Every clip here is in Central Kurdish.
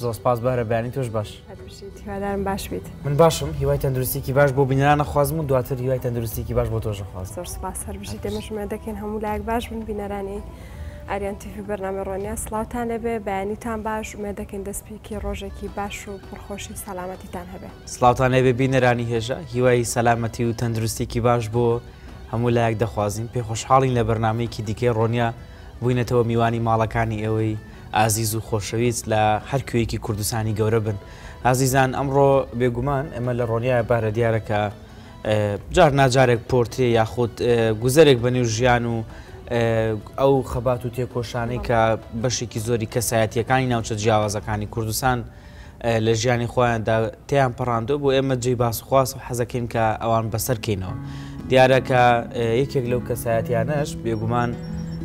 زۆر سپاس بەرە بیانی تۆش باش هیوادارم باش بیت من باشم هیوای تەندروستیکی باش بۆ بینرانە خوازم و دواتر هیوای تەندروستیکی باش بۆ تۆژە خواست زۆر سپاس هەربژی دەمەشمە دەکەین هەموو لایەک باش بن بینەرانی ئاریان تیفی بەرنامە ڕۆنیە سلااوان لەبێ بەیانیتان باش ومێ دەکەین دەستپێکی ڕۆژێکی باش و پرخۆشی سەلامەتیتان هەبێ سلااوان لەبێ بینەرانی هێژە هیوای سەلامەتی و تەندروستیکی باش بۆ هەموو لایەک دەخوازیین پێ خۆشحاڵین لە بەرنمەیەکی دیکەی ڕۆنیە بووینەتەوە میوانی ماڵەکانی ئەوەی ئازیز و خۆشەویست لە هەر کوێیەکی کوردستانی گەورە بن ئازیزان ئەمڕۆ بێگومان ئەمە لە ڕۆنیای بارە دیارەکە جار ناجارێک پۆرتێ یاخود گوزەرێک بە نێو ژیان و ئەو خەبات و تێکۆشانەی کە بەشێکی زۆری کەسایەتیەکانی ناوچە جیاوازەکانی کوردستان لە ژیانی خۆیاندا تیان پەڕاندۆ بۆ ئێمە جێی باسخواست و حەزەکەین کە ئەوان بەسەرکەینەوە دیارەکە یەکێک لەو کەسایەتیانەش بێگومان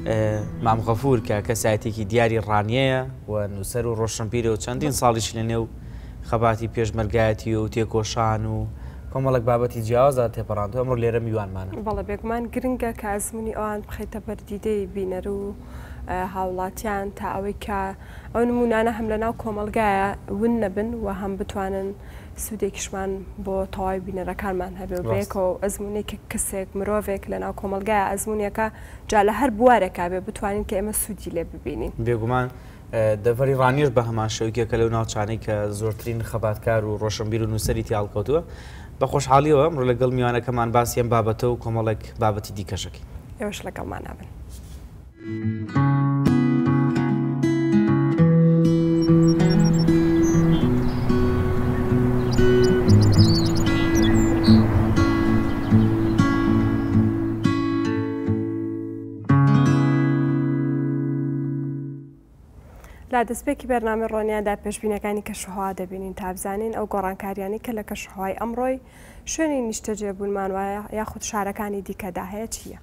مامغەفور کە کەسایەتێکی دیاری ڕانیەیە و نووسەر و ڕۆشنپیرە و چەندین ساڵیش لە نێو خەباتی پێشمەرگایەتی و تێکۆشان و کۆمەڵک بابەتی جیازە تێپەڕاندو ئەمڕ لێرە میوانمانە بەڵە بێگومان گرنگە کە ئەزمموی ئەوان بخێتە بەردیدەی بینەر و هاوڵاتیان تا ئەوەی کە ئەو نمونانە هەم لە ناو کۆمەلگایە ون نەبن و هەم بتوانن سوودێکیشمان بۆ تەواوی بینەرەکانمان هەبێ بێکەوە ئەزمونێکی کەسێک مرۆڤێک لە ناو کۆمەلگای ئەزمونیەکە جا لە هەر بوارێکا بێ بتوانین کە ئێمە سوودی لێ ببینین بێگومان دەڤری ڕانیر بە هەمان شەوکێکە لەو ناوچانەی کە زۆرترین خەباتکار و ڕۆشنبیر و نووسری تیاڵکەوتووە بە خۆشحاڵیەوە ئەمڕۆ لەگەڵ میوانەکەمان باسیەم بابەتە و کۆمەڵێک بابەتی دیکەشەکە ئێوەش لەگەڵمانابن. Thank you. لا دەستپێکی بەرنامە ڕۆنیاندا پێشببینەکانی کەشەها دەبینین تابزانین ئەو گۆڕانکاریانی کە لە کەشەهای ئەمڕۆی شوێنی نیشتەجێ بوونمان وایە یاخود شارەکانی دیکەدا هەیە چییە؟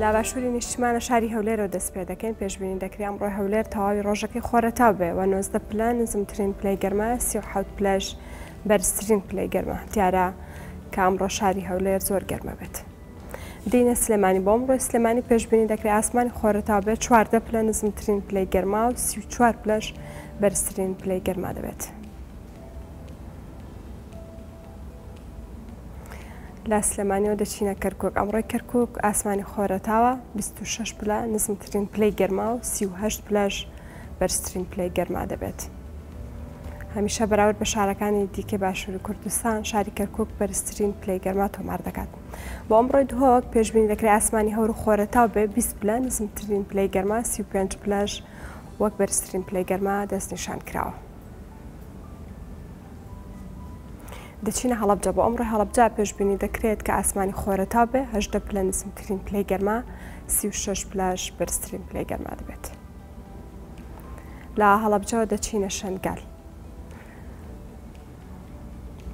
لا باشووری نیشتمانە شاری هەولێرەوە دەست پێ دەکەین پێشببینین دەکری ئەمڕۆ هەولێر تەواوی ڕۆژەکەی خۆرەتا بێ و نۆزدە پلان نزمترین پلی گەرمە سی و حوت پلەش بەرزترین پلی گەرمە دیارە کە ئەمڕۆ شاری هەولێر زۆر گەرمە بێت. دینە سلێمانی بۆم ڕۆی سلێمانی پێشببینی دەکری ئاسمانی خۆرەتا بێت چواردە پلە نزمترین پلەی گەرما و سی چوار پلەش بەرزترین پلەی گەرما دەبێت. لا سلێمانیەوە دەچینە کەرکک ئەمڕۆی کەرکک ئاسمانی خۆرەتاوە 26 پلە نزمترین پلەی گەرما و سیه پلەش بەرزترین پلەی گەرما دەبێت. هەمیشە بەراورد بە شارەکانی دیکە باشووری کوردستان شاری کەرکک بەرزترین پلی گەرما تۆمار دەکات بۆ ئەمڕۆی دهۆک پێشبین دەکرێت ئاسمانی هەور خۆرەتاو بێ 20 پلە نزمترین پلی گەرما سی پێنج پلەژ وەک بەرزترین پلی گەرما دەستنیشان کراوە. دەچینە هەڵبجە بۆ ئەمڕۆ هەڵبجا پێشببینی دەکرێت کە ئاسمانی خۆرەتا بێ هەشدە پلە نزمترین پلی گەرما سی شش پلاژ بەرزترین پلی گەرما دەبێت. لە هەڵبجەوە دەچینە شەنگال.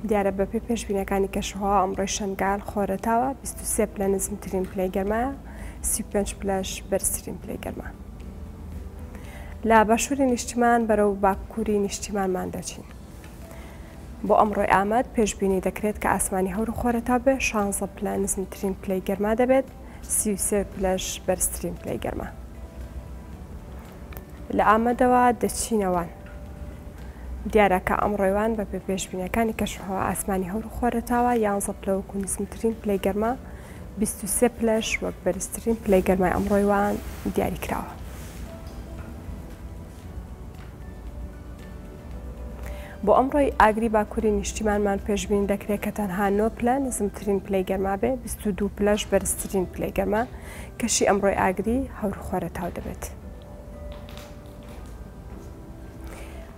دیارە بە پێ پێشبینەکانی کەشها ئەمڕۆی شنگال خۆرەتاوە 23 پلە نزمترین پلی گەرمە 35 پلش بەرزترین پلی گەرمە. لە بەشووری نیشتمان بەرەو باکووری نیشتیمانمان دەچین. بۆ ئەمڕۆی ئامەد پێشببینی دەکرێت کە ئاسمانی هەور خۆرەتا بێ شانزە پلە نزمترین پلی گەرما دەبێت سیوسێ پلش بەرزترین پلی گەرمە. لە ئامەدەوە دەچینەوان. دیارەکە ئەمڕێوان بە پێ پێشبینەکانی کەشەوە ئاسمانی هەور خۆرەتاوە یان زەپلەوە کونسمترین پلەی گەرمە 23 پلەش وەک بەرزترین پلەی گەرمای ئەمڕۆیوان دیاری کراوە. بۆ ئەمڕۆی ئاگری باکووری نیشتیمانمان پێشبین دەکرێت کە تەنها نۆ پلە نزمترین پلەی گەرما بێ 22 پلەش بەرزترین پلەی گەرما کەشی ئەمڕۆی ئاگری هەور خۆرەتاو دەبێت.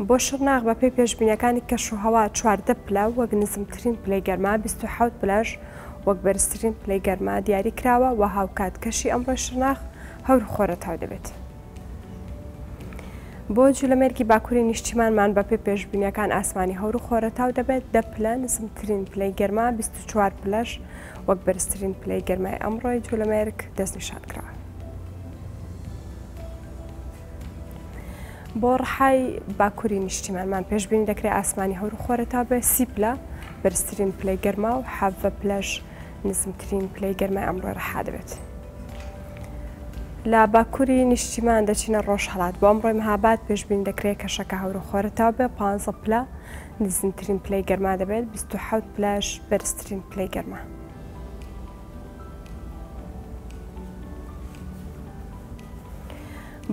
بۆ شڕناغ بە پێی پێشببینەکانی کەشوهوا چواردە پلە وەک نزمترین پلەی گەرما 1970 پلەش وەک بەرزترین پلەی گەرما دیاری کراوە و هاوکات کەشی ئەمڕۆ شناخ هەور خۆرە تاو دەبێت. بۆ جولەمەرکی باکووری نیشتیمانمان بە پێ پێشببینەکان ئاسمانی هەور و خۆرەتاو دەبێت دە پلە نزمترین پلەی گەرما 24 پلەش وەک بەرزترین پلەی گەرمای ئەمڕۆی جولەمەرک دەستنیشان کراوە. بۆ ڕحای باکووری نیشتیمانمان پێشببینی دەکرێت ئاسمانی هەور خۆرەتا بە سیپلە بەرزترین پلەی گەرما و حەە پلەش نزمترین پلەی گەرمای ئەمڕۆ ڕەحا دەبێت. لە باکووری نیشتیمان دەچینە ڕۆژ هەڵات بۆ ئەمڕۆی مەهاباد پێشببین دەکرێت کە شەکە هەورە خۆرەتا بێ پ پلە نزمترین پلەی گەرما دەبێت 26 پلەش بەرزترین پلەی گەرما.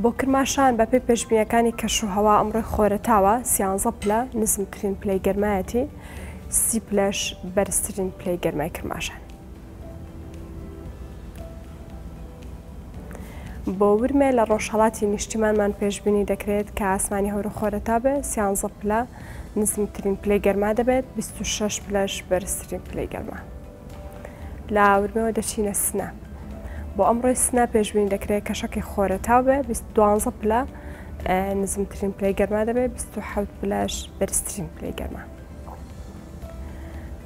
بۆ کرماشان بە پێی پێشبینەکانی کەشوهوا ئەمڕۆی خۆرەتاوە سیانزە پلە نزمترین پلەی گەرمایەتی سی پلەش بەرزترین پلەی گەرمای کرماشان. بۆ ورمێ لە ڕۆژهڵاتی نیشتیمانمان پێشببینی دەکرێت کە ئاسمانی هەورخۆرەتا بێ سیانزە پلە نزمترین پلەی گەرما دەبێت 26 پلەش بەرزترین پلەی گەرما. لا ورمەوە دەچینە سنە. بۆ ئەمڕۆی سنا پێشبین دەکرێت کەشەکی خۆرە تا بێ دوانزە پلە نزمترین پلی گەرما دەبێت 1970 پلاش بەرزترین پلی گەرما.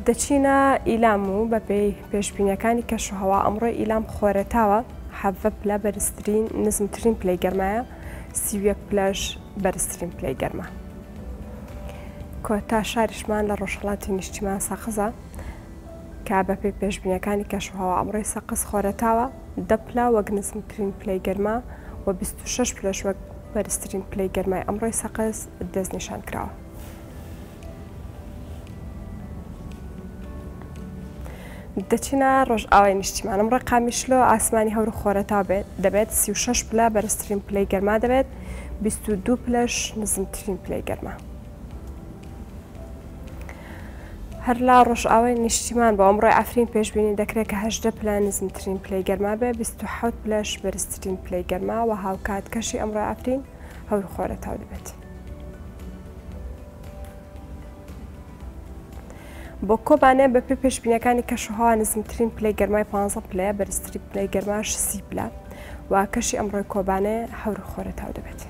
دەچینە ئیلام و بەپی پێشبینەکانی کەشوهوا ئەمڕۆی ئیلام خۆرەتاوە حەە پلە بەرزترین نزمترین پلی گەرمایە سیویە پلاش بەرزترین پلی گەرما. کۆتا شارشمان لە ڕۆژهڵاتی نیشتیمان ساخزە کە بە پێی پێشببینەکانی کەشوهاوە ئەمڕێ سەقس خۆرەتاوە دەپلا وەک نزمترین پلەی گەرما و 26 پلش وەک بەرزترین پلەی گەرمای ئەمڕۆی سەقس دەستنیشان کراوە. دەچینە ڕۆژ ئاوای نیشتیمانم ڕقامی شلۆ ئاسمانی هەور خۆرەتا بێت دەبێت 36 پلا بەرزترین پلەی گەرما دەبێت 22 پلش نزمترین پلەی گەرما. هەر لا ڕۆژئاوای نیشتیمان بە ئەمڕۆی ئافرین پێشببینی دەکرێت کە هەشدە پلانزمترین پلی گەرما بێ 26 پلش بەرزترین پلی گەرما و هاوکات کەشی ئەمڕۆ ئافرین هەور خۆرە تاو دەبێت. بۆ کۆبانە بە پێ پێشببینەکانی کەشوها نزمترین پلی گەرمای 15 پلەیە بەرزتری پلی گەرما 6 پلا و کەشی ئەمڕۆی کۆبانە هەور خۆرە تاو دەبێت.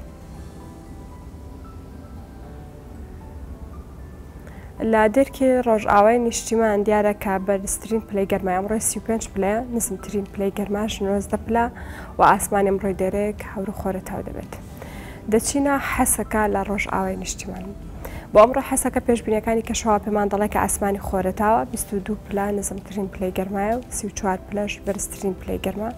لە دەرکی ڕۆژئاوای نیشتیمان دیارە کە بەرزترین پلی گەرمایام ڕۆی سی پێ پلێ نزمترین پلی گەرماش نۆزدە پلا و ئاسمانیم ڕۆی دەرێک هەور خۆرە تاو دەبێت. دەچینە حەسەکە لە ڕۆژئاوای نیشتیمان. بۆ ئەمڕۆ حەسەکە پێشببینەکانی کەشەوە پێمان دەڵێککە ئاسمانی خۆرەتاوە 22 پلا نزمترین پلی گەرمایە و سی4 پلش بەرزترین پلی گەرمە.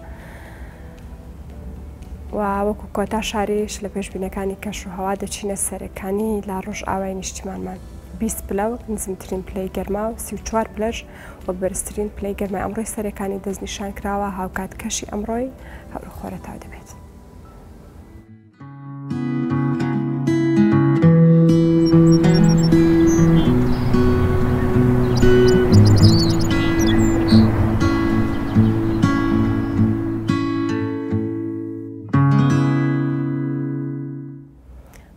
وەکو کۆتا شاریش لە پێشببینەکانی کەش و هەوا دەچینە سەرەکانی لا ڕۆژ ئاوای نیشتیمانمان. بیست پلە و نزمترین پلەی گەرما و سیچوار پلەش و بەرزترین پلەی گەرمای ئەمڕۆی سەرەکانی دەستنیشان کراوە هاوکات کەشی ئەمڕۆی هەورخۆرە تا دەبێت.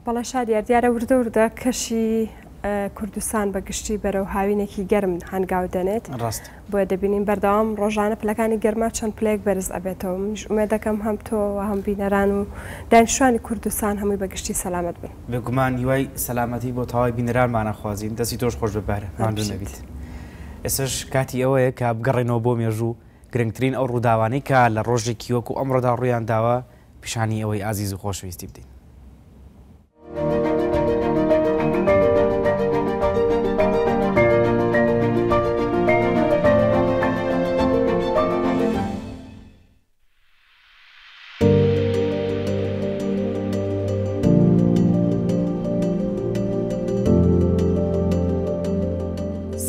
بەڵە شاریار دیارە وردە وردە کەشی کوردستان بەگشتی بەرەو هاوینێکی گەرم هەنگاو دەنێت ڕاست بۆە دەبینین بەردەوام ڕۆژانە پلەکانی گەرما چەند پلەیەک بەرز ئەبێتەوە منش ئومێ دەکەم هەم تۆ و هەم بینەران و دانیشتوانی کوردستان هەمووی بەگشتی سەلامت بن بگومان هیوای سەلامەتی بۆ تەواوی بینەرانمانە خوازیین دەستی تۆش خۆش ببارمان نەبیت ئێسش کاتی ئەوەیە کە بگەڕێنەوە بۆ مێژوو گرنگترین ئەو ڕووداوانەی کە لە ڕۆژێکی وەکو ئەمڕۆدا ڕوویان داوە پیشانی ئەوەی ئازیز و خۆشویستی بدەین.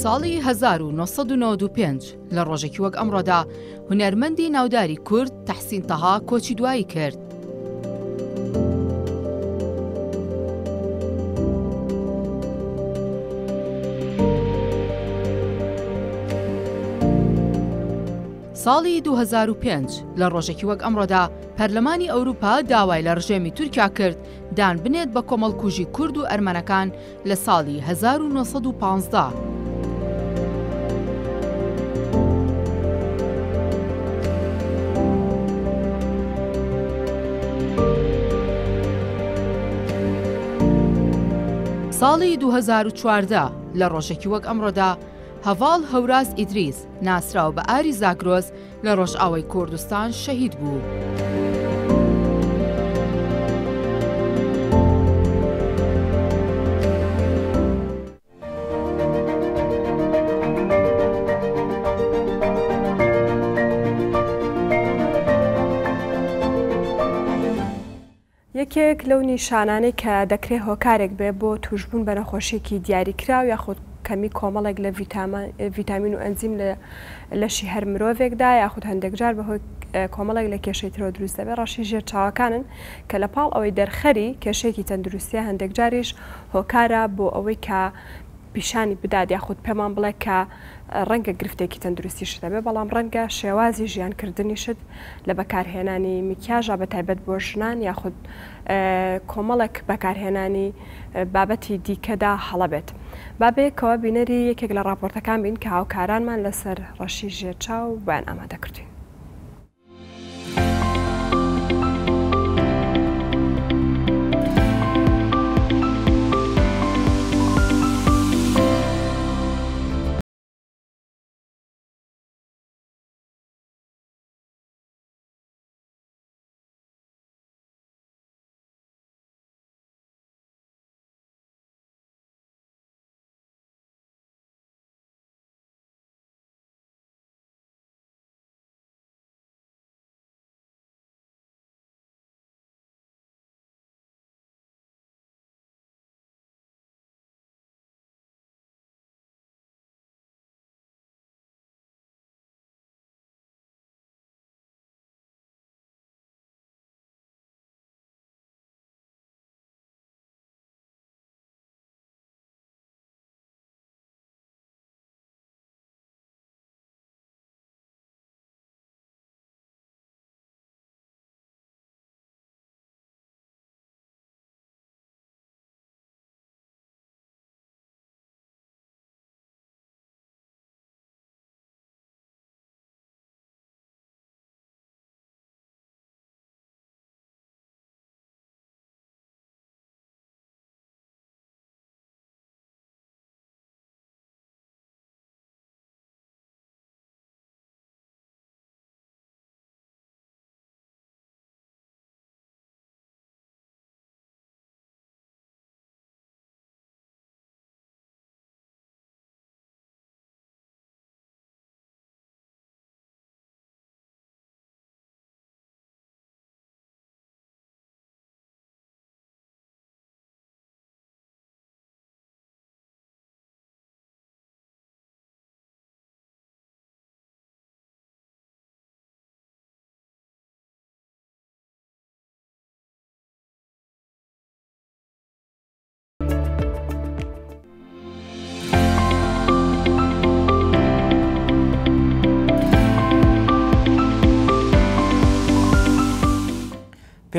ساڵی 1995 لە ڕۆژێکی وەک ئەمڕۆدا هوەرمەندی ناوداری کورد تەحسین تەها کۆچی دوایی کرد. ساڵی 2005 لە ڕۆژێکی وەک ئەمڕۆدا پەرلەمانی ئەوروپا داوای لە ڕژێمی تورکیا کرد دان بنێت بە کۆمەڵکوژی کورد و ئەرمەنەکان لە ساڵی 1950. ساڵی 2014 لە ڕۆژێکی وەک ئەمڕۆدا هەواڵ هەوراز ئیدریس ناسراو بە ئاری زاگرۆز لە ڕۆژئاوای کوردستان شەهید بوو. یەکێک لەو نیشانانەی کە دەکرێت هۆکارێک بێ بۆ توشببوون بە نەخۆشیێکی دیاریکرااو یا خودود کەمی کۆمەڵێک لە ڤیتامین و ئەنجیم لەشی هەر مرۆڤێکدا یاخود هەندێکجار بەهۆی کۆمەڵێک لە کێشەی ترۆ دروست دەبێت ڕەشی ژێر چاوەکانن کە لە پاڵ ئەوەی دەرخەری کێشێکی تەندروستیە هەندێک جاریش هۆکارە بۆ ئەوەی کە پیشانی بدات یاخود پێمان بڵێ کە ڕەنگە گرفتێکی تەندروستیش دەبێت بەڵام ڕەنگە شێوازی ژیانکردنی شت لە بەکارهێنانی میکیاژە بە تایبەت بۆ ژنان یاخود کۆمەڵێک بەکارهێنانی بابەتی دیکەدا هەڵە بێت. بابێکەوە بینەری یەکێک لە راپۆرتەکان بین کە هاوکارانمان لەسەر ڕەشی ژێرچاو بەیان ئامادەکردین.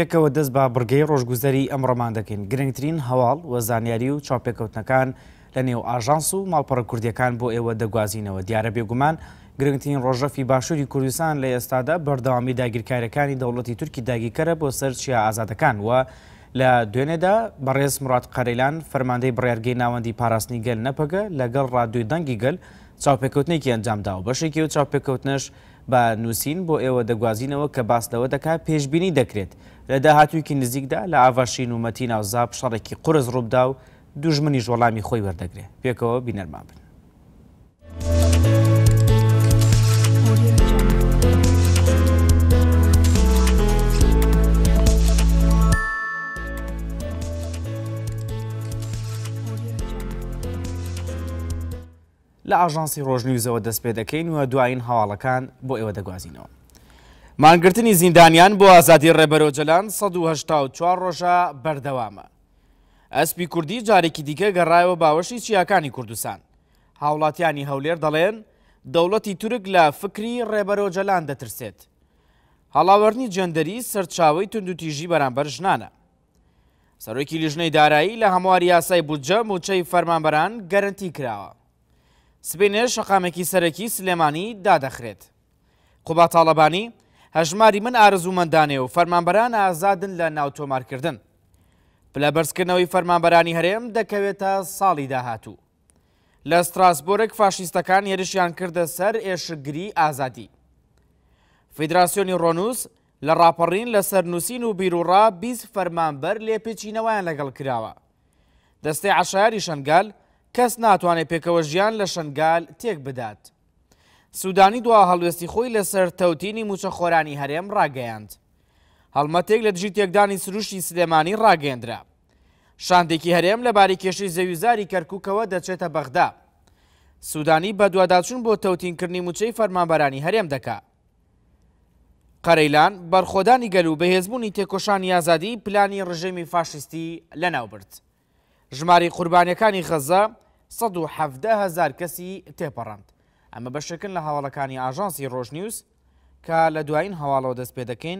پێکەوە دەست بە بگەی ڕۆژگوزەری ئەمڕۆمان دەکەین گرنگترین هەواڵ و زانیاری و چاپێکەوتنەکان لە نێو ئاژانس و ماڵپەڕە کوردیەکان بۆ ئێوە دەگوازینەوە دیارە بێگومان گرنگترین ڕۆژەفی باشووری کوردستان لە ئێستادا بەردەوامی داگیرکارەکانی دەوڵەتی تورکی داگیرکەرە بۆ سەر چیا ئازادەکان وە لە دوێنێدا بەڕێز مرات قەرەیلان فەرماندەی بڕێرگەی ناوەندی پاراستنی گەل نەپەگە لەگەڵ ڕادوی دەنگی گەل چاوپێکوتنێکی ئەنجامدا و بەشێکی و چاوپێکوتنش بە نووسین بۆ ئێوە دەگوازینەوە کە باس لەوە دەکات پێشببینی دەکرێت لە داهاتووکی نزیکدا لە ئاڤاشین و مەتی ناوزاب شەڕێکی قرس ڕووبدا و دوژمنی ژۆڵامی خۆی وەردەگرێ پێکەوە بینەرمان بن. لە ئاژانسی ڕۆژنیوزەوە دەست پێ دەکەین وە دوایین هەواڵەکان بۆ ئێوە دەگوازینەوە. مانگرتنی زیندانیان بۆ ئازادی ڕێبەرۆجلان 1940 ڕۆژە بەردەوامە. ئەسپی کوردی جارێکی دیکە گەڕایەوە باوەشی چیاکانی کوردستان. هاوڵاتیانی هەولێر دەڵێن دەوڵەتی تورک لە فکری ڕێبەرۆجلان دەترسێت. هەڵاوەرنی جەندەری سەرچاوی تونندوتیژی بەرامبەر ژنانە. سەرۆکی لیژنەی دارایی لە هەمواری یاسای بودجە موچەی فەرمانبەران گەرنتی کراوە. سبێنێ شەقامێکی سەرەکی سلێمانی دادەخرێت. قوبا تاالبانی، هەژماری من ئارزومەندانێ و فەرمانبەران ئازادن لە ناوتۆمارکردن. پلە بەرزکردنەوەی فەرمانبەرانی هەرێم دەکەوێتە ساڵی داهاتوو. لە ستراسبۆرێک فاشیستەکان هێرشیان کردە سەر ئێشگری ئازادی. فیدراسیۆنی ڕۆنووس لە ڕاپەڕین لە سەرنووسین و بیرروڕا بیست فەرمانبەر لێپێچینەوەیان لەگەڵ کراوە. دەستەی عشاری شنگال کەس ناتوانێت پێکەوە ژیان لە شنگال تێک بدات. سوودانی دوا هەڵوێستی خۆی لەسەر تەوتینی موچەخۆرانی هەرێم ڕاگەیاند. هەڵمەتێک لە دژی تێکدانی سروشی سلێمانی ڕاگەندرا. شاندێکی هەرێم لەباری کێشی زەویزاری کەرککەوە دەچێتە بەغدا. سوودانی بە دوواداچون بۆ تەوتینکردنی موچەی فەرمانبەرانی هەرێم دکا. قەرەیلان بەرخۆدانی گەل و بەهێزبوونی تێکۆشانی ئازادی پلانی ڕژێمی فاشستی لەناوبرد. ژماری قوربانیەکانی خەزە 1 هزار کەسی تێپەڕند. ئەمە بەشێکن لە هەواڵەکانی ئاژانسی ڕۆژنیوس کە لە دوایین هەواڵەوە دەست پێ دەکەین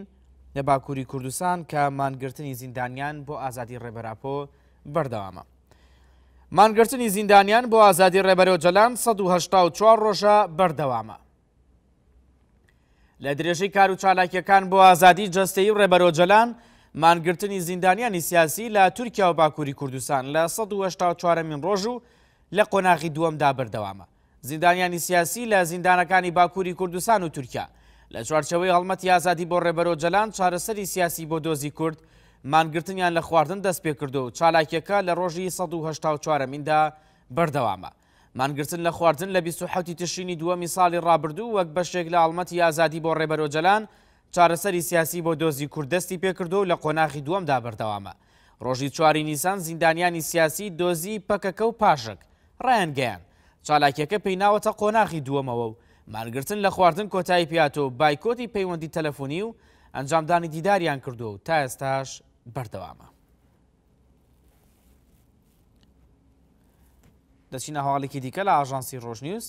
لە باکووری کوردستان کە مانگرتنی زیندانیان بۆ ئازادی ڕێبەراپۆ بەردەوامە. مانگرتنی زیندانیان بۆ ئازادی ڕێبەرەوە جەلان 1970 ڕۆژە بەردەوامە. لە درێژەی کار و چالاکیەکان بۆ ئازادی جەستەی و ڕێبەرۆجەلان مانگرتنی زیندانیانی سیاسی لە تورکیا و باکووری کوردستان لە 1970 چوارەمین ڕۆژ و لە قۆناغی دووەمدا بەردەوامە. زیندانیانی سیاسی لە زیندانەکانی باکووری کوردستان و تورکیا لە چوارچەوەی هەڵمەتی ئازادی بۆ ڕێبەرۆ جەلان چارەسەری سیاسی بۆ دۆزی کورد مانگرتنیان لە خواردن دەست پێ کردو و چالاکیەکە لە ڕۆژی 1940 میندا بەردەوامە. مانگرتن لە خواردن لە 27 تشینی دووەمی ساڵی ڕابردوو وەک بەشێک لە ئەڵمەتی ئازادی بۆ ڕێبەرۆ جەلان چارەسەری سیاسی بۆ دۆزی کوردستی پێکردو لە قۆناغی دووەمدا بەردەوامە. ڕۆژی چواری نیسان زیندانیانی سیاسی دۆزی پەکەکە و پاشک ڕایەنگەیان چالاکیەکە پێیناوەتە قۆناغی دووەمەوە و مانگرتن لە خواردن کۆتایی پیاتۆ بایکۆتی پەیوەندی تەلەفۆنی و ئەنجامدانی دیداریان کردو و تا ئێستاش بەردەوامە. دەچینە هەواڵێکی دیکە لە ئاژانسی ڕۆژنیوز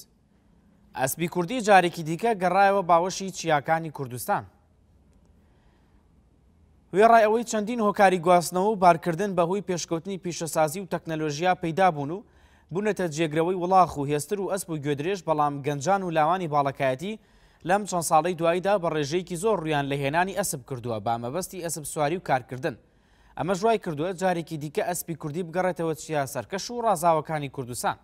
ئەسبی کوردی جارێکی دیکە گەڕایەوە باوەشی چیاکانی کوردستان. وێڕای ئەوەی چەندین هۆکاری گواستنەوە و بارکردن بەهۆی پێشکەوتنی پیشەسازی و تەکنەلۆژیا پەیدا بوون و بوونەتە جێگرەوەی وڵاخ و هێستر و ئەسب و گوێدرێژ بەڵام گەنجان و لاوانی باڵەکایەتی لەم چەند ساڵی دواییدا بە ڕێژەیەکی زۆر ڕویان لە هێنانی ئەسب کردووە بامەبەستی ئەسب سواری و کارکردن ئەمە ژوای کردووە جارێکی دیکە ئەسپی کوردی بگەڕێتەوە چیا سەرکەش و ڕزاوەکانی کوردستان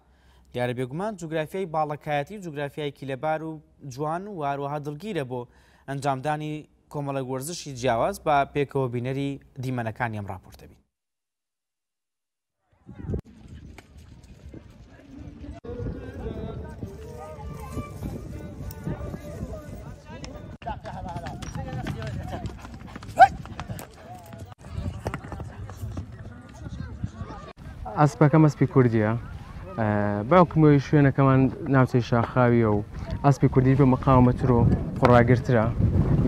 دیارە بێگومان جوگرافیای باڵەکایەتی جوگرافیای کیلەبار و جوان و واروەها دڵگیرە بۆ ئەنجامدانی کۆمەڵە گوەرزشی جیاواز بە پێکەوە بینەری دیمەنەکانی ئەم راپۆرتەبی. ئەسپەکە مەسپی کوردیە باوکمەوەی شوێنەکەمان ناوچەی شاخاویە و ئەسپی کوردی بە مەقاومەتر و پڕاگرترە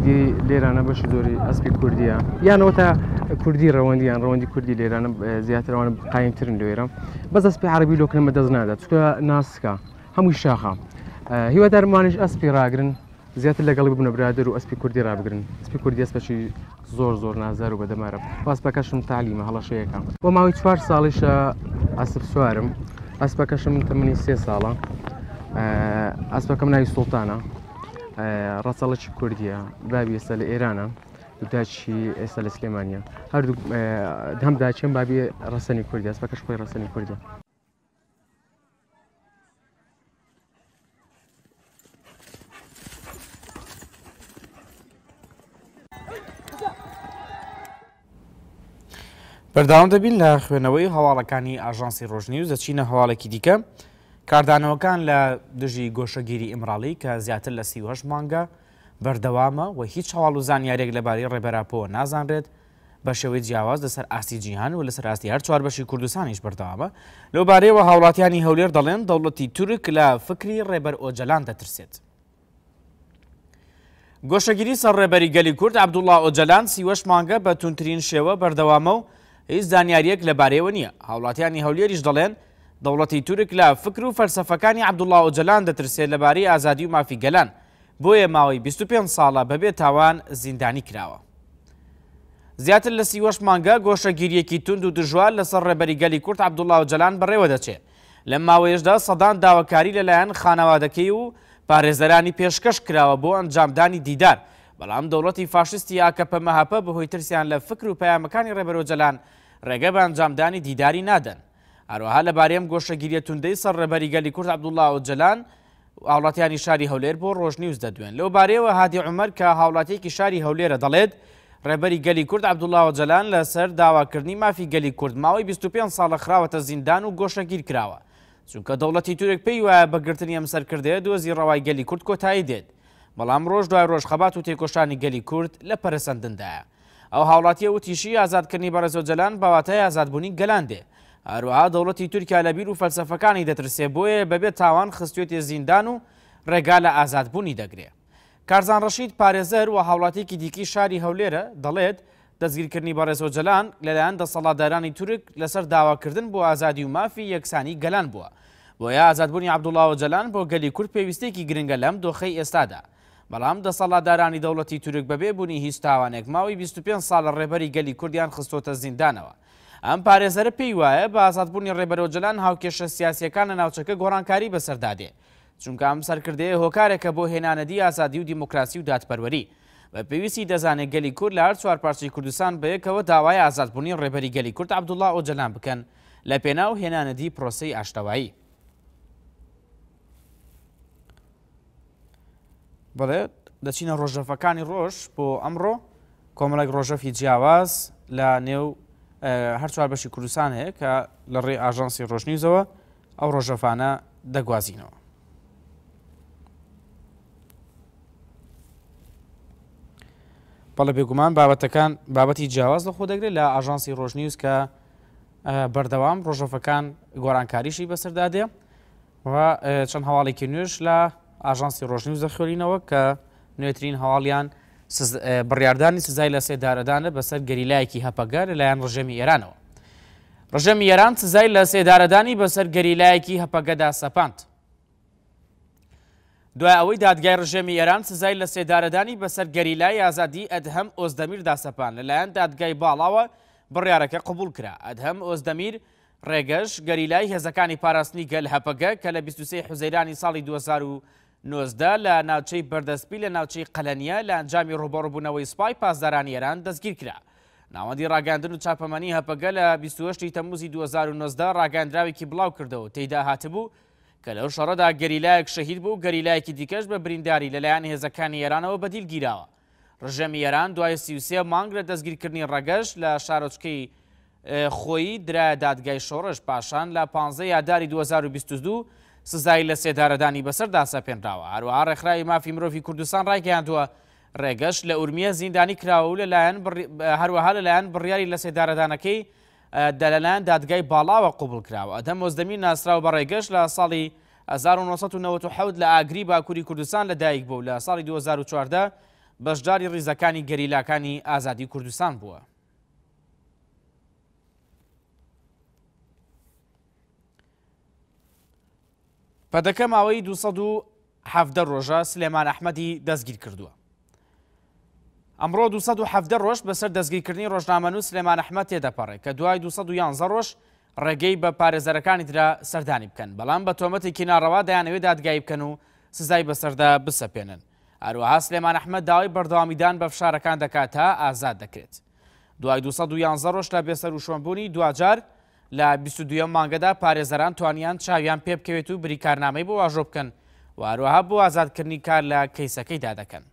دی لێرانە بەش زۆری ئەسپی کوردیە یانەوە تا کوردی ڕەوەندیان ڕەوەندی کوردی لێرانە زیاترەوەن قایمترن لێرە بەس ئەسپی عربی لۆکنەمە دەست نادا چکە ناسکە هەمووی شاخە هیوادارمانش ئەسپی ڕاگرن زیاتر لەگەڵ ببنە برادر و ئەسپی کوردی رابگرن ئەسپی کوردی ئەسپەشی زۆر زۆر نازار و بەدەمارە پاسپەکەشم تالیمە هەڵەشەیەەکە بۆ ماوەی چوار ساڵیشە ئەسب سوارم ئەسپەکەشم تەمەنی سێ ساڵە ئەسپەکەم ناوی سوڵتانە ڕەسەڵکی کوردیە بابی ئێستا لە ئێرانە داچی ئێستا لە سلێمانە هەردوو هەم داچێن بابی ڕسەنی کوردی ئەسپەکەش خۆی ڕسەنی کوردی بەرداوام دەبین لە خوێنەوەی هەواڵەکانی ئاژانسی ڕۆژنیوز دەچینە هەواڵێکی دیکە کاردانەوەکان لە دژی گۆشەگیری ئمراڵی کە زیاتر لە سیوەش مانگە بەردەوامە و هیچ هەواڵ و زانیارێک لەبارەی ڕێبەراپەوە نازانرێت بە شێوەی جیاواز لەسەر ئاستی جیهان و لەسەر ئاستی هەر چوار بەشی کوردستانیش بەردەوامە لەو بارەیەوە هاوڵاتیانی هەولێر دەڵێن دەوڵەتی تورک لە فکری ڕێبەر ئۆجلان دەترسێت. گۆشەگیری سەر ڕێبەری گەلی کورد عبدوڵا ئۆجلان سیوەش مانگە بە تونترین شێوە بەردەوامە و هیچ زانیاریەک لەبارەوە نییە هاوڵاتیانی هەولێریش دەڵێن دەوڵەتی تورک لە فکر و فەرسەفەکانی عبدوڵاو جەلان دەترسێت لەبارەی ئازادی و مافی گەلان بۆیە ماوەی 25 ساڵە بەبێ تاوان زیندانی کراوە. زیاتر لە سیوەش مانگە گۆشەگیریەکی تونند و دژوار لەسەر ڕێبەریگەلی کورت عبدوڵاو جەلان بڕێوە دەچێت لە ماوەیەشدا سەدان داواکاری لەلایەن خانەوادەکەی و پارێزەرانی پێشکەش کراوە بۆ ئەنجامدانی دیدار بەڵام دەوڵەتی فاشستی ئاکەپەمەهاپە بەهۆی ترسیان لە فکر و پەیامەکانی ڕێبەرۆجلان ڕێگە بە ئەنجامدانی دیداری نادەن هەروەها لە بارێم گۆشەگیریە توندەی سەر ڕێبەری گەلی کورد عبدوڵلا و جلان هاوڵاتیانی شاری هەولێر بۆ ڕۆژنیوز دەدوێن لەو بارەوە هادی عمەر کە هاوڵاتێکی شاری هەولێرە دەڵێت ڕێبەری گەلی کورد عبدوڵلاوە جەلان لەسەر داواکردنی مافی گەلی کورد ماوەی 25 ساڵە خراوەتە زیندان و گۆشەگیر کراوە چونکە دەوڵەتی تورێک پێی وایە بەگرتنی ئەم سەرکردەیە دۆزی ڕەوای گەلی کورد کۆتایی دێت بەڵام ڕۆژ دوای ڕۆژخەبات و تێکۆشانی گەلی کورد لە پەرسەندندایە ئەو هاوڵاتیە وتیشی ئازادکردنی بەرەزۆ جەلان باواتای ئازادبوونی گەلاندێ هەروەها دەوڵەتی تورکیا لەبیر و فەلسەفەکانی دەترسێ بۆیە بەبێت تاوان خستوێتی زیندان و ڕێگا لە ئازادبوونی دەگرێت کارزان ڕەشید پارێزەر و هاوڵاتێکی دیکی شاری هەولێرە دەڵێت دەستگیرکردنی بەڕێزۆ جەلان لەلایەن دەسەڵاتدارانی تورک لەسەر داواکردن بۆ ئازادی و مافی یەکسانی گەلان بووە بۆیە ئازادبوونی عبدوڵاوە جەلان بۆ گەلی کورد پێویستێکی گرنگە لەم دۆخەی ئێستادا بەڵام دەسەڵاتدارانی دەوڵەتی تورک بەبێ بوونی هیچ تاوانێک ماوەی 25 ساڵە ڕێبەری گەلی کوردیان خستۆتە زیندانەوە. ئەم پارێزەرە پێی وایە بە ئازادبوونی ڕێبەرۆجلان هاوکێشە سیاسەکان لە ناوچەکە گۆڕانکاری بەسەردادێ. چونکە ئەم سەرکردەیە هۆکارێکە بۆ هێنانەدی ئازادی و دیموکراسی و دادپەروەری. بە پێویستی دەزانێت گەلی کورد لە هەر چوار پارچی کوردستان بەیەکەوە داوای ئازادبوونی ڕێبەری گەلی کورد عبدوڵا ئۆجلان بکەن لە پێناو هێنانەدی پرۆسی ئاشتەوایی. بڵێ دەچینە ڕۆژەفەکانی ڕۆژ بۆ ئەمڕۆ کۆمەڵک ڕۆژەفی جیاواز لە نێو هەرچوار بەشی کوردستان هەیە کە لە ڕێ ئاژانسی ڕۆژنیوزەوە ئەو ڕۆژەفانە دەگوازینەوە. بەڵە بێگومان بابەتەکان بابەتی جیاواز لە خۆ دەگرێت لە ئاژانسی ڕۆژنیوز کە بەردەوام ڕۆژەفەکان گۆرانکاریشی بەسەردادێ و چەند هەواڵێکی نوێش لە ئاژانسی ڕۆژنی و زەخۆرینەوە کە نوێترین هەواڵیان بڕاردانی سزای لە سێدارەدانە بەسەر گەریلایەکی هەپەگە لەلایەن ڕژەمی ئێرانەوە. ڕژەمی ئێران سزای لە سێدارەدانی بەسەر گەریلایەکی هەپەگەدا سەپاند. دوای ئەوەی دادگای ڕژێمی ئێران سزای لە سێدارەدانی بەسەر گەریلای ئازادی ئەدهەم ئۆزدەمیردا سەپان لەلایەن دادگای باڵاوە بڕیارەکە قبول کرا ئەدهەم ئۆزدەمیر ڕێگەش گەریلای هێزەکانی پاراستنی گەل هەپەگە کە لە 23 حوزەیرانی ساڵی 2000 نۆزدا لە ناوچەی بەردەستبی لە ناوچەی قەلەنیا لە ئەنجامی ڕوبڕبوونەوەی سوپای پاسدارانی ئێران دەستگیر کرا. ناوەندی ڕاگەاندن و چاپەمەنی هەپەگە لە 28 تەموزی 2009دا ڕاگەاندراوێکی بڵاو کردەوە تێدا هاتبوو کە لەو شەڕەدا گەریلایەک شەهید بوو گەریلایەکی دیکەش بە برینداری لەلایەن هێزەکانی ئێرانەوە بەدیل گیراوە. ڕژەمی ئێران دوای سیوسە مانگ لە دەستگیرکردنی ڕگەش لە شارۆچکەی خۆی درای دادگای شۆڕش پاشان لە 15 یاداری 2022 سزای لە سێدارەدانی بەسەردا سەپێنراوە هەروەها ڕێکخراوی مافی مرۆڤی کوردستان ڕایگەیاندووە ڕێگەش لە ئورمیە زیندانی کراوە و لەلایەن هەروەها لەلایەن بڕیاری لە سێدارەدانەکەی دەلەلایەن دادگای باڵاوە قوبل کراوە ئەدەم مۆزدەمی ناسرااو بە ڕێگەش لە ساڵی 1990 لە ئاگری باکووری کوردستان لەدایک بوو لە ساڵی 2014 بەشداری ڕیزەکانی گەریلاکانی ئازادی کوردستان بووە. پەدەکە ماوەی 2010 ڕۆژە سلێمان ئەحمەدی دەستگیر کردووە. ئەمڕۆ 2010 ڕۆژ بەسەر دەستگیرکردنی ڕۆژنامەنو سلێمان ئەحمەد تێدەپەڕێت کە دوای 2011 ڕۆژ ڕێگەی بە پارێزەرەکانی درا سەردانی بکەن بەڵام بە تۆمەتێکی ناڕەوا دەیانەوێت دادگای بکەن و سزای بەسەردا بسەپێنن. ئەروەها سلێمان ئەحمەد داوای بەردەوامیدان بە فشارەکان دەکات تا ئازاد دەکرێت. دوای 2011 ڕۆژ لە بێسەر و شۆنبوونی دوجار، لە 22 مانگەدا پارێزەران توانیان چاویان پێ بکەوێت و بریکارنامەی بۆ واژۆ بکەن واروەها بۆ ئازادکردنی کار لە کەیسەکەیدا دەکەن.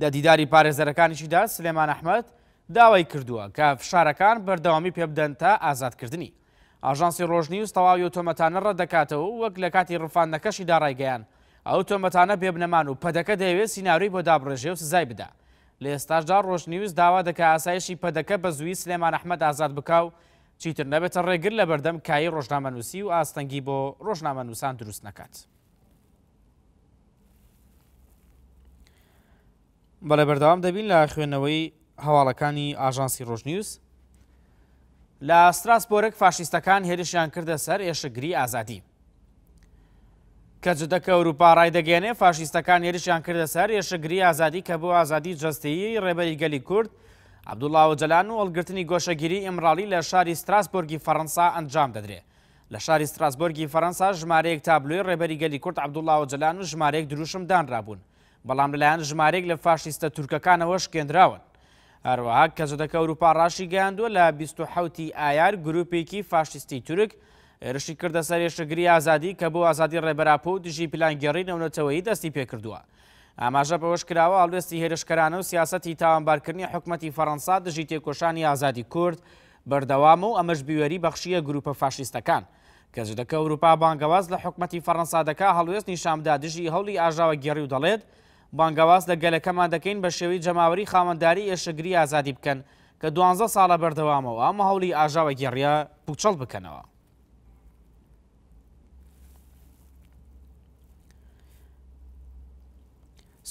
لە دیداری پارێزەرەکانیشیدا سلێمان ئەحمد داوای کردووە کە فشارەکان بەردەوامی پێبدەن تا ئازادکردنی. ئاژانسی ڕۆژنیوز تەواوی ئۆتۆمەتانە ڕەدەکاتەوە وەک لە کاتی ڕفاندەکەشی داڕایگەیان ئەو تۆمەتانە بێبنەمان و پەدەکە دەیەوێت سینناوی بۆ دابڕێژێ و سزای بدە. لە ئێستاشدا ڕۆژنیوز داوا دەکە ئاسایشی پەدەکە بە زووی سلێمان ئەحمەد ئازاد بکاو چیتر نەبێتە ڕێگر لە بەردەم کایی ڕۆژنامەنووسی و ئاستەنگی بۆ ڕۆژنامە نووسان دروست نکات. بەڵێ بەردەوام دەبین لە خوێندنەوەی هەواڵەکانی ئاژانسی ڕۆژنیوز لە ئاستراس بۆرەك فاشیستەکان هێرشیان کردە سەر ئێشگری ئازادی. کە جدەکە ئەوروپا ڕای دەگەێنێ فاشیستەکان هێرشیان کردە سەر ێشەگری ئازادی کە بۆ ئازادی جستەیی ڕێبەری گەلی کورد عبدوڵاو جەلان و ئەڵگرتنی گۆشەگیری ئمراڵی لە شاری ستراسبۆرگی فەەنسا ئەنجام دەدرێت لە شاری ستراسبۆرگی فەەنسا ژمارەیەک تابلوی ڕێبەری گەلی کورد عبدوڵاو جەلان و ژمارەیەک دروشم دانرابوون بەڵام لەلایەن ژمارێک لە فاشیستە تورکەکانەوە شکێنراون هەروەها کەزدەکە ئەوروپا ڕاشی گەیاندووە لە 1970 ئایار گروپێکی فاشستی تورک هێرشی کردە سەر ێشگری ئازادی کە بۆ ئازادی ڕێبەراپۆ دژی پلانگەڕی نەونەتەوەی دەستی پێکردووە. ئاماژە بەوەش کراوە ئەڵوێستی هێرشکەرانە و سیاستی تاوانبارکردنی حکوومەتتی فەەنسا دژی تێکۆشانی ئازادی کورد بەردەوام و ئەمەش بیوەری بەخشیە گروپە فاشیستەکان. کە جدەکە ئەوروپا بانگەواز لە حکوومەتتی فەەنسا دەکا هەڵوێستنی شامدا دژی هەوڵی ئاژاوە گەڕی و دەڵێت، بانگەواز لە گەلەکەمان دەکەین بە شێوەی جەماوەری خاوەنداری ئێشەگری ئازادی بکەن کە دوانزە ساڵە بەردەوامەوە ئەمە هەولی ئاژاوە گەڕیە پوچەڵ بکەنەوە.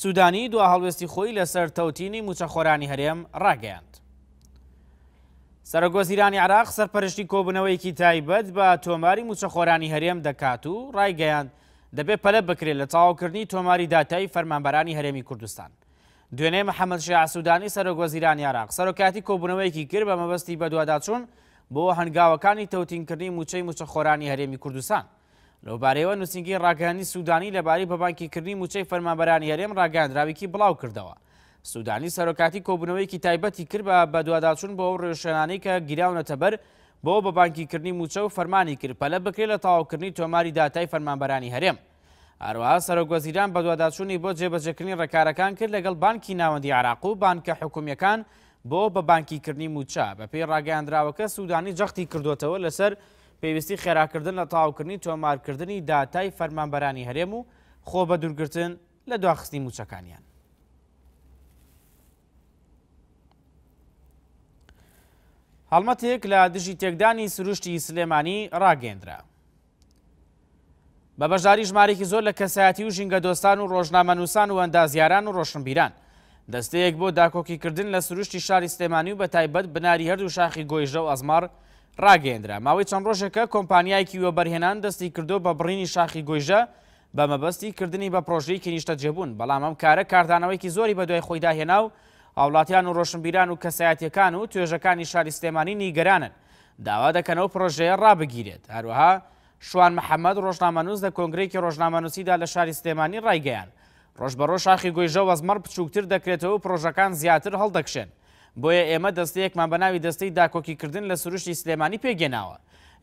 سوودانی دو هەڵوێستی خۆی لەسەر تەوتینی موچەخۆرانی هەرێم ڕاگەیاند. سەرگۆزیرانی عراق سەرپەرشتی کۆبنەوەیکی تایبەت بە تۆماری موچەخۆرانی هەرێم دەکات و ڕایگەیاند دەبێت پەلە بکرێت لە تەواوکردنی تۆماری داتایی فەرمانبەرانی هەرێمی کوردستان. دوێنێ محەممەد شعسوودانی سەرۆگۆزیرانی عراق سەرۆکاتی کۆبنەوەیکی کرد بە مەبەستی بە دوواداچوون بۆ هەنگاوەکانی تەوتینکردنی موچەی موچەخۆرانی هەرێمی کوردستان. لەوبارەیەوە نووسنگی ڕاگەانی سوودانی لەباری بەبانکیکردنی موچەی فەرمانبەرانی هەرێم ڕاگەاندراویکی بڵاو کردەوە. سوودانی سەرۆکاتی کۆبنەوەیکی تایبەتی کرد بە بە دوواداچون بۆ ڕێشێنانی کە گیراونەتەبەر بۆ بە بانکیکردنی موچە و فەرمانی کرد پەلە بکرێت لە تاواکردنی تۆماری داتای فەرمانبەرانی هەرێم. ئاروها سەرۆگۆزیران بە دوواداچوونی بۆ جێبەجەکردنی ڕێکارەکان کرد لەگەڵ بانکی ناوەندی عراق و بانکە حکومیەکان بۆ بە بانکیکردنی موچە بە پێی ڕاگەاندراوەکە سوودانی جەختی کردوتەوە لەسەر پێویستی خێراکردن لە تاوکردنی تۆمارکردنی داتای فەرمانبەرانی هەرێم و خۆ بە دوورگرتن لە دواخستی موچەکانیان. هەڵمەتێک لە دژی تێکدانی سروشتی سلێمانی ڕاگەندرا. بە بەژاری ژمارێکی زۆر لە کەسایەتی و ژینگە دۆستان و ڕۆژنامەنووسان و ئەندازیاران و ڕۆشنبیران. دەستەیەک بۆ داکۆکیکردن لە سروشتی شاری سلێمانی و بە تایبەت بناری هەردوو شاخی گۆیژە و ئەزمار ڕاگەندرا ماوەی چەند ڕۆژێکە کۆمپانیایکی وەبەرهێنان دەستی کردو بە بڕینی شاخی گۆیژە بە مەبەستی کردننی بە پرۆژەی کنیشتە جێبوون بەڵام ئەم کارە کاردانەوەیکی زۆری بە دوای خۆیدا هێنا و هاوڵاتیان و ڕۆشنبیران و کەسایەتەکان و توێژەکانی شاری سلێمانی نیگەرانن داوا دەکەنەوە پرۆژەیە ڕابگیرێت هەروەها شوان محەممەد ڕۆژنامەنووس لە کۆنگرێکی ڕۆژنامەنووسیدا لە شاری سلێمانی ڕایگەیان ڕۆژ بەڕۆ شاخی گۆیژە وەزمەر بچووکتر دەکرێتەوە و پرۆژەکان زیاتر هەڵدەکشێن بۆیە ئێمە دەستەیەکمان بەناوی دەستەی داکۆکیکردن لە سروشی سلێمانی پێگەناوە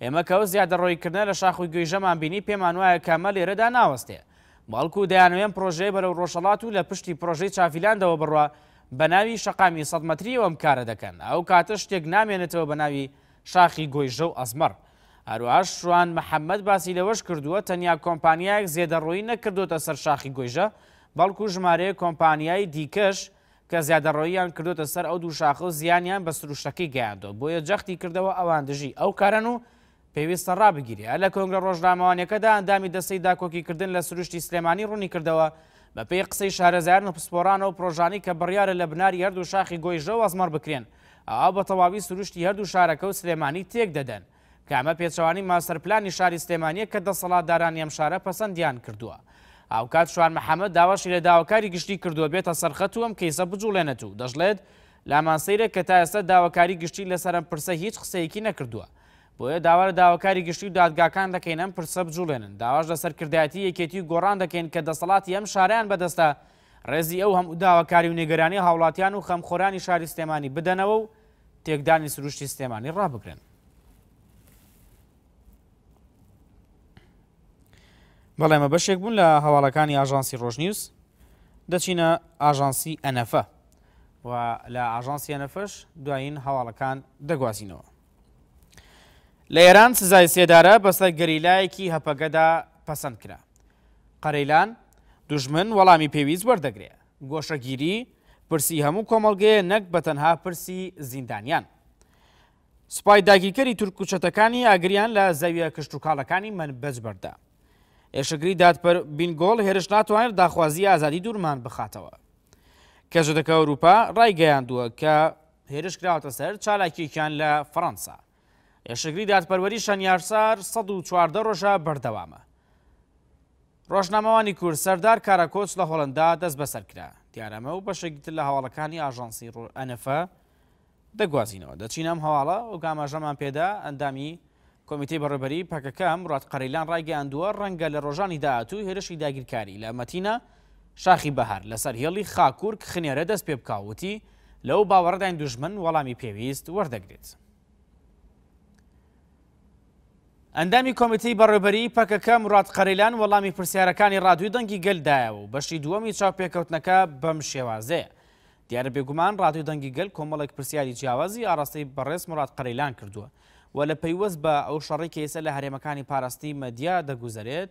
ئێمە کەوت زیادە ڕۆیکردە لە شاخوی گوێژەمان بینی پێمان وایە کامە لێرەدا ناوەستێ بەڵکو دەیانوێن پرۆژەی بەرەو ڕۆژەڵات و لە پشتی پرۆژەی چافیلاندەوە بڕە بەناوی شقامی سەدمەتری ئەوم کارە دەکەن ئەو کاتە شتێک نامێنێتەوە بەناوی شاخی گۆیژە و ئەزمەر هەروەش شوان محەممەد باسی لەوەش کردووە تەنیا کۆمپانیایەک زێدەڕۆی نەکردوتە سەر شاخی گۆیژە بەڵکو ژمارەیە کۆمپانیای دیکەش کە زیادەڕۆییان کردوتە سەر ئەو دوو شاخە و زیانیان بە سروشەکەی گەیاندۆ بۆیە جەختی کردەوە ئەوان دژی ئەو کارن و پێویستە ڕابگیریە لە کۆنگرە ڕۆژنامەوانەکەدا ئەندامی دەستی داکۆکیکردن لە سروشتی سلێمانی ڕوونی کردەوە بە پێی قسەی شارەزارن و پسپۆرانە و پرۆژانی کە بڕیاە لە بناری هەردوو شاخی گۆیژەوە ئەزمەر بکرێن ئا بە تەواوی سروشتی هەردوو شارەکە و سلێمانی تێک دەدەن کامە پێچوانی ماسەرپلانی شاری سلێمانیە کە دەسەڵاتداران ئەم شارە پەسەندیان کردووە. ئاوکات شوان محەممەد داواشی لە داواکاری گشتی کردووە بێتە سەرخەت و ئەم کەیسە بجوڵێنێت و دەژڵێت لامانسەیرە کە تا ئێستا داواکاری گشتی لە سەرم پرسە هیچ قسەیەکی نەکردووە. بۆیە داوارە داواکاری گشتی و دادگاکان دەکەین ئەم پرسە بجوڵێنن داواش لە سەرکردایەتی یەکێتی و گۆڕان دەکەین کە دەسەڵاتی ئەم شاریان بەدەستە ڕێزی ئەو هەم داواکاری و نێگەرانی هاوڵاتیان و خەمخۆرانی شاری سلێمانی بدەنەوە و تێکدانی سروشتی سلێمانی ڕابگرن. بەڵێمە بەشێک بوون لە هەواڵەکانی ئاژانسی ڕۆژنیوس دەچینە ئاژانسی ئەنەفە و لە ئاژانسی ئەنەفەش دوایین هەواڵەکان دەگوازینەوە لە ئێران سزای سێدارە بەسەر گەریلایەکی هەپەگەدا پەسەند کرا قەرەیلان دوژمن وەڵامی پێویست وەردەگرێ گۆشەگیری پرسی هەموو کۆمەلگەیە نەک بە تەنها پرسی زیندانیان سوپای داگیرکەری تورکوچەتەکانی ئاگریان لە زەویە کشتتوکاڵەکانی من بەجبەردا ئێشەگری دادپەر بینگۆڵ هێرش ناتوانێت داخوازی ئازادی دوورمان بخاتەوە. کەژدەکە ئەوروپا ڕایگەیاندووە کە هێرش کراوەتە سەر چالاکییان لە فەەنسا. ئێشەگری دادپەروەری شەنیارسار 1940 ڕۆژە بەردەوامە. ڕۆژنامەوانی کورد سەردار کاراکۆچ لە هۆڵندا دەست بەسەر کرا دیارەمە و بەشێکیتر لە هەواڵەکانی ئاژانسی ئەنەفە دەگوازینەوە دەچینەم هەواڵە و گاماژەمان پێدا ئەندامی کمیتی بەڕێبەری پاکەکەم ڕات قەریلان ڕایگەیاندووە ڕەنگە لە ڕۆژانی داهاتوو هێرشی داگیرکاری لە مەتینە شاخی بەهار لەسەر هێڵی خاکوورک خنێرە دەست پێ بکاوتی لەو باوەڕدان دوژمن وەڵامی پێویست وەردەگرێت. ئەندامی کۆمیتی بەڕێبەری پەکەکە مرات قەریلان وەڵامی پرسیارەکانی ڕادوی دەنگی گەلدایەوە و بەشی دووەمی چاپێکەوتنەکە بەم شێوازەیە. دیارە بێگومان ڕادوی دەنگی گەل کۆمەڵێک پرسیاری جیاوازی ئاراستەی بەڕێز مرات قەریلان کردووە. و لە پەیوەست بە ئەو شەڕی کەسە لە هەرێمەکانی پاراستی مەدیا دەگوزارێت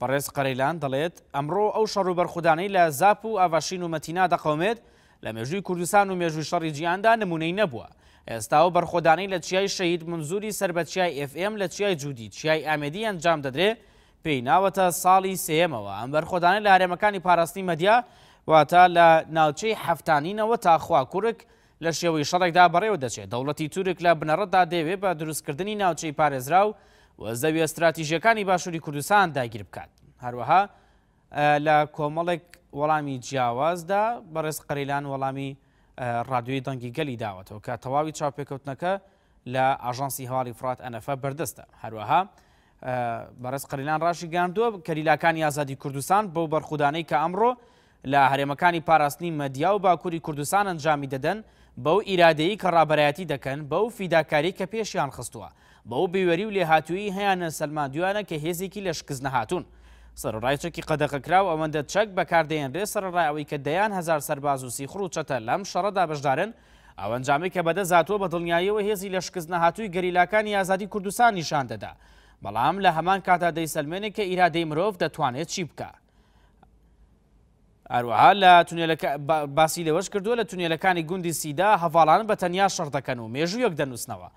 بەڕێز قەرەیلان دەڵێت ئەمڕۆ ئەو شەڕ و بەرخدانەی لە زاپ و ئاواشین و مەتینا دەقومێت لە مێژووی کوردستان و مێژووی شەڕی جیاندا نمونەی نەبووە ئێستا و بەرخۆدانەی لە چیای شەید منزوری سربەتچیای FM لە چیای جودی چیای ئامێدی ئەنجام دەدرێت پێی ناوەتە ساڵی سێمەوە ئەم بەرخۆدانە لە هەرێمەکانی پاراستی مەدیا واتە لە ناوچەی هەفتانینەوە تاخوا کوڕک لە شێوەی شەڕێکدا بەڕێوە دەچێت دەوڵەتی تورک لە بنەڕەتدا دەوێت بە دروستکردنی ناوچەی پارێزرا و زەوی استراتیژیەکانی باشووری کوردستان داگیر بکات هەروەها لە کۆمەڵێک وەڵامی جیاوازدا بەڕێز قەریلان وەڵامی ڕادیۆی دەنگی گەلی داوەتەوە کە تەواوی چاپێککەوتنەکە لە ئاژانسی هەواڵی فرات ئەنەفە بەردەستە هەروەها بەڕێز قەریلان ڕاشی گاندووە کەریلاکانی ئازادی کوردستان بۆ بەرخودانەی کە ئەمڕۆ لە هەرێمەکانی پاراستنی مەدیا و باکووری کوردستان ئەنجامی دەدەن بەو ئیرادەیە کە ڕابەتی دەکەن بەو فیداکاری کە پێشیان خستووە بەو بیوەری و لێهاتووی هیانە سەلمان دووانە کە هێزێکی لە شکز نەهاتون. سەرڕایچێکی قەدەقەکراو ئەوەندە چەک بەکاردەێنرێ سەرڕایەوەی کە دەیان هزار سەرباز و سیخڕ و چەتە لەم شەڕدا بەشدارن ئەوەنجامی کە بەدە زاتوە بە دڵنیاییەوە هێزی لە شکز نەهاتووی گەریلاکانی ئازادی کوردستان نیشان دەدا. بەڵام لە هەمان کاتا دەی سلمێنێک کە ئیرادەی مرۆڤ دەتوانێت چی بکە. ئاروەها لە باسی لەوەش کردووە لە تونێلەکانی گوندی سیدا هەواڵان بە تەنیا شەڕ دەکەن و مێژوویەک دەنووسنەوە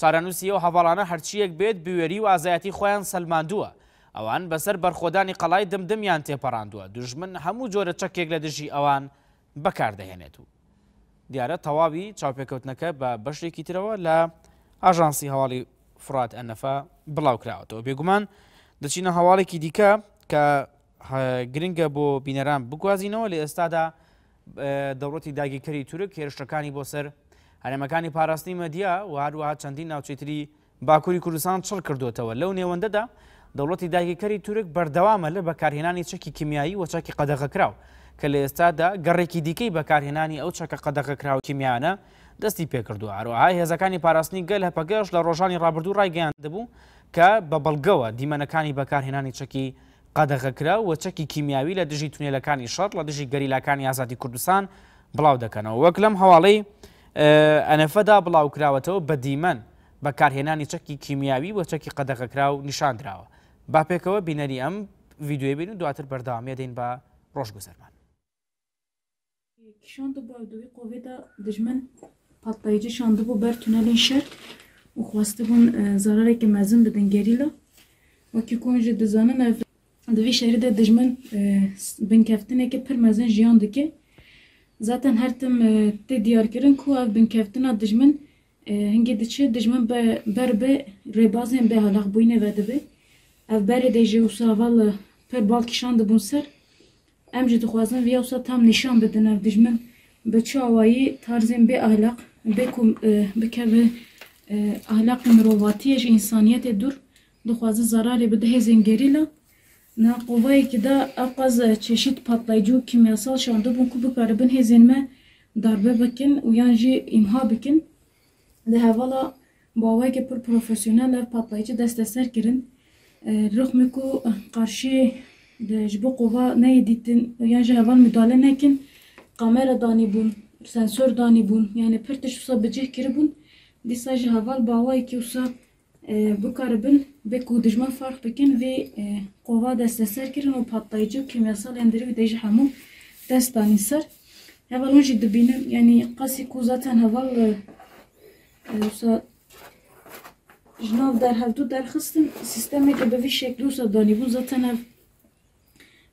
چارەنووسی ئەو هەواڵانە هەرچیەک بێت بوێری و ئازایەتی خۆیان سەلماندووە ئەوان بەسەر بەرخۆدانی قەڵای دمدمیان تێپەڕاندووە دژمن هەموو جۆرە چەکێک لە دژی ئەوان بەکاردەهێنێت و دیارە تەواوی چاوپێکەوتنەکە بە بەشێکی ترەوە لە ئاژانسی هەواڵی فرات ئەنەفا بڵاوکراوەتەوە بێگومان دەچینە هەواڵێکی دیکە کە گرنگە بۆ بینەران بگوازینەوە لە ئێستادا دەوڵەتی داگیکەری تورک هێرشەکانی بۆ سەر هەرێمەکانی پاراستنی مەدیە و هەروەها چەندین ناوچێتری باکووری کوردستان چڕ کردوتەوە لەو نێوەندەدا دەوڵەتی داگیکەری تورک بەردەوامە لە بەکارهێنانی چەکی کیمیایی و چاکی قەدەغەکراو کە لە ئێستادا گەڕێکی دیکەی بەکارهێنانی ئەو چەکە قەدەغەکراو کیمیانە دەستی پێکردو هەروەهای هێزەکانی پاراستنی گەل هەپەگەش لە ڕۆژانی ڕابردوو ڕایگەیان دەبوو کە بە بەڵگەوە دیمەنەکانی بەکارهێنانی چەکی قەدەغەکرا وەچەکی کیمیاوی لە دژی تونێلەکانی شەڕ لە دژی گەریلاکانی ئازادی کوردستان بڵاو دەکەنەوە وەک لەم هەواڵەی ئەنەفەدا بڵاوکراوەتەوە بە دیمەن بەکارهێنانی چەکی کیمیاوی وەچەکی قەدەغەکرا و نیشاندراوە باپێکەوە بینەری ئەم ویددیوێ بین و دواتر بەرداوامی دەین بە ڕۆژگوزەرمان kişandı bu evdevi kovida dijmin patlayıcı şandı bu ber tünelin şer u xwastı bun zarareke mezin bidin gerîla wekî konjê dizanin ev دوی شهر ده دجمن بنکفتنه که پر مزن جیان دکه zaten her tim e, te diyar kirin ku ev bin keftina dijmin e, hingê diçe dijmin be berbe rêbazên be halaq bûyînê vedibe ev berê de jê wisa e, per bal dibûn ser em jî dixwazin vê wisa tam nişan bidin ev dijmin bi çi be tarzên be kum bê ku bikeve ahlaq mirovatiyê ji însaniyetê dur dixwazin zararê bide hêzên gerî Nakova 2'de Akaz çeşit patlayıcı kimyasal şandı bu kubuk arabın hezinme darbe bikin uyan jî imha bikin. Di hevala bawayeke pir profesyonel ev patlayıcı desteser kirin. E, Rıxmî ku eh, qarşî ji bo qova neyedîtin uyan jî heval müdahale nekin. Kamera danîbûn, sensör danîbûn yani pir tişusa bicih kiribûn. Dîsa ji heval bawayekî wisa Ee, bu karabin ve kudujman fark bekin ve e, kova deste kirin o patlayıcı kimyasal endiri deji hamu destani ser. Heval onji dibinim yani qasi ku zaten heval e, e, usa jnav der hevdu der xistin sisteme ke şekli usa dani bu zaten hev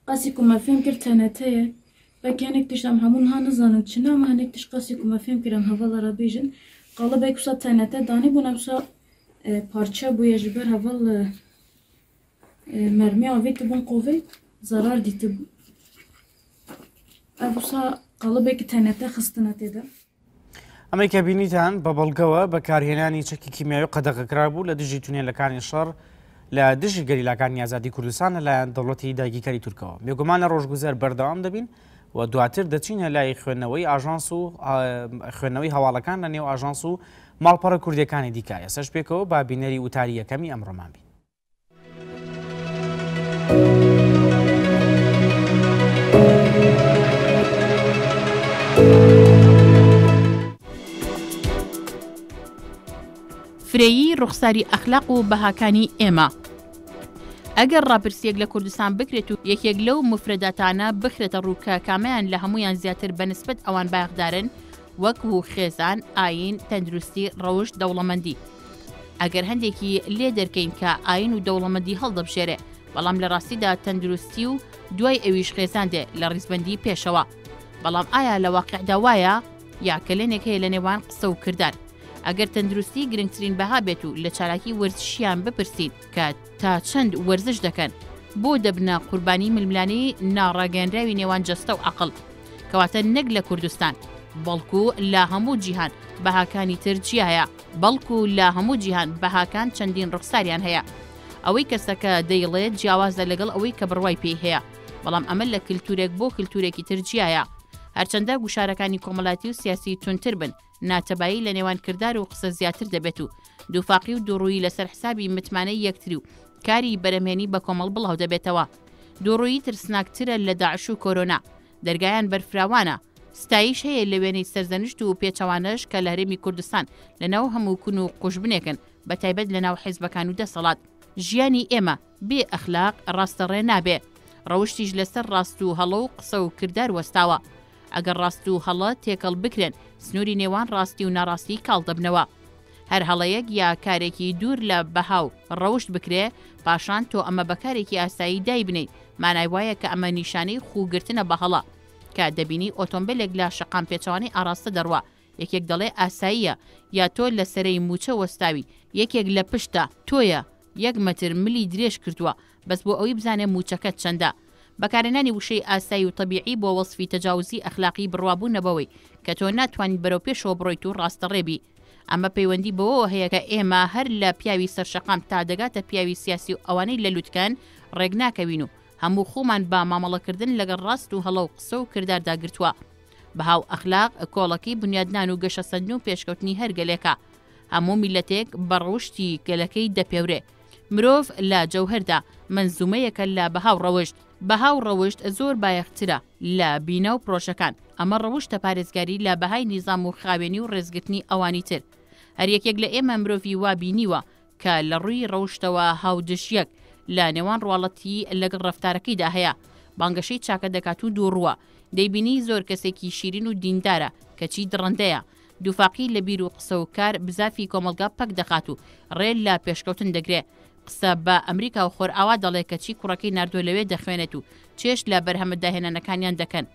qasi ku mefem kir teneteye Belki hanek dişlem hamun hanızanın çine ama hanek diş kuma film mefem havalara heval arabijin. Qalı bekusa tenete dani bu nemsa parça bu ji ber heval mermiya avê dibin qovê zarar dîtibû ev wisa qalibekî tenete xistine tê de ئەمەی کەبینیتان بە بەڵگەوە بەکارهێنانی چەکی کیمیاوی قەدەغەکرا بوو لە دژی تونێلەکانی شەڕ لە دژی گەریلاکانی ئازادی کوردستان لەلایەن دەوڵەتی داگیکاری تورکەوە بێگومانە ڕۆژگوزەر بەردەوام دەبین و دواتر دەچینە لای خوێندنەوەی ئاژانس و خوێندنەوەی هەواڵەکان لە نێو ئاژانس و ماڵپەڕە کوردیەکانی دیکە ئێسەش پێکەوە با بینەری وتاری یەکەمی ئەمڕۆمان بین. فرەیی ڕوخساری ئەخلاق و بەهاکانی ئێمە. ئەگەر ڕاپرسیەک لە کوردستان بکرێت و یەکێک لەو مفرەداتانە بخرێتە ڕووکە کامیان لە هەمویان زیاتر بەنسبت ئەوان باغدارن، وەکو خێزان ئاین تەندروستی ڕەوش دەوڵەمەندی. ئەگەر هەندێکی لێ دەرکەین کە ئاین و دەوڵەمەندی هەڵدەبژێرێ بەڵام لە ڕاستیدا تەندروستی و دوای ئەویش خێزاندێ لە ڕیزبندی پێشەوە. بەڵام ئایا لە واقعدا وایە یاکەلێنێک هەیە لە نێوان قسە و کردار. ئەگەر تەندروستی گرنگترین بەها بێت و لە چالاکی وەرزشیان بپرسید کە تا چەند وەرزش دەکەن بۆ دەبنا قوربانی ململانی ناڕاگەنراوی نێوان جەستە و عقل کەواتە نەک لە کوردستان بەڵکو لا هەموو جیهان بەهاکانی ترجیایە بەڵکو لا هەموو جیهان بەهاکان چەندین ڕخساریان هەیە ئەوەی کەسەکە دەیڵێت جیاوازە لەگەڵ ئەوەی کە بڕوای پێی هەیە بەڵام ئەمە لە کللتورێک بۆ کللتورێکی ترجیایە هەرچەندە گوشارەکانی کۆمەڵاتی و سیاسی تونتر بن ناتەبایی لە نێوانکردار و قسە زیاتر دەبێت و دووفاقی و دوڕووی لەسەر حسابی متمانەی یەکتری و کاری بەرەمێنی بە کۆمەڵ بڵاو دەبێتەوە دوڕووی ترسناکترە لە داعش و کۆرۆنا دەرگایان بەرفراوانە ستایش هەیە لە وێنەی سەرزەنشت و پێچەوانەش کە لە هەرێمی کوردستان لەناو هەموو کون و قوشبنێکن بە تایبەت لەناو حیزبەکان و دەسەڵات ژیانی ئێمە بێ ئەخلاق ڕاستەڕێ نابێ ڕەوشتیش لەسەر ڕاست و هەڵە و قسە و کردار وەستاوە ئەگەر ڕاست و هەڵە تێکەڵ بکرێن سنووری نێوان ڕاستی و ناڕاستی کاڵ دەبنەوە هەر هەڵەیەک یا کارێکی دوور لە بەهاو ڕەوشت بکرێ پاشان تۆ ئەمە بەکارێکی ئاسایی دای بنیت مانای وایە کە ئەمە نیشانەی خوگرتنە بەهڵە کە دەبینی ئۆتۆمبیلێک لا شقام پێچوانی ئاراستە دەڕوە یەکێک دەڵێ ئاساییە یا تۆ لە سەرەی موچە وەستاوی یەکێک لە پشتە تۆیە یەک مەتر ملی درێژ کردووە بەس بۆ ئەوی بزانێ موچەکەت چەندە بەکارێنانی وشەی ئاسایی و تەبیعی بۆ وەصفی تەجاوزی ئەخلاقی بڕوابوونەبەوەی کە تۆ ناتوانین بەرەو پێشەوە بڕۆیت و ڕاستەڕێبی ئەمە پەیوەندی بەوە هەیە کە ئێمە هەر لە پیاوی سەرشەقام تا دەگاتە پیاوی سیاسی و ئەوانەی لە لووتکان ڕێگناکەوین و هەموو خۆمان با مامەڵەکردن لەگەڵ ڕاست و هەڵە و قسە و کردارداگرتووە بەهاو ئەخلاق کۆڵەکەی بنیادنان و گەشە سندن و پێشکەوتنی هەرگەلێکە هەموو میلەتێک بەڕوشتی گەلەکەی دەپێورێ مرۆڤ لا جەوهردا منزومەیەکە لا بەهاو ڕەوشت بەهاو ڕەوشت زۆر بایەخترە لە بینە و پرۆشەکان ئەمە ڕەوشتە پارێزگاری لە بەهای نیزام و خاوێنی و ڕێزگرتنی ئەوانی تر هەریەکێک لە ئێمە مرۆڤی وابینیوە کە لە ڕووی ڕەوشتەوە هاودشیەک لە نێوان ڕواڵەتی لەگەڵ ڕفتارەکەیدا هەیە بانگەشەی چاکە دەکات و دووڕووە دەیبینی زۆر کەسێکی شیرین و دیندارە کەچی درڕندەیە دوفاقی لە بیر و قسە و کار بزافی کۆمەلگا پەک دەخات و ڕێل لە پێشکەوتن دەگرێت قسە بە ئەمریکا و خۆرئاوا دەڵێ کەچی کوڕەکەی نردۆ لەوێ دەخوێنێت و چێش لە بەرهەمەداهێنانەکانیان دەکەن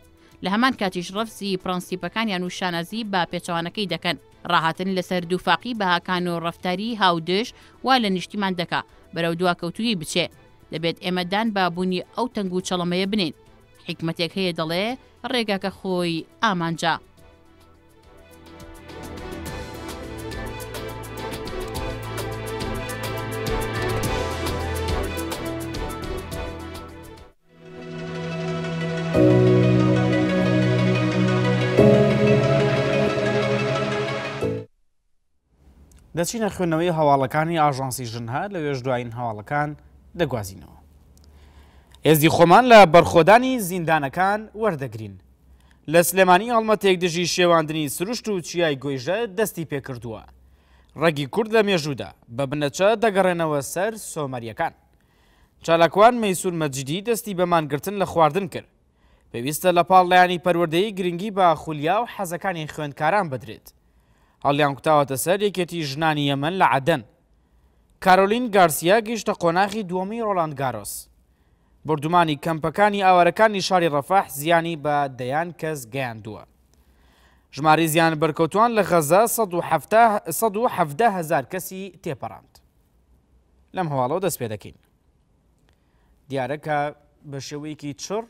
لە هەمان کاتیش ڕفسی پرەنسیپەکانیان و شانازی با پێچوانەکەی دەکەن ڕاهاتن لەسەر دوفاقی بەهاکان و ڕفتاری هاودش وا لە نیشتیمان دەکا بەرەو دواکەوتوی بچێ دەبێت ئێمەدان بابوونی ئەو تەنگ و چەڵەمەیە بنین حکمتێک هەیە دەڵێ ڕێگاکە خۆی ئامانجا دەچینە خوێنەوەی هەواڵەکانی ئاژانسی ژنها لە وێژ دوایین هەواڵەکان دەگوازینەوە. ئێزی خۆمان لە بەرخۆدانی زیندانەکان وەردەگرین. لە سلێمانی هەڵمەتێک دژی شێواندنی سروشت و چیای گۆیژە دەستی پێکردووە. ڕەگی کورد لە مێژوودا بە بنەچە دەگەڕێنەوە سەر سۆمەریەکان. چالاکوان مەسوور مەجددی دەستی بەمانگرتن لە خواردن کرد. پێویستە لە پاڵلایانی پەروەردەی گرنگی بە خولیا و حەزەکانی خوێندکاران بدرێت. هەڵیان کوتاوەتە سەر یەکێتی ژنانی یەمەن لە عەدەن کارۆلین گارسیا گەیشتە قۆناغی دووەمی ڕۆلاند گارۆس بردومانی کەمپەکانی ئاوارەکانی شاری ڕەفاح زیانی بە دەیان کەس گەیاندووە ژماری زیان بەرکەوتوان لە غەزە 170 هزار کەسی تێپەڕاند لەم هەواڵەوە دەست پێ دەکەین دیارەکە بە شێوەیەکی چڕ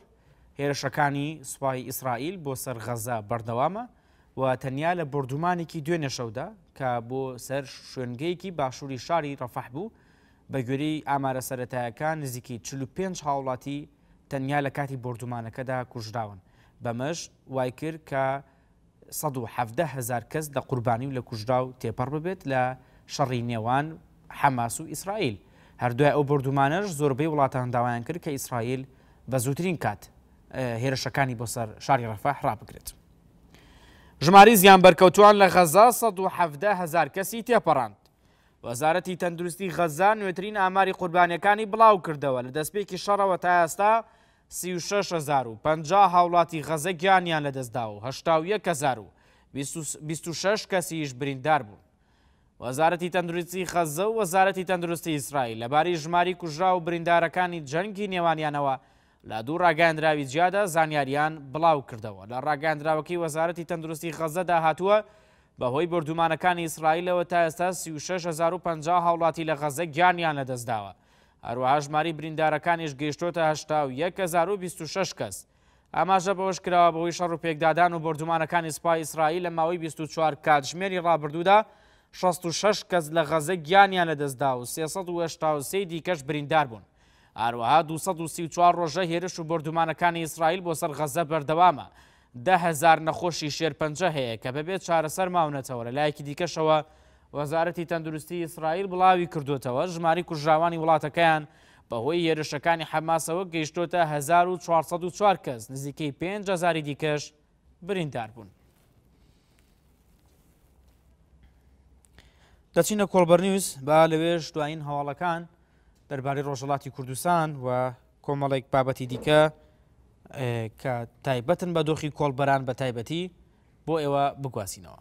هێرشەکانی سوپای ئیسرائیل بۆ سەر غەزە بەردەوامە و تەنیا لە بردومانێکی دوێنێ شەودا کە بۆ سەر شوێنگەیەکی باشووری شاری ڕەفەح بوو بە گوێری ئامارە سەتایەکان نزیکی 45 هاوڵاتی تەنیا لە کاتی بردومانەکەدا کوژراون بەمەش وای کرد کە 1970هزار کەس لە قوربانی و لە کوژرا و تێپەڕ ببێت لە شەڕی نێوان حەماس و ئیسرائیل هەردوای ئەو بردومانەش زۆربەی وڵاتان داوایان کرد کە ئیسرائیل بە زووترین کات هێرشەکانی بۆ سەر شاری ڕەفاح ڕابگرێت. ژماری زیان بەرکەوتوان لە غەزا 170 هزار کەسی تێپەڕاند وەزارەتی تەندروستی غەزا نوێترین ئاماری قوربانەکانی بڵاو کردەوە لە دەستپێکی شەڕەوە تا ئێستا 3650 هاوڵاتی غەزە گیانیان لەدەستدا و 1926 کەسیش بریندار بوون وەزارەتی تەندروستی خەزە و وەزارەتی تەندروستی ئیسرائیل لەباری ژماری کوژرا و بریندارەکانی جەنگی نێوانیانەوە لە دوو ڕاگەاندراوی جیادا زانیاریان بڵاو کردەوە لە ڕاگەاندراوەکەی وەزارەتی تەندروستی غەزەدا هاتووە بەهۆی بردومانەکانی ئیسرائیلەوە تا ئێستا 3650 هاوڵاتی لە غەزە گیانیان لەدەستداوە هەروەها ژماری بریندارەکانیش گەیشتۆتە 1926 کەس ئاماژە بەوەش کراوە بەوەی شەڕ و پێکدادان و بردومانەکانی سپای ئیسرائیل لە ماوەی 24 کاتژمێری ڕابردوودا 66 کەس لە غەزە گیانیان لەدەستدا و 3 دیکەش بریندار بوون هاروەها 234 ڕۆژە هێرش و بردومانەکانی ئیسرائیل بۆ سەر غەزە بەردەوامە دههزار نەخۆشی شێرپەنجە هەیە کە بەبێت چارەسەر ماونەتەوە لە لایەکی دیکەشەوە وەزارەتی تەندروستی ئیسرائیل بڵاوی کردوتەوە ژماری کوژراوانی وڵاتەکەیان بەهۆی هێرشەکانی حەماسەوە گەیشتۆتە 1404 کەس نزیکەی 5هزاری دیکەش بریندار بوون. دەچینە کۆلبەرنیوز با لەوێش دوایین هەواڵەکان دەربارەی ڕۆژەڵاتی کوردستان و کۆمەڵێک بابەتی دیکە کە تایبەتن بە دۆخی کۆڵبەران بە تایبەتی بۆ ئێوە بگواسینەوە.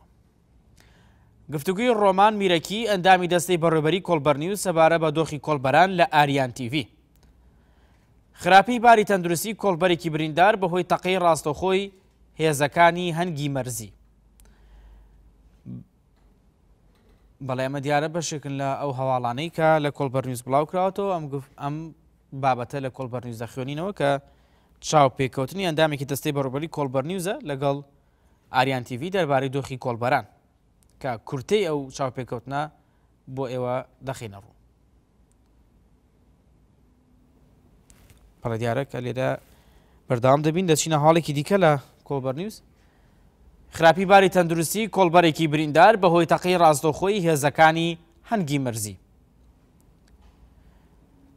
گفتوگوی ڕۆمان میرەکی ئەندامی دەستی بەڕێبەری کۆلبەرنی و سەبارە بە دۆخی کۆلبەران لە ئاریان تیV. خراپی باری تەندروستی کۆلبەرێکی بریندار بەهۆی تەقی ڕاستەخۆی هێزەکانی هەنگی مەرزی. بەڵێ ئەمە دیارە بەشێکن لە ئەو هەواڵانەی کە لە کۆلبەرنیوز بڵاوکراوەوە ئەم ئەم بابەتە لە کۆلبەرنیوز دەخوێنینەوە کە چاو پێکەوتنی ئەندامێکی دەستەی بەڕوبەری کۆلبەرنیوزە لەگەڵ ئاریان تیV دەربارەی دۆخی کۆلبەران کە کورتەی ئەو چاو پێکەوتنا بۆ ئێوە دەخینەڕوو پەڕ دیارە کە لێرە بەردام دەبین دەچینە حاڵێکی دیکە لە کۆلبەرنیوز خراپی باری تەندروستی کۆلبەرێکی بریندار بەهۆی تەقی ڕاستۆخۆی هێزەکانی هەنگی مرزی.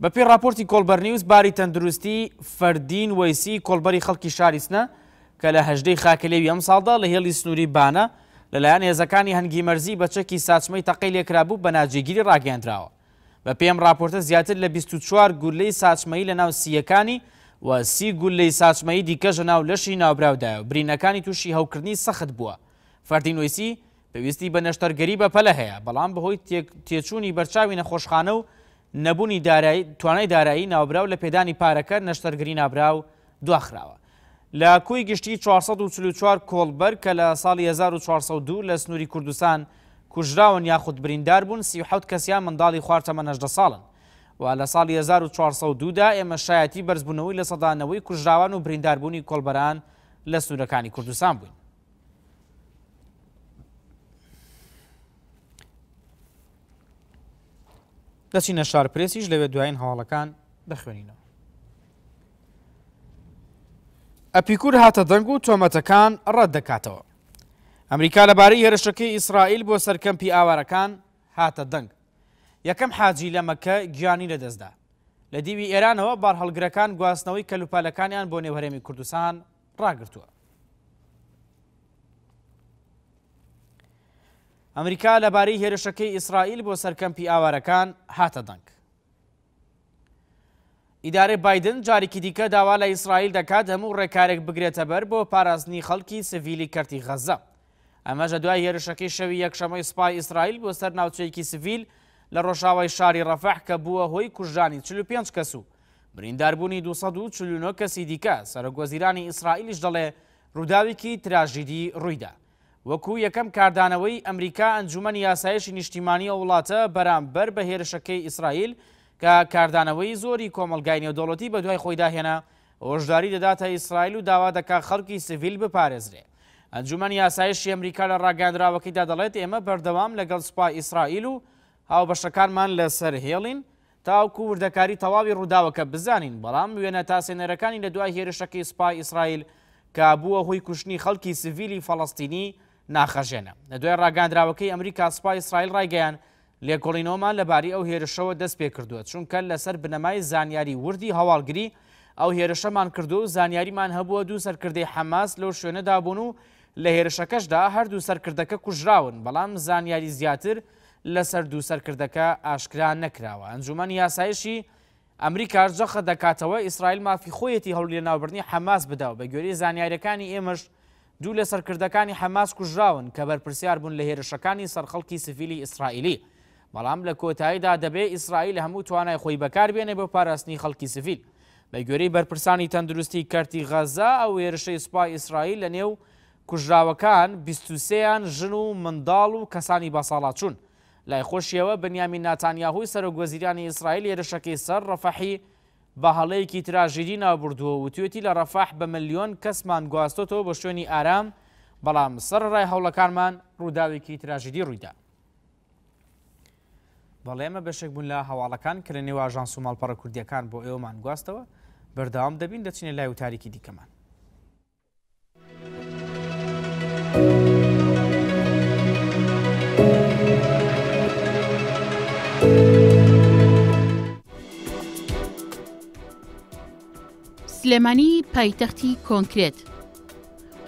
بەپی راپۆرتی کۆلبەرنیوز باری تەندروستی فەردین وەیسی کۆلبەری خەڵکی شاریسنە کە لە هەژدەی خاکلێوی ئەم ساڵدا لە هێڵی سنووری بانە لەلایەن هێزەکانی هەنگی مرزی بە چەکی ساچمەی تەقی لێکرابوو بە ناجێگیری ڕاگەاندراوە. بە پێم راپۆرتە زیاتر لە 24 گورلەی ساچمەی لە ناو سیەکانی و سی گولەی ساچمەی دیکەژە ناو لەشی ناوبراودایە و برینەکانی تووشی هەوکردنی سەخت بووە فەردینویسی پێویستی بە نەشتەرگەری بەپەلە هەیە بەڵام بەهۆی تێچوونی بەرچاوی نەخۆشخانە و نەبوونی توانای دارایی ناوبراو لە پێدانی پارەکە نەشتەرگری نابراو دواخراوە لە کوی گشتی 444 کۆلبەر کە لە ساڵی 1942 لە سنووری کوردستان کوژراون یاخود بریندار بوون 37 کەسیان منداڵی خوارتەمە 19 ساڵن و لە ساڵی 1940دا ئێمە شایەتی بەرزبوونەوەی لە سەدانەوەی کوژراوان و برینداربوونی کۆلبەران لە سنوورەکانی کوردستان بووین. دەچینە شارپرسیش لەوێ دوایین هەواڵەکان دەخوێنینەوە. ئەپیکور هاتە دەنگ و تۆمەتەکان ڕەت دەکاتەوە. ئەمریکا لەبارەی هێرشەکەی ئیسرائیل بۆ سەرکەمپی ئاوارەکان هاتە دەنگ. یەکەم حاجی لە مەکە گیانی لەدەستدا لە دیوی ئێرانەوە بار هەڵگرەکان گواستنەوەی کەلوپالەکانیان بۆ نێوهرێمی کوردستان ڕاگرتووە ئەمریکا لەبارەی هێرشەکەی ئیسرائیل بۆ سەرکەمپی ئاوارەکان هاتە دەنگ ئیدارە بادن جارێکی دیکە داوا لە ئیسرائیل دەکات هەموو ڕێکارێک بگرێتە بەر بۆ پاراستنی خەڵکی سڤیلی کەرتی غەزە ئەمەژە دوای هێرشەکەی شەوی یەکشەمەی سوپای ئیسرائیل بۆ سەر ناوچەیەکی سڤیل لە ڕۆژاوای شاری ڕەفەح کە بووە هۆی کوژانی 45 کەس و برینداربوونی 249 کەسی دیکە سەرگۆزیرانی ئیسرائیلیش دەڵێ ڕووداویکی تراژیدی ڕوویدا. وەکو یەکەم کاردانەوەی ئەمریکا ئەنجومی یاسایشی نیشتیمانی وڵاتە بەرامبەر بە هێرشەکەی ئیسرائیل کە کاردانەوەی زۆری کۆمەلگای نێودەوڵەتی بە دوای خۆیدا هێنا هۆشداری دەداتە ئیسرائیل و داوا دەکا خەڵکی سڤیل بپارێزرێ. ئەنجومی یاسایشی ئەمریکا لە ڕاگەاندراوەکەیدا دەڵێت ئێمە بەردەوام لەگەڵ سوپا ئیسرائیل و هاو بەشەکانمان لەسەر هێڵین تاوکو وردەکاری تەواوی ڕووداوەکە بزانین بەڵام وێنە تاسێنەرەکانی لە دوای هێرشەکەی سپای ئیسرائیل کە بووە هۆی کوشتنی خەڵکی سڤیلی فەڵستینی ناخەژێنە لە دوای ڕاگاندراوەکەی ئەمریکا سپای ئیسرائیل ڕایگەیان لێکۆڵینەوەمان لەباری ئەو هێرشەوە دەست پێ کردووە چونکە لەسەر بنەمای زانیاری وردی هەواڵگری ئەو هێرشەمان کردو و زانیاریمان هەبووە دوو سەرکردی حەماس لەو شوێنەدابوون و لە هێرشەکەشدا هەردوو سەرکردەکە کوژراون بەڵام زانیاری زیاتر لەسەر دووسەرکردەکە ئاشکرا نەکراوە ئەنجومەن یاسایشی ئەمریکا جەخە دەکاتەوە ئیسرائیل مافی خۆیەتی هەوڵ لە ناوبرنی حماس بداو بە گوێری زانیاریەکانی ئێمەش دوو لە سەرکردەکانی حماس کوژراون کە بەرپرسیار بوون لە هێرشەکانی سەرخەڵکی سفیلی ئیسرائیلی بەڵام لە کۆتاییدا دەبێت ئیسرائیل هەموو توانای خۆی بەکار بێنێ بۆ پاراستنی خەڵکی سفیل بە گوێرەی بەرپرسانی تەندروستی کەرتی غەزا ئەو هێرشەی سوپای ئیسرائیل لە نێو کوژراوەکان 23یان ژن و منداڵ و کەسانی بەساڵات چوون لای خۆشیەوە بنیامی ناتانیاهوی سەرۆگوەزیرانی ئیسرائیل ێرشەکەی سەر ڕەفەحی بە هەڵەیەکی تراژیری نابردووە وتوێتی لە ڕەفاح بە ملیۆن کەسمان گواستۆتەوە بە شوێنی ئارام بەڵام سەر ڕای هەوڵەکانمان ڕووداوێکی تراژیدی ڕوویدا. بەڵێمە بەشێک بوون لە هەواڵەکان کە لە نێو ئاژان سوماڵپەڕە کوردیەکان بۆ ئێوەمان گواستەوە بەرداوام دەبین دەچینە لای وتاریکی دیکەمان. سلێمانی پایتەختی کۆنکرێت.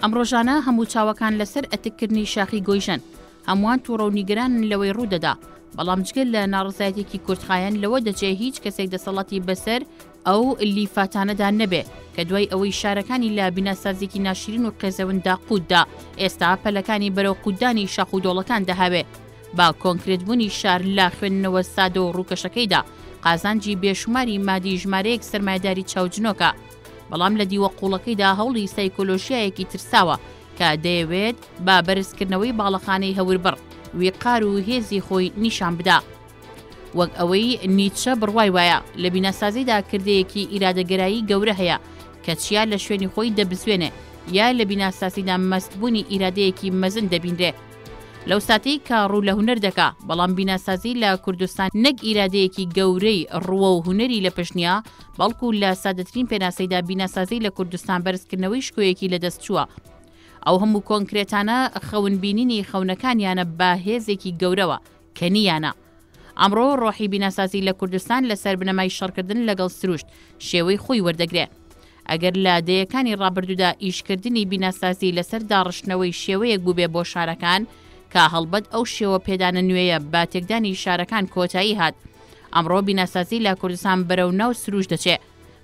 ئەم ڕۆژانە هەموو چاوەکان لەسەر ئەتکردنی شاخی گۆیژەن هەمووان تووڕە و نیگەران لەوەی ڕوودەدا بەڵام جگەل لە ناڕزایەتێکی کورتخایەن لەوە دەچێ هیچ کەسێک دەسەڵەتی بەسەر ئەو لیفاتانەدا نەبێ کە دوای ئەوەی شارەکانی لە بیناسازێکی ناشرین و قێزەوندا قوتدا ئێستا پەلەکانی بەرەو قودانی شاخ و دۆڵەکان دەهاوێ با کۆنکرێتبوونی شار لا خوێندنەوە سادە و ڕووکەشەکەیدا قازانجی بێشماری مادی ژمارەیەک سرمایداری چاوجنۆکە بەڵام لە دیوە قوڵەکەیدا هەوڵی سایکۆلۆژیایەکی ترساوە کە دەیەوێت با بەرزکردنەوەی باڵەخانەی هەوربڕ وێقار و هێزی خۆی نیشان بدا. وەک ئەوەی نیچە بڕوای وایە لە بینەسازیدا کردەیەکی ئیرادەگەرایی گەورە هەیە کە چیا لە شوێنی خۆی دەبزوێنێ یا لە بیناساسیدا مەستبوونی ئیرادەیەکی مەزن دەبینرێ لەو ساتی کە ڕوو لە هوەر دەکا بەڵام بیناسازی لە کوردستان نەک ئیرادەیەکی گەورەی ڕووە و هوەری لە پشنیا بەڵکو لە سادەترین پێناسەیدا بیناسازی لە کوردستان بەرزکردنەوەی شکوەیەکی لەدەستچووە. ئەو هەموو کۆنکرێتانە خەونبینینی خەونەکانیانە باهێزێکی گەورەوە کەنیانە. ئەمڕۆ ڕۆحی بیناسازی لە کوردستان لەسەر بنەمای شەڕکردن لەگەڵ سروشت شێوەی خۆی وەردەگرێت. ئەگەر لادەیەکانی ڕابردودا ئیشکردنی بیناسازی لەسەر داڕشتنەوەی شێوەیەک بوو بێ بۆ شارەکان، کە هەڵبەت ئەو شێوە پێدانە نوێیە با تێکدانی شارەکان کۆتایی هات ئەمڕۆ بینەسازی لە کوردستان بەرەو ناو سروش دەچێت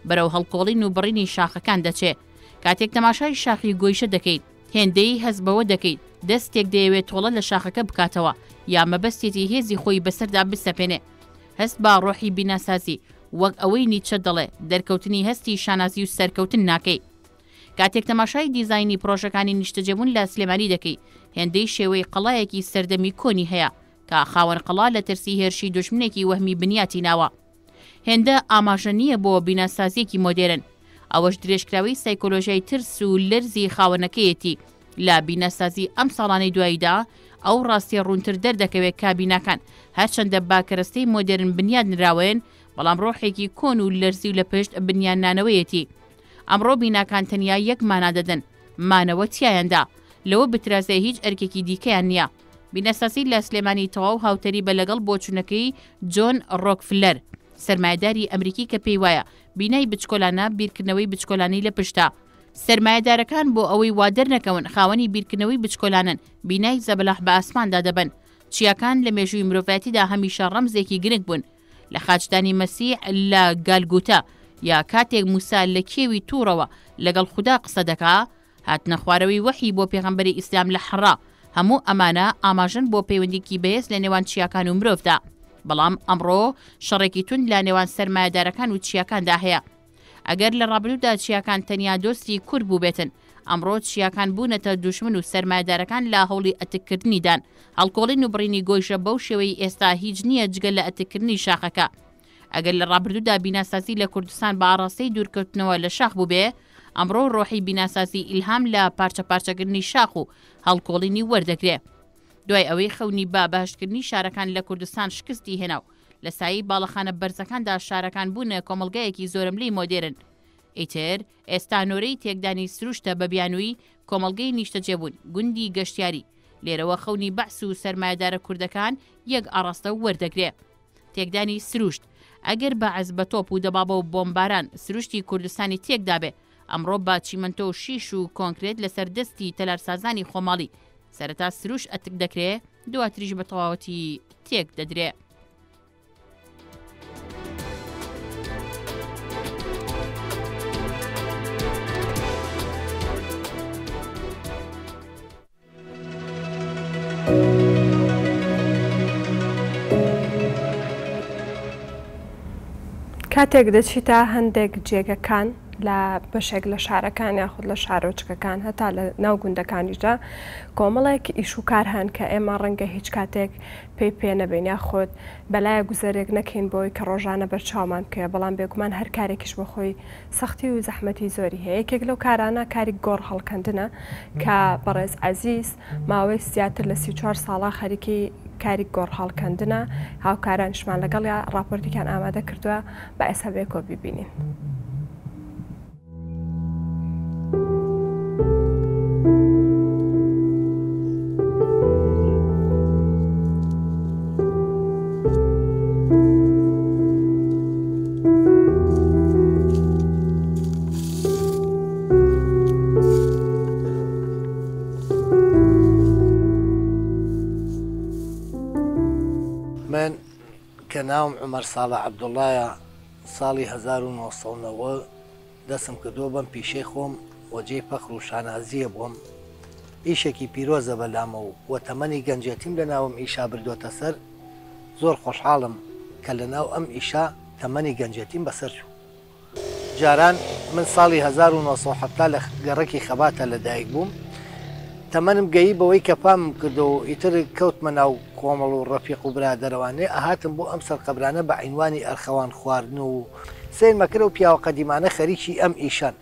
بەرەو هەڵکۆڵین و بڕینی شاخەکان دەچێت کاتێک تەماشای شاخی گۆیشە دەکەیت هێندەی هەزبەوە دەکەیت دەستێک دەیەوێت تۆڵە لە شاخەکە بکاتەوە یا مەبەستێتی هێزی خۆی بەسەردا بسەپێنێ هەست با ڕۆحی بینەسازی وەک ئەوەی نیچە دەڵێ دەرکەوتنی هەستی شانازی و سەرکەوتن ناکەی کاتێک تەماشای دیزایانی پرۆژەکانی نیشتەجێبوون لە سلێمانی دەکەی هێندەی شێوەی قەڵایەکی سەردەمی کۆنی هەیە تا خاوەن قەڵا لە ترسی هێرشی دژمنێکی وەهمی بنیاتی ناوە هێندە ئاماژە نییە بۆ بیناسازیەکی مۆدێرن ئەوەش درێژکراوی سایکۆلۆژیای ترس و لەرزی خاوەنەکەیەتی لە بینەسازی ئەم ساڵانەی دواییدا ئەو ڕاستی ڕوونتر دەردەکەوێت کابینەکان هەرچەندە باکەرستەی مۆدرن بنیاد نراوێن بەڵام ڕۆحێکی کۆن و لەرزی و لە پشت بنیاننانەوەیەتی ئەمڕۆ بیناکان تەنیا یەک مانادەدەن مانەوە تیایەندا لەوە بترازێ هیچ ئەرکێکی دیکەیان نییە بینەسەسی لە سلێمانی تەواو هاوتەری بە لەگەڵ بۆچوونەکەی جۆن ڕۆکفلەر سرمایداری ئەمریکی کە پێی وایە بینای بچکۆلانە بیرکردنەوەی بچکۆلانی لە پشتا سرمایدارەکان بۆ ئەوەی وادر نەکەون خاوەنی بیرکردنەوەی بچکۆلانن بینای زەبلاح بە ئاسماندا دەبن چیاکان لە مێژووی مرۆڤەتیدا هەمیشە ڕەمزێکی گرنگ بوون لە خاچدانی مەسیح لە گالگوتە یا کاتێک موسا لە کێوی تووڕەوە لەگەڵ خوددا قسە دەکا هاتنە خوارەوەی وەحی بۆ پێغمبەری ئیسلام لە حڕا هەموو ئەمانە ئاماژن بۆ پەیوەندیکی بەس لە نێوان چیاکان و مرۆڤدا بەڵام ئەمڕۆ شەڕێکی تون لە نێوان سەرمایهدارەکان و چیاکاندا هەیە ئەگەر لە ڕابلودا چیاکان تەنیا دۆستی کورد بوو بێتن ئەمڕۆ چیاکان بوونەتە دوشمن و سەرمایهدارەکان لا هەوڵی ئەتکردنیدان هەڵکۆڵین و بڕینی گۆیشە بەو شێوەی ئێستا هیچ نییە جگە لە ئەتکردنی شاخەکە ئەگەر لە ڕابردوودا بیناساسی لە کوردستان بە ئاراستەی دوورکەوتنەوە لە شاخ بووبێ ئەمڕۆ ڕۆحی بیناساسی ئیلهام لە پارچە پارچەکردنی شاخ و هەڵکۆڵینی وەردەگرێ دوای ئەوەی خەونی با باشکردنی شارەکان لە کوردستان شکستی هێناو لە سایی باڵەخانە بەرزەکاندا شارەکان بوونە کۆمەلگایەکی زۆرم لی مۆدێرن ئیتر ئێستا نۆرەی تێکدانی سروشتە بە بیانووی کۆمەلگەی نیشتەجێبوون گوندی گەشتیاری لێرەوە خەونی بەعس و سەرمایدارە کوردەکان یەک ئاڕاستە وەردەگرێ تێکدانی سروشت ئەگەر بە عز بە تۆپ و دەبابە و بۆمباران سروشتی کوردستانی تێکدابێ ئەمڕۆ با چیمەنتۆ و شیش و کۆنکرێت لەسەر دەستی تەلارسازانی خۆماڵی سەرەتا سروش ئەتک دەکرێ دواتریش بە تەواوەتی تێک دەدرێ کاتێک دەچیتە هەندێک جێگەکان لە بەشێک لە شارەکان یاخود لە شارۆچکەکان هەتا لە ناو گوندەکانیدا کۆمەڵێک ئیشوکار هەن کە ئێمە ڕەنگە هیچ کاتێک پێی پێ نەبین یاخود بەلایە گوزارێک نەکەین بۆی کە ڕۆژانە بەرچاومان بکەێ بەڵام بێگومان هەر کارێکیش بە خۆی سەختی و زەحمەتی زۆری هەیە یەکێک لەو کارانە کاری گۆڕ هەڵکەندنە کە بەڕێز ئازیز ماوەی زیاتر لە سی چوار ساڵا خەریکی کاری گۆڕهاڵکەندنە هاوکارانشمان لەگەڵ یا ڕاپۆرتیکان ئامادە کردووە بە ئەسەبێ کۆبیبینین. عمەر ساڵە عەبدوڵایە ساڵی 1990 دەسم کردووە بەم پیشەی خۆم وەجێ پەخر و شانازیە بووم ئیشێکی پیرۆزە بەلامە و وەتەمەنی گەنجەتیم لە ناوم ئیشا بردوۆتە سەر زۆر خۆشحاڵم کە لە ناو ئەم ئیشا تەمەنی گەنجەتیم بەسەر چوو جاران من ساڵی 1970 لە گەڕێکی خەباتە لەدایک بووم تەمەنم گەیی بەوەی کە پام کردو و ئیتر کەوتمە ناو کۆمەڵ و ڕەفیق و برا دەرەوانێ ئەهاتم بۆ ئەم سەرقەبرانە بە عینوانی ئەرخەوان خواردن و سین مەکرە و پیاوە قەدیمانە خەریکی ئەم ئیشان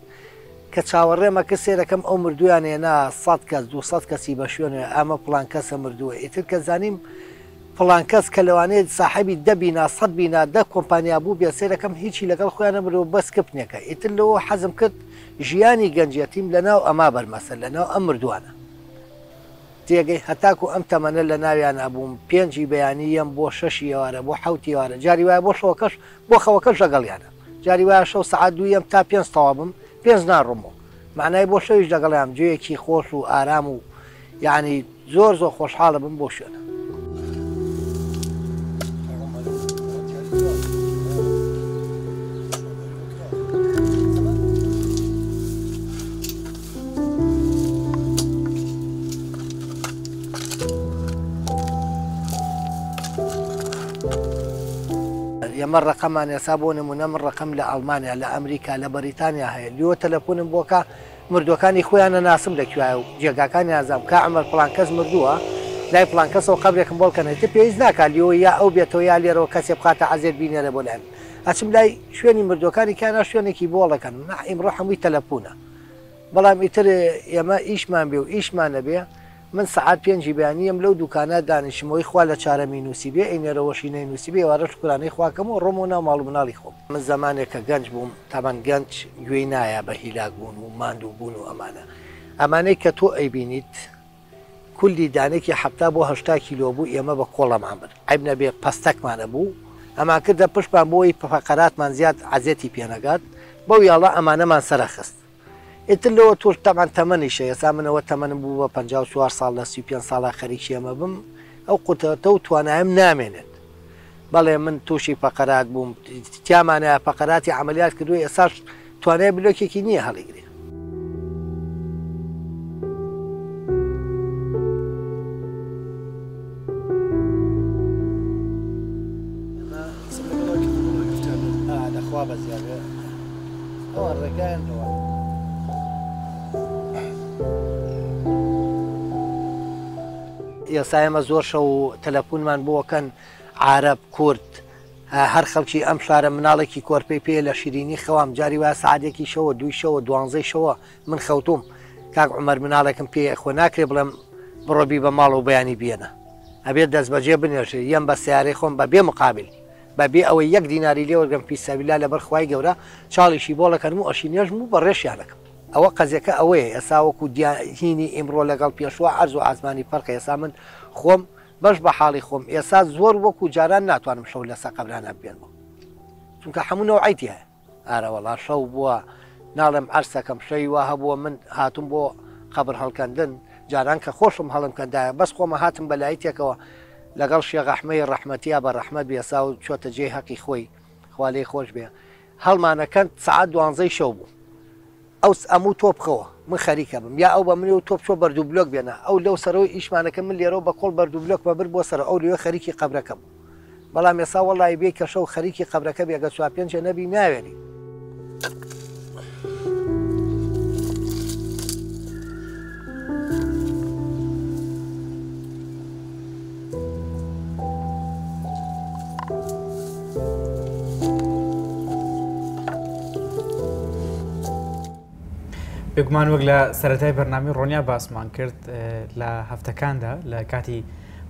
کە چاوەڕێمە کە سێرەکەم ئەو مردویانێنا سەد کەس دو سەد کەسی بە شوێنێ ئەمە پلان کەسە مردووە ئیتر کە زانیم پلان کەس کە لەوانێت ساحبی دەبینا سەد بینا دە کۆمپانیا بوو بێ سێرەکەم هیچی لەگەڵ خۆیانە مرۆ بەس کپنێکە ئیتر لەوە حەزم کرد ژیانی گەنجەتیم لەناو ئەما بەرمەسەر لەناو ئەم مردووانە تێگەی هەتاکو ئەم تەمەە لە ناویان ئەبووم پێنجی بەیانی ەم بۆ شەشی وارە بۆ حوتی وارە جاری وایە بۆ شەوەکەش بۆ خەوەکەش لەگەڵیانە جاری وایە شەو سعات دویم تا پێنج تەوا بم پێنج ناڕمەوە معنای بۆ شەویش دەگەڵیان جوەیەکی خۆش و ئارام و یعنی زۆر زۆر خۆشحاڵە بم بۆ شوێنە. ئێمە ڕقەمان ێسا بۆ نمونە من ڕقم لە ئەلمانیا لە ئەمریکا لە بەریتانیا هەیە لیۆ تەلەپونم بۆکە مردوەکانی خۆیانە ناسم لەکوایە و جێگاکانی ئازام کا ئەمەر پلانکەس مردووە لای پلانکەسەوە قبلێکم بۆڵکەنێتی پێویست ناکالیەوە یا ئەو بێتەوە یا لێرەوە کەسێ بخاتە ئازێر بینێرە بۆ لایەن ئەچم لای شوێنی مردوەکانی کانە شوێنێکی بۆڵەکەن نائیمڕۆ هەمووی تەلەپونە بەڵام ئیتر ئێمە ئیشمان بێ و ئیشمانە بێ من سعات پێنجی بیانیم لەو دوکانە دانیشمەوەی خوا لە چارە مینوسی بێ ئەینەرەوەشی نەینوسی بێ وارە قورانەی خواکەم و ڕۆم و ناو ماڵ مناڵی خۆم من زمانێکە گەنج بووم تامان گەنج گوێی نایە بە هیلاک بوون و ماندوو بوون و ئەمانە ئەمانەی کە تۆ ئەیبینیت کولی دانێکی حتا بۆ هشتا کیلۆ بوو ئێمە بە کۆڵەمان بن عیب نەبێ پستەکمانە بوو ئەمان کردە پشتمان بۆی پفقەراتمان زیاد عزیەتی پێنەگات بەو یاڵە ئەمانەمان سەرخست ئیتر لەوە تۆش تەمان تەمەنیشە ئێستا منەوە تەمەنم بوو بە 50 سووار ساڵ لە سی پێ ساڵە خەریکیەمە بم ئەو قوتەتە و توانایم نامێنێت بەڵێ من تووشی پەقەرات بووم تیامانە پەقەراتی عملیات کردووە ئێساش توانای بلۆکێکی نییە هەڵیگرێ دەخوا بە زیادە ئەوە ڕێگەیان ئێسا ئێمە زۆر شەو تەلەپونمان بۆکەن عرب کورت هەر خەڵکی ئەم شارە مناڵێکی کۆرپی پێ لە شیرینی خەوام جاری وای سعادێکی شەوە دوی شەوە دوانزەی شەوە من خەوتوم کاک عمەر مناڵێکم پێ خۆ ناکرێ بڵم بڕۆبی بە ماڵ و بەیانی بێنە ئەبێت دەست بەجێ بنێژێ یەم بە سیارەی خۆم بە بێ مقابل بەبێ ئەوەی یەک دیناری لێوەگەم پیسەویلا لە بەرخوای گەورە چاڵیشی بۆڵەکەم و ئەشی نێژم و بە ڕێشیانەکەم ئەوە قەزیەکە ئەوەیە ئێساوەکو دیاهینی ئیمڕۆ لەگەڵ پێشوە ئەرز و ئازمانی پەرکە ئێسا من خۆم بەش بە حاڵی خۆم ئێسا زۆر وەکو جاران ناتوانم شەو لە سەقبلانە بێنەوە چونکە هەمونەوە ئایتی هەیە ئارەوەڵا شەو بووە ناڵم ئەرسەکەم شەیوا هەبووە من هاتم بۆ خبر هەڵکەندن جاران کە خۆشم هەڵم کەندایە بەس خۆمە هاتم بەلای تێکەوە لەگەڵ شێغەحمەی ڕحمەتیا بە ڕحمەت بێسا و چۆتە جێ حەقی خۆی خوالی خۆش بێ هەڵمانەکەند سعات دوانزەی شەو بوو ئەو ئەموو تۆ بخەوە من خەریکە بم یا ئەو بە منی و تۆ بچۆ بەردوو بلۆک بێنە ئەو لەو سەرەوەی ئیشمانەکە من لێرەوە بە کۆڵ بەردوو بلۆک بە بر بۆ سەر ئەو لێ خەریکی قبرەکەم بەڵام ێسا وڵی بێ کەشە و خەریکی قبرەکە بێگە چوار پێنجە نەبی ناوێنی بگومان وەک لە سەتای بەرنامی ڕۆنیا باسمان کرد لە هەفتەکاندا لە کاتی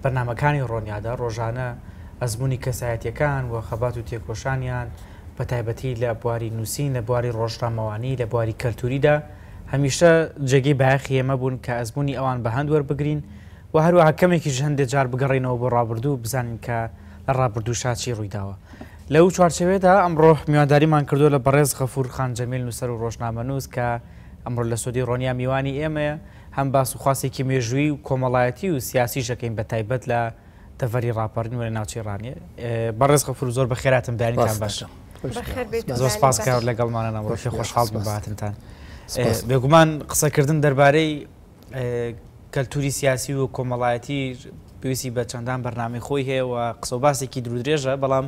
بەرنمەکانی ڕۆنیادا ڕۆژانە ئەزمموی کەسایەتەکان و خەبات و تێکۆشانیان بە تایبەتی لە بواری نووسین لە بواری ڕۆژنامەوانی لە بواری کەلتوریدا هەمیشە جێگەی باخی ئێمە بوون کە ئەزمموی ئەوان بە هەند وەربگرین و هەروەها کەمێکی هەندێک جار بگەڕێنەوە بۆ ڕابردوو بزانین کە لە ڕابردوو شاچی ڕوویداوە. لەو چوارچەوێدا ئەمڕۆ میوانداریمان کردو لە بەڕێز خەفور خان جەمیل نووسەر و ڕۆژنامە نووس کە ئەمڕۆ لە سودی ڕۆنیا میوانی ئێمەیە هەم باس و خواستێکی مێژووی و کۆمەڵایەتی و سیاسی شەکەین بە تایبەت لە تەفەری ڕاپەرن وە ناوچێڕانیە بەڕێزخە فر زۆر بە خێراتم دانیتان باشە زۆر سپاس کار لەگەڵمانە نامڕۆشی خۆشحاڵ بباتنتان بێگومان قسەکردن دەربارەی کەلتوری سیاسی و کۆمەڵایەتی پێویستی بە چەندان بەرنامی خۆی هەیە و قسەباسێکی درودرێژە بەڵام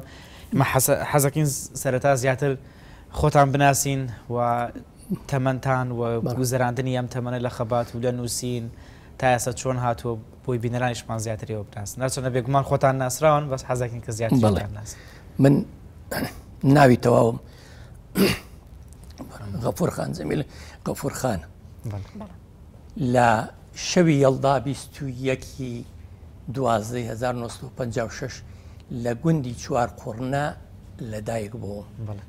حەزەکەین سەرەتا زیاتر خۆتان بناسین و تەمەندان و گوزەراندنی ئەم تەمەە لە خەبات و لە نووسین تا ئێستا چۆن هاتووە بۆی بینەرانیشمان زیاتریەوە بناس ناچۆنە بێگومان خۆتان ناسراون بەس حەزەکن کە زیات ناس من ناوی تەواوم غەفور خان زەمیل غەفور خان لە شەوی یەڵدا یەکی دوازدەی 1956 لە گوندی چوار قڕنا لەدایک بوو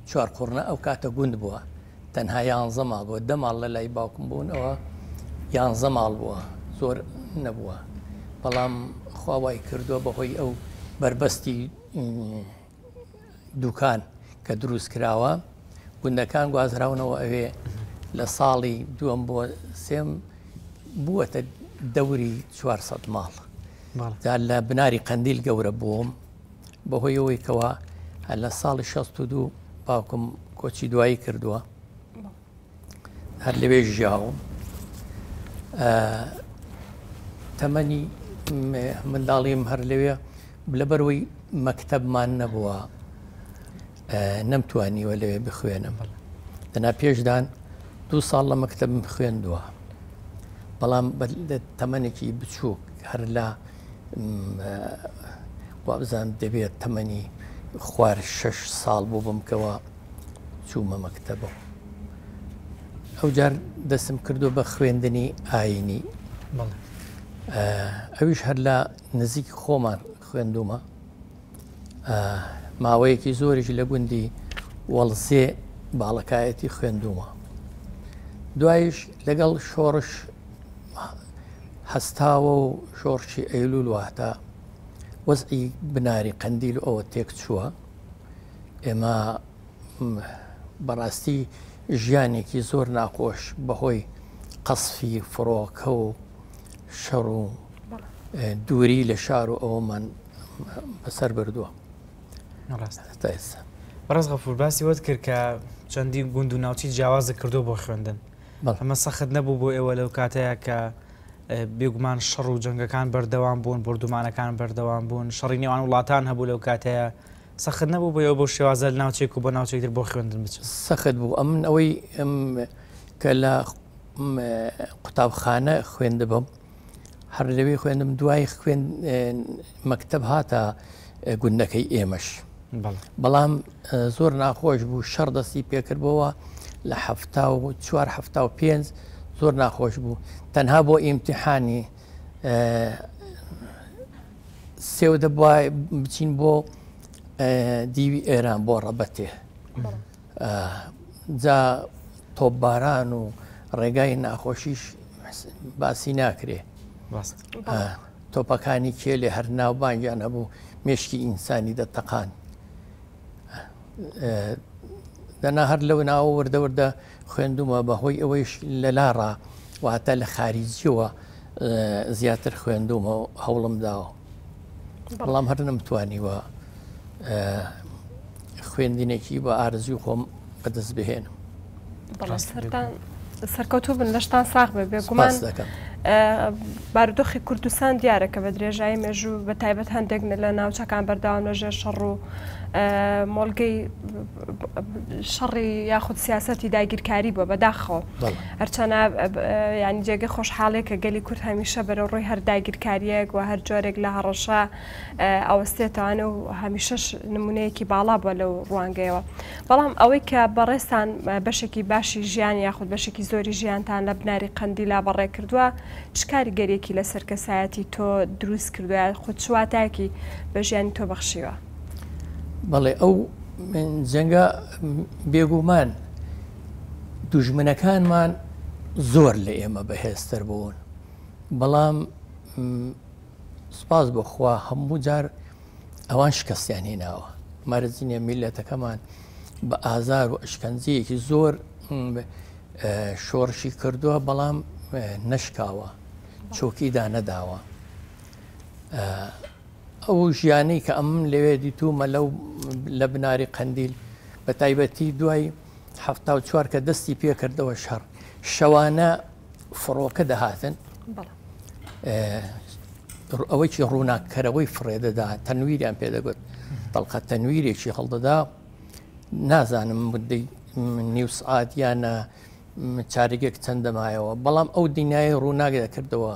چوار قڕنا ئەو کاتە گوند بووە تەنها یانزە ماڵ بووە دە ماڵ لە لای باوکم بوون ئەوە یانزە ماڵ بووە زۆر نەبووە بەڵام خواوای کردووە بەهۆی ئەو بربەستی دوکان کە دروست کراوە گوندەکان گوازراونەوە ئەوێ لە ساڵی دووەم بۆ سێم بووەتە دەوری 400 ماڵ لە بناری قندیل گەورە بووم بەهۆی ئەوەیەوە لە ساڵی 62 باوکم کۆچی دوایی کردووە هەر لەوێ ژیاوم تەمەنی منداڵیم هەر لەوێ لەبەرەوەی مەکتەبمان نەبووە نەمتوانیوە لەوێ بخوێنم دەنا پێشدان دو ساڵ لە مەکتب خوێندووە بەڵام تەمەێکی بچووک هەر لە وابزان دەبێت تەمەنی خوار شش ساڵ بوو بمکەوە چوومە مەکتەبەوە ئەو جار دەسم کردو بە خوێندنی ئاینی ئەویش هەر لە نزیک خۆمان خوێندومە ماوەیەکی زۆریش لە گوندی وەڵسێ باڵەکایەتی خوێندومە دوایش لەگەڵ شۆڕش هەستاوە و شۆڕشی ئەیلول واتە وەزعی بناری قندیل ئەوە تێک چووە ئێمە بەڕاستی ژیانێکی زۆر ناخۆش بەهۆی قەسفی فڕۆکە و شەڕ و دووری لە شار و ئەوەمان بەسەر بردووە ئێستا ڕزغە فورباسی وەت کرد کە چەندی گوند و ناوچی جیاوازە کردو بۆ خوێندن ئەمە سەخت نەبوو بۆ ئێوە لەو کاتەیە کە بێگومان شەڕ و جنگەکان بەردەوام بوون بردومانەکان بەردەوام بوون شەڕی نێوان وڵاتان هەبوو لەو کاتەیە سەخت نەبوو بۆ بۆ شێوازە ناوچێک و بۆ ناوچێکتر بۆ خوێندن بچ سەخت بوو ئەم من ئەوەی کە لە قوتابخانە خوێند بم هەر لەوێ خوێندم دوای خوێن مەکتب هاتە گوندەکەی ئێمەش بەڵام زۆر ناخۆش بوو شەر دەستی پێکردبەوە لە هەفتا و چوار هەفتا و پێنج زۆر ناخۆش بوو تەنها بۆ ئیمتحانی سێو دەبواە بچین بۆ دیوی ئێران بۆ ڕەبەتێ جا تۆپباران و ڕێگای ناخۆشیش باسی ناکرێ تۆپەکانی کێ لێ هەر ناوبانگیان هەبوو مشکی ئینسانی دەتەقان دەنا هەر لەو ناوە وردەوردە خوێندومە بەهۆی ئەوەیش لەلاڕە واتە لە خارجیەوە زیاتر خوێندومە هەوڵم داوە بەڵام هەر نمتوانیوە خوێندینێکی بە ئارزی خۆم بەدەست بهێنم سەرکەوتو بن لەشتان ساغ بە بێگومان بارودۆخی کوردستان دیارە کە بە درێژایی مێژوو بە تایبەت هەندێک لە ناوچەکان بەرداوام لە ژێر شەڕ و مۆلگەی شەڕی یاخود سیاسەتی داگیرکاری بووە بەداخەوە هەرچەنە ینی جێگە خۆشحاڵێک کە گەلی کورت هەمیشە بەرە ڕووی هەر داگیرکاریەک و هەر جۆرێک لە هەڕەشە ئەوەستێتوانە و هەمیشەش نمونەیەکی باڵا بووە لەو ڕوانگەیەوە بەڵام ئەوەی کە بەڕێستان بەشێکی باشی ژیان یاخود بەشێکی زۆری ژیانتان لە بناری قەندی لا بەڕێ کردووە چکاری گەرێکی لە سەرکەسایەتی تۆ دروست کردوە خودشواتاکی بە ژیانی تۆ بەخشیوە بەڵێ ئەو جەنگە بێگومان دوژمنەکانمان زۆر لە ئێمە بەهێزتر بوون بەڵام سپاس بخوا هەموو جار ئەوان شکستیان هێناوە مەرزینە میلەتەکەمان بە ئازار و ئەشکەنجەیەکی زۆر شۆڕشی کردووە بەڵام نشکاوە چۆکیدا نەداوە ئەو ژیانەی کە ئەم لەوێ دیتومە لەو لە بناری قندیل بە تایبەتی دوای هەفتا و چوار کە دەستی پێکردەوە شەڕ شەوانە فڕۆکە دەهاتن ئەوەی ڕووناکەرەوەی فڕێدەدا تەنویریان پێدەگوت دڵقە تەنویرێکی هەڵدەدا نازانم مدەی نیوسعات یانە چارگێک چەندەمایەوە بەڵام ئەو دینایی ڕووناگە دەکردەوە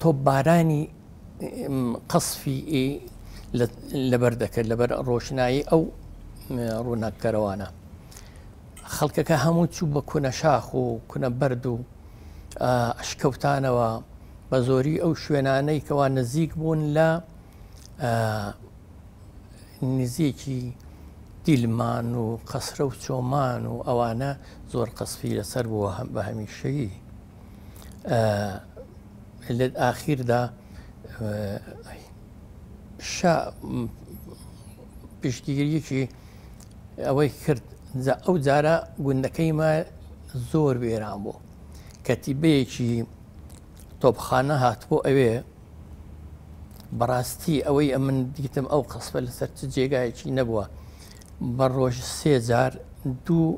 تۆ بارانی قەسفی ئێ لەبەر دەکرد لەبەر ڕۆشنایی ئەو ڕووناکەرەوانە خەڵکەکە هەموو چوو بە کونە شاخ و کونە بەرد و ئەشکەوتانەوە بە زۆری ئەو شوێنانەی کەوا نزیک بوون لە نزیکی دیلمان و قەسرە و چۆمان و ئەوانە زۆر قسفی لەسەر بووە هەم بە هەمیشەیی لە ئاخیردا پشتگیریەکی ئەوەی کرد ئەو جارە گوندەکەیمە زۆر وێران بوو کەتیبەیەکی تۆپخانە هاتبوو ئەوێ بەڕاستی ئەوەی ئە من دیتم ئەو قسپە لەسەر چ جێگایەکی نەبووە بە ڕۆژ سێجار دوو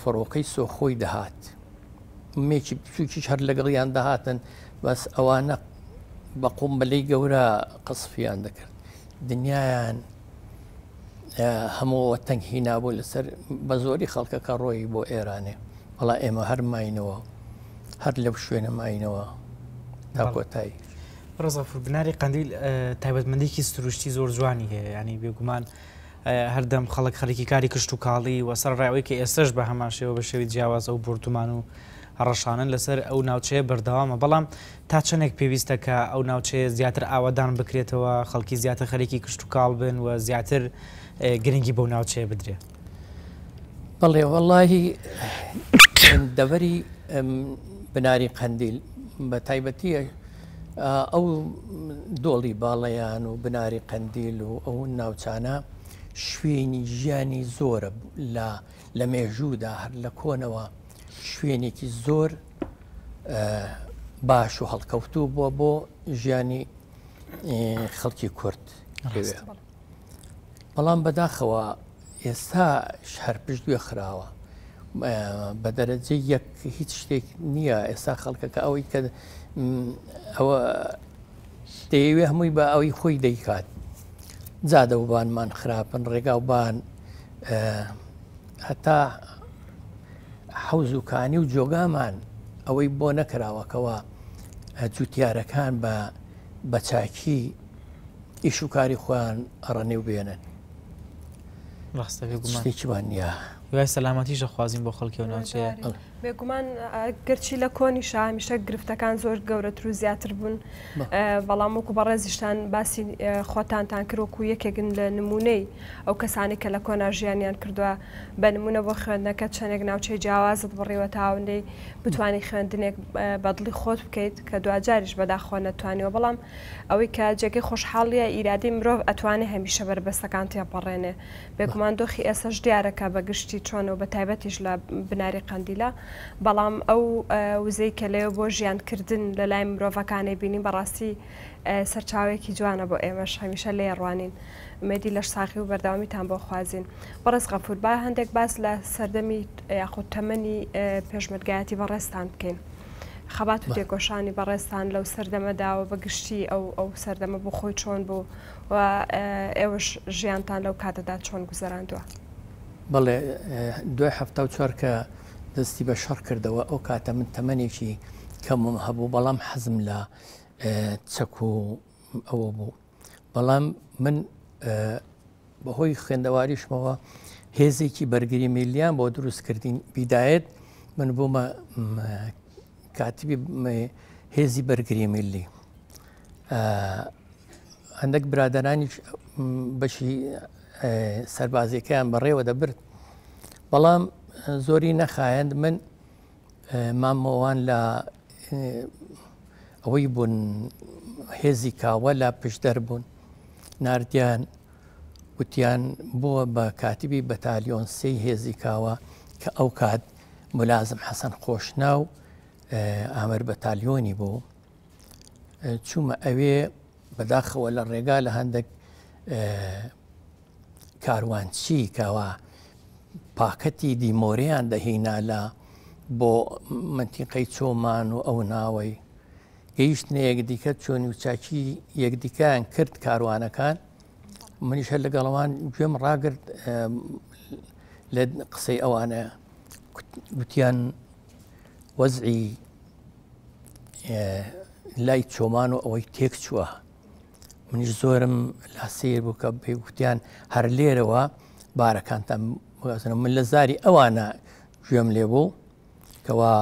فڕۆقەی سۆخۆی دەهات مێکی بچووکی هەر لەگەڵیان دەهاتن بەس ئەوانە بە قومبەلەی گەورە قسفیان دەکرد دنیایان هەمووە تەنگهی نابوو لەسەر بە زۆری خەڵکەکە ڕۆی بۆ ئێرانێ بەڵا ئێمە هەر ماینەوە هەر لەو شوێنە ماینەوە داکۆتایی ڕزەفر بناری قندیل تایبەتمەندێکی سروشتی زۆر جوانی هەیە ینی بێگومان هەردەم خەڵک خەڵکی کاری کشت و کاڵی وەسەر ڕاوی کە ئێستش بە هەماشەوە بە شەوی جیاواز ئەو بردومان و ڕەشانن لەسەر ئەو ناوچەیە بەردەوامە بەڵام تا چەندێک پێویستە کە ئەو ناوچەیە زیاتر ئاوادان بکرێتەوە خەڵکی زیاتر خەرێکی کشت و کاڵ بن و زیاتر گرنگی بەو ناوچەیە بدرێت بەڵێ وەڵی دەوەری بناری قندیل بە تایبەتیە ئەو دۆڵی باڵەیان و بناری قندیل و ئەو ناوچانە شوێنی ژیانی زۆرە لە مێژوودا هەر لە کۆنەوە شوێنێکی زۆر باش و هەڵکەوتوو بووە بۆ ژیانی خەڵکی کورت بەڵام بەداخەوە ئێستا شەر پشت دوێ خراوە بە دەرەجێ یەک هیچ شتێک نییە ئێستا خەڵکەکە ئەوەی کە ئەوە دەیەوێ هەمووی بە ئەوەی خۆی دەیکات جادە وبانمان خراپن ڕێگاوبان هەتا حەوزوکانی و جۆگامان ئەوەی بۆ نەکراوەکەوە جوتیارەکان بە بەچاکی ئیش و کاری خۆیان ئەڕەنێ و بێنن ڕاستەوێ گومانێکی بانە. سەلامەتیشە خوازیین بۆ خەڵکی و ناوچەیە. بێگومان گەرچی لە کۆنی شامیشە گرفتەکان زۆر گەورەتر و زیاتر بوون بەڵام وەکو بەڕێزیشتان باسی خۆتانتان کرۆک و یەکێکن لە نمونەی ئەو کەسانی کە لە کۆنا ژیانیان کردووە بە نمونە بۆ خوێندنەکە چەندێک ناوچەی جیاوازت بڕیوە تاوەندەی بتانی خوێندنێک بەدڵی خۆت بکەیت کە دوجاریش بەداخۆ نەتوانیەوە بەڵام ئەوەی کە جێگەی خۆشحاڵیە ئیرادی مرۆڤ ئەتوانێت هەمیشە بەربەستەکان تێپەڕێنێ بێگومان دۆخی ئێسەش دیارەکە بەگشتی چۆن و بە تایبەتیش لە بناری قندیلە بەڵام ئەو وزەی کە لێ بۆ ژیانکردن لە لای مرۆڤەکانی بینی بەڕاستی سەرچاوێکی جوانە بۆ ئێمەش هەمیشە لێ ڕوانین مێدی لەش ساخی و بەرداوامیتان بۆ خوازیین بەڕست غەفور با هەندێک باس لە سەردەمی یاخود تەمەنی پێشمەرگایەتی بەڕێستان بکەین. خەبات و تێکۆشانی بەڕێستان لەو سەردەمەداوە بەگشتی ئەو ئەو سەردەمە بۆ خۆی چۆن بوو و ئێوەش ژیانتان لەو کاتەدا چۆن گوزەراندووە. بەڵێ دوای هەفتا و چوار کە دەستی بە شەڕ کردەوە ئەو کاتە من تەمەێکی کەمم هەبوو بەڵام حەزم لە چەک و ئەوە بوو بەڵام من بەهۆی خوێندەواریشمەوە هێزێکی بەرگری میلیان بۆ دروستکردین بیدایەت من بوومە کاتبی هێزی بەرگری میلی هەندێک برادرانیش بەشی سربازەکەیان بەڕێوە دەبرد بەڵام زۆری نەخایند من مامەوان لە ئەوەی بوون هێزی کاوە لە پشدەر بوون نردیان وتیان بووە بە کاتیبی بەتالیۆن سی هێزی کاوە کە ئەو کات ملازم حەسەن خۆشنا و ئامر بەتالیۆنی بوو چوومە ئەوێ بەداخەوە لە ڕێگا لە هەندێک کاروانچی کاوە پاکەتی دیمۆریان دەهینا لە بۆ منتیقەی چۆمان و ئەو ناوەی گەیشتنە یەکدیکە چۆنی و چاکی یەکدیکیان کرد کاروانەکان منیشە لەگەڵەوان گوێم ڕاگرت لە قسەی ئەوانە گوتیان وەزعی لای چۆمان و ئەوەی تێک چووە منیش زۆرم لاسیر بوو کە پێی گوتیان هەر لێرەوە بارەکانتان وسلم من لە زاری ئەوانە گوێم لێبوو کەوا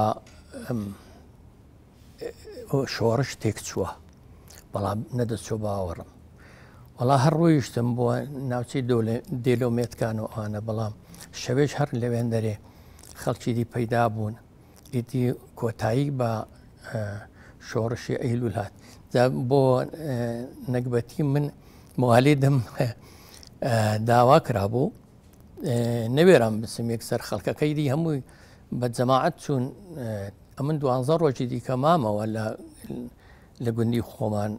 شۆڕش تێک چووە بەڵام نەدەچۆ باوەڕم وڵا هەر ڕوویشتم بووە ناوچی دێلۆمێتکان و ئەوانە بەڵام شەوێش هەر لەوێندەرێ خەڵکی دی پەیدا بوون ئیدی کۆتایی بە شۆڕشی ئەیلول هاات بۆ نەکبەتی من موالی دەم داوا کرابوو نەوێران بسم یەکسەر خەڵکەکەی دی هەمووی بە جەماعەت چوون ئەمن دوانزە ڕۆژی دیکە مامەوە لە گوندی خۆمان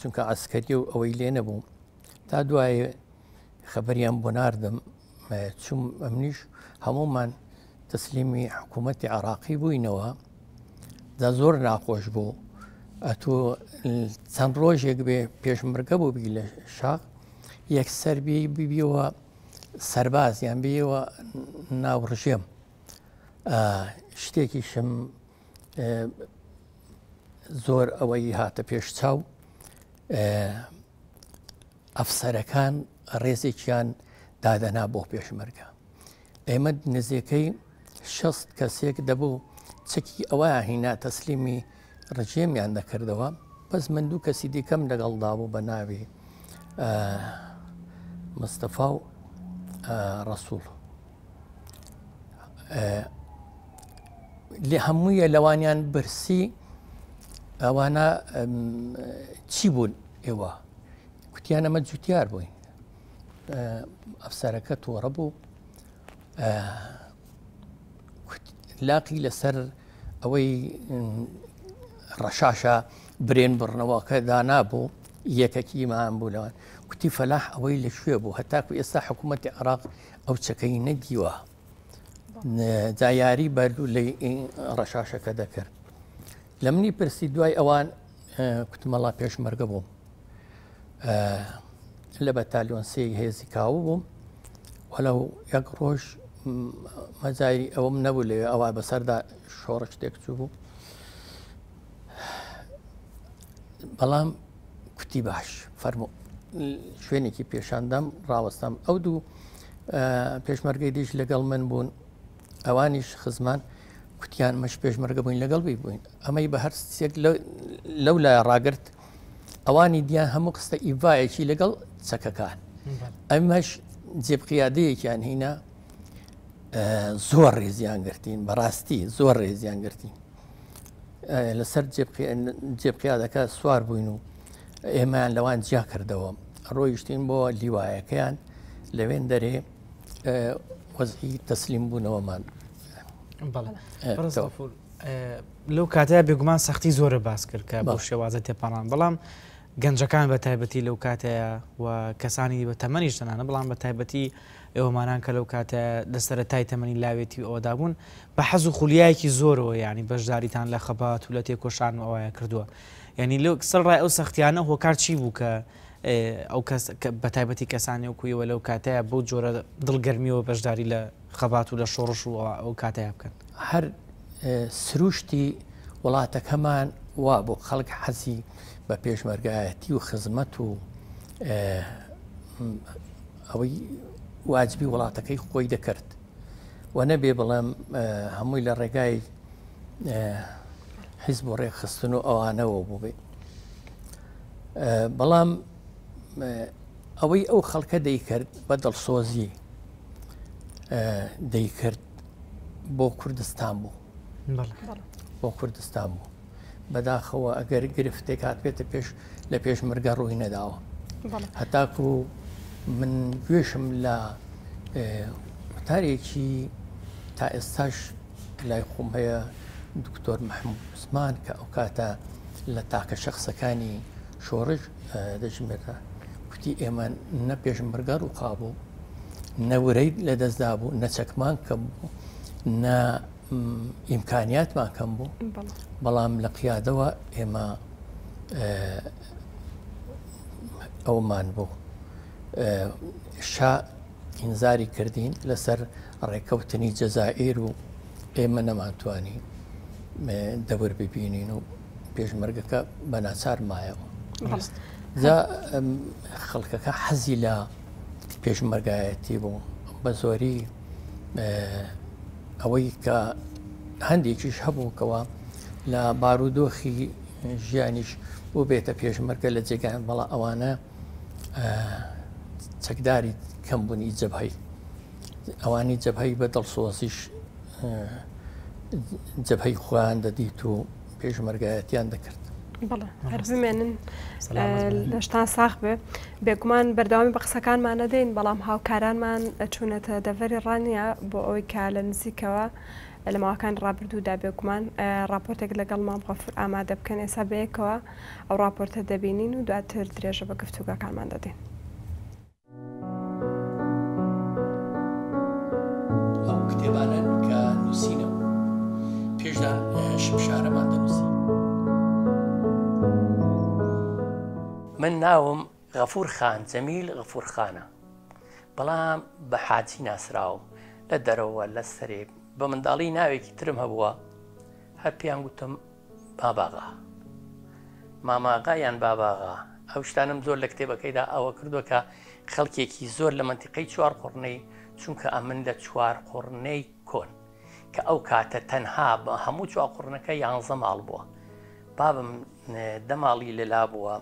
چونکە ئەسکەری و ئەوەی لێ نەبوو تا دوای خەبەریان بۆ ناردم چوم ئەمنیش هەمومان تەسلیمی حکوومەتی عراقی بووینەوە دا زۆر ناخۆش بوو ئەتۆ چەند ڕۆژێک بێ پێشمرگە بوو بی لە شاق یەکسەر بێ بیبیەوە سەربازیان بیەوە ناوڕژێم شتێکیشم زۆر ئەوەی هاتە پێش چاو ئەفسەرەکان ڕێزێکیان دادەنا بۆ پێشمەرگە ئێمە نزیەکەی شەست کەسێک دەبوو چەکی ئەوە هینا تەسلیمی ڕژێمیان دەکردەوە بەس من دوو کەسی دیکەم لەگەڵدا بوو بە ناوی مستەفا و ڕسوول لێ هەموویە لەوانیان برسی ئەوانە چی بوون ئێوە کوتیان ئەمە جوتیار بووین ئەفسەرەکە تۆڕە بوو لاقی لەسەر ئەوەی ڕەشاشە برێن بڕنەوەکە دانابوو یەکەکی ماان بوو لەوان کوتی فەلاح ئەوەی لەکوێ بوو هەتاکو ئێستا حکوومەتی عراق ئەو چەکەی نەدیوە دایاری بەردوو لە ڕەشاشەکە دەکرد لە منی پرسی دوای ئەوان کوتمەڵا پێشمەرگە بووم لە بەتالیۆن سێ هێزی کاو بووم وەلە یەک ڕۆژ مەزاری ئەوم نەبوو لێ ئەوە بەسەردا شۆڕ شتێک چوو بوو بەڵام کوتی باش فەرموو شوێنێکی پێشاندەم ڕاوەستم ئەو دوو پێشمەرگەی دیش لەگەڵ من بوون ئەوانیش خزمان کوتیان مەش پێشمەرگە بووین لەگەڵ بی بووین ئەمەی بە هەر سێک لەو لای ڕاگررت ئەوانی دییان هەموو قستە ئیڤایەکی لەگەڵ چەکەکان ئەمەش جێبقیادەیەکیان هینە زۆر ڕێزیان گرتین بەڕاستی زۆر ڕێزیان گرتین لەسەر جێبقیادەکە سوار بووین و ئێمەیان لەوان جیا کردەوە ڕۆیشتین بۆ لیوایەکەیان لەوێن دەرێ وەزی تەسلیم بوونەوەمان لەو کاتەیە بێگومان سەختی زۆرە باس کرد کە بە شێوازە تێپەڕان بەڵام گەنجەکان بە تایبەتی لەو کاتەیە و کەسانی بە تەمەنیش دەنانە بەڵام بە تایبەتی ئێوەمانان کە لەو کاتە دەسەرەتای تەمەنی لاوێتی ئەوەدا بوون بە حەز و خولیایکی زۆرەوە ینی بەشداریتان لە خەبات و لە تێکۆشان ئەوەیە کردووە یعنی لە سەر ڕای ئەو سەختیانە هۆکار چی بوو کە ئەو کەس بە تایبەتی کەسانی و کویەوە لەو کاتەیە بەو جۆرە دڵگەرمیەوە بەشداری لە خەبات و لە شۆڕش و ئەو کاتەیە بکەن هەر سروشتی وڵاتەکەمان وا بۆ خەڵک حەزی بە پێشمەرگایەتی و خزمەت و ئەوەی واجبی وڵاتەکەی خۆی دەکرد و نەبێ بڵێم هەمووی لە ڕێگای حیز بۆ ڕێخستن و ئەوانەوە بوو بێ بەڵام ئەوەی ئەو خەڵکە دەیکرد بە دڵسۆزی دەیکرد بۆ کوردستان بوو بۆ کوردستان بوو بەداخەوە ئەگەر گرفتێک هاتبێتە پێش لە پێش مرگە ڕووی نەداوە هەتاکو و من گوێشم لە قوتارێکی تا ئێستاش لای خۆم هەیە دکتۆر مححمود عوسمان کە ئەو کاتە لە تاکە شخصەکانی شۆڕژ دەژمێتە کوتی ئێمە نە پێشمبرگەر و قابوو نەورەی لە دەستدا بوو نەچەکمان کە بوو نە ئیمکانیاتمان کەم بوو بەڵام لە قیادەوە ئێمە ئەومان بوو شا ئینزاری کردین لەسەر ڕێکەوتنی جەزائیر و ئێمە نەمانتوانی دەور ببینین و پێشمەرگەکە بە ناچار مایەوە خەڵکەکە حەزی لە پێشمەرگایەتی بوو بە زۆری ئەوەی کە هەندێکیش هەبووکەوە لە بارودۆخی ژیانیش بۆ بێتە پێشمەرگە لە جێگایان بەڵە ئەوانە چەکداری کەمبوونی جەبهی ئەوانی جەبهی بە دڵسۆزیش جەبهی خویان دەدیت و پێشمەرگایەتیان دەکرد هەرزمێنن لەشتا ساخ بێ بێگومان بەردەوامی بە قسەکانمانە دەین بەڵام هاوکارانمان چوونەتە دەڤری ڕانیا بۆ ئەوەی کا لە نزیکەوە لە ماوەکان ڕابردوودا بێگومان راپۆرتێک لەگەڵ مامغەفر ئامادە بکەن ئێسا بەیەکەوە ئەو راپۆرتە دەبینین و دواتر درێژە بە گفتوگەکانمان دەدەین. ئەو کتێبانن کە نووسینەوە پێشدان شمشارەمان دەنووسی من ناوم غەفور خان جەمیل غەفور خانە بەڵام بە حاجی ناسراوم لە دەرەوە لە سرێ بە منداڵی ناوێکی ترم هەبووە هەر پێیان گوتم باباغا ماماغا یان باباغا ئەو شتانم زۆر لە کتێبەکەیدا ئەوە کردووە کە خەڵکێکی زۆر لە منتیقەی چوار قڕنەی چونکە ئەمن لە چوار قڕنەی کۆن کە ئەو کاتە تەنها بە هەموو چوار قڕنەکە یانزە ماڵ بووە بابم دەماڵی لەلا بووە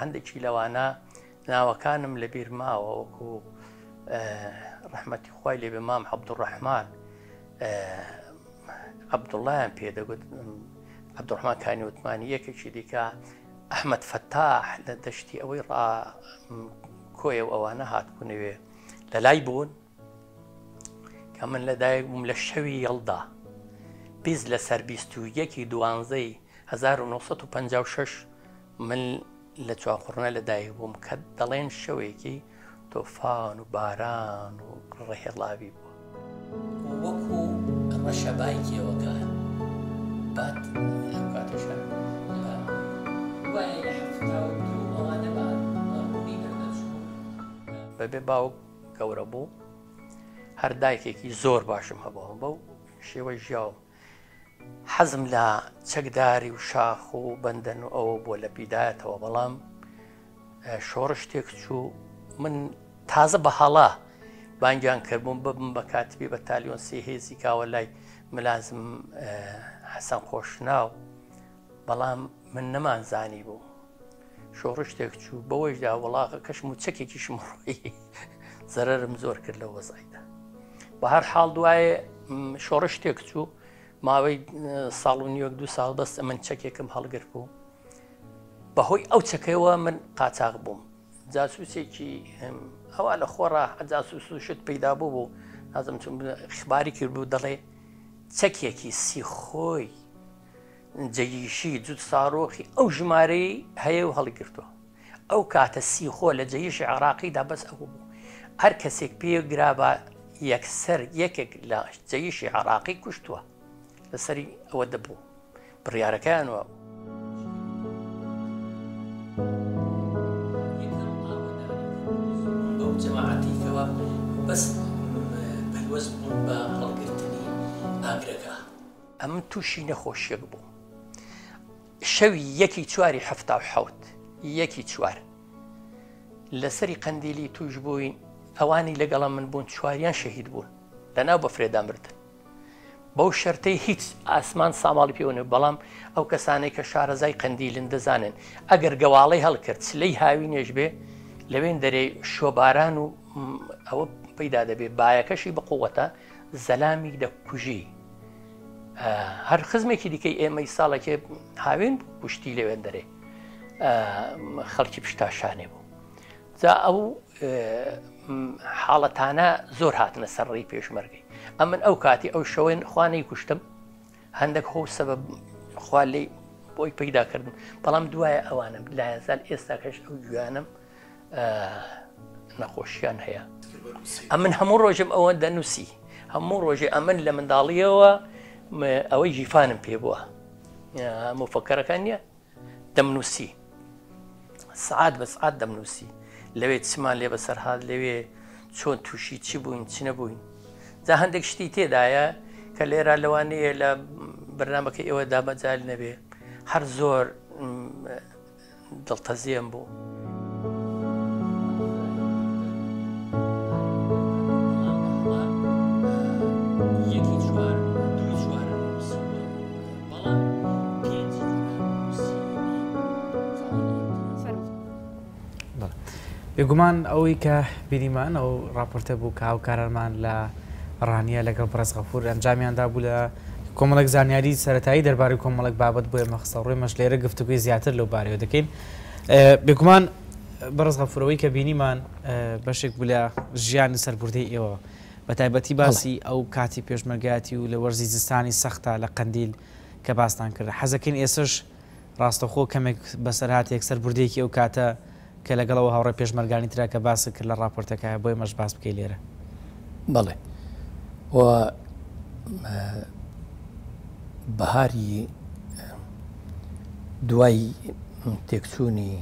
هەندێکی لەوانە ناوەکانم لە بیر ماوە وەکو ڕحمەتی خی لێ بە مام عبدوڕحمان عبدوڵیان پێدەگوت عبدوڕحمان کانی وتمانی یەکێکی دیکە ئەحمد فتاح لە دەشتی ئەوەی ڕا کۆیە ئەوانە هاتبوونەوێ لە لای بوون کە من لەدایک بووم لە شەوی یەڵدا بیز لە سەر 21 دوانزەی 1956 من لە چاخڕنە لەدایک بووم کە دەڵێن شەوێکی تۆفان و باران و ڕێهێڵاوی بووە وەکو ڕەشەبای کێوەکان بات کاتەشە وایە لە هەفتە بەبێ باوک گەورە بوو هەردایکێکی زۆر باشم هەبووم بەو شێوەی ژیاوم حەزم لە چەکداری و شاخ و بەندەن و ئەوە بۆ لە پیدایەتەوە بەڵام شۆڕ شتێک چوو من تازە بە هەڵا بانگیان کردبووم ببم بە کاتبی بە تالیۆنسی هێزی کاوە لای ملازم حەسەن خۆشناو بەڵام من نەمانزانی بوو شۆڕ شتێک چوو بەوەشدا وڵاقە کەشم و چەکێکیشم ڕۆی زەرم زۆر کرد لە وەزایدا بە هەر حاڵ دوایە شۆڕە شتێک چوو ماوەی ساڵ و نیوەک دو ساڵ بەست من چەکێکم هەڵگرت بوو بەهۆی ئەو چەکەوە من قاچاق بووم جاسووسێکی ئەوە لە خۆڕا جاسووسوشت پەیدا بوو بوو نازم چون خباری کرد بوو دەڵێ چەکێکی سیخۆی جەیشی جوود ساڕۆخی ئەو ژمارەی هەیە و هەڵگرتووە ئەو کاتە سیخۆ لە جەیشی عراقیدا بەس ئەو بوو هەر کەسێک پێگرا بە يكسر يكك لا جەیشی عراقي كشتوا لسري ودبو دەبوو كانوا جماعتي بەس پەلوەز بلوز بە هەڵگرتنی ئاگرەکە أم تووشی نەخۆشیەک بوو شەوی یەکی چواری هەفتا و حوت یەکی چوار لەسەری قندیلی ئەوانی لەگەڵە من بوون چواریان شەهید بوون لەناو بە فرێدامرتن بەو شەرتەی هیچ ئاسمان ساماڵی پێونێ بەڵام ئەو کەسانێک کە شارەزای قندیلن دەزانن ئەگەر گەواڵی هەڵکرد سلەی هاوی نێژ بێ لەوێن دەرێ شۆباران و ئەوە پیدا دەبێت بایەکەشی بەقوەتە زەلامی دەکوژی هەر خزمێکی دیکەی ئێمەی ساڵێکێ هاوێن پشتی لەوێن دەرێ خەڵکی پشتاشانێ بوو جا ئەو حاڵەتانە زۆر هاتنە سەرڕی پێشمەرگی ئەم من ئەو کاتی ئەو شەوێن خوانەی کوشتم هەندێک هۆ سەب خوا لی بۆی پیداکردن بەڵام دوایە ئەوانم لایەزال ئێستا کەش ئەو گویانم نەخۆشیان هەیە ئە من هەموو ڕۆژم ئەوە دەنووسی هەموو ڕۆژێ ئە من لە منداڵیەوە ئەوەی ژیفانم پێ بووە مفەکەرەکان نیە دەمنووسی سعات بە سعات دەمنووسی لەوێ چمان لێ بەسەرهاات لەوێ چۆن تووشی چی بووین چی نەبووین جا هەندێک شتی تێدایە کە لێرا لەوانەیە لە بەرنمەکە ئێوە دامەجال نەبێ هەر زۆر دڵتەزیەم بوو. بێگومان ئەوەی کە بریمان ئەو راپۆرتە بوو کە هاوکارمان لە ڕانیە لەگەڵ پرەسغەفور ئەنجامیاندا بوو لە کۆمەڵک زانیاری سەتایی دەرباری کۆمەڵک بابەت بۆ مەخسە ڕێ مەش لێرە گفتگوی زیاتر لەو بارەوە دەکەین بێگومان بەڕزغەفرەوەی کە بینیمان بەشێک بوو لە ژیانی سەربوردەی ئێوە بە تایبەتی باسی ئەو کاتی پێشمەرگاتی و لە وەرزی زستانی سەختە لە قندیل کە باستان کرد حەزەکەین ئێسش ڕاستەخۆ کەمێک بەسەرهاتێک سەربوردێکی ئەو کاتە کە لەگەڵەوە هاوڕێ پێشمەرگانی ترا کە باس کرد لە راپۆرتەکە بۆی مەش باس بکەی لێرە بەڵێ بەهاری دوای تێکچوونی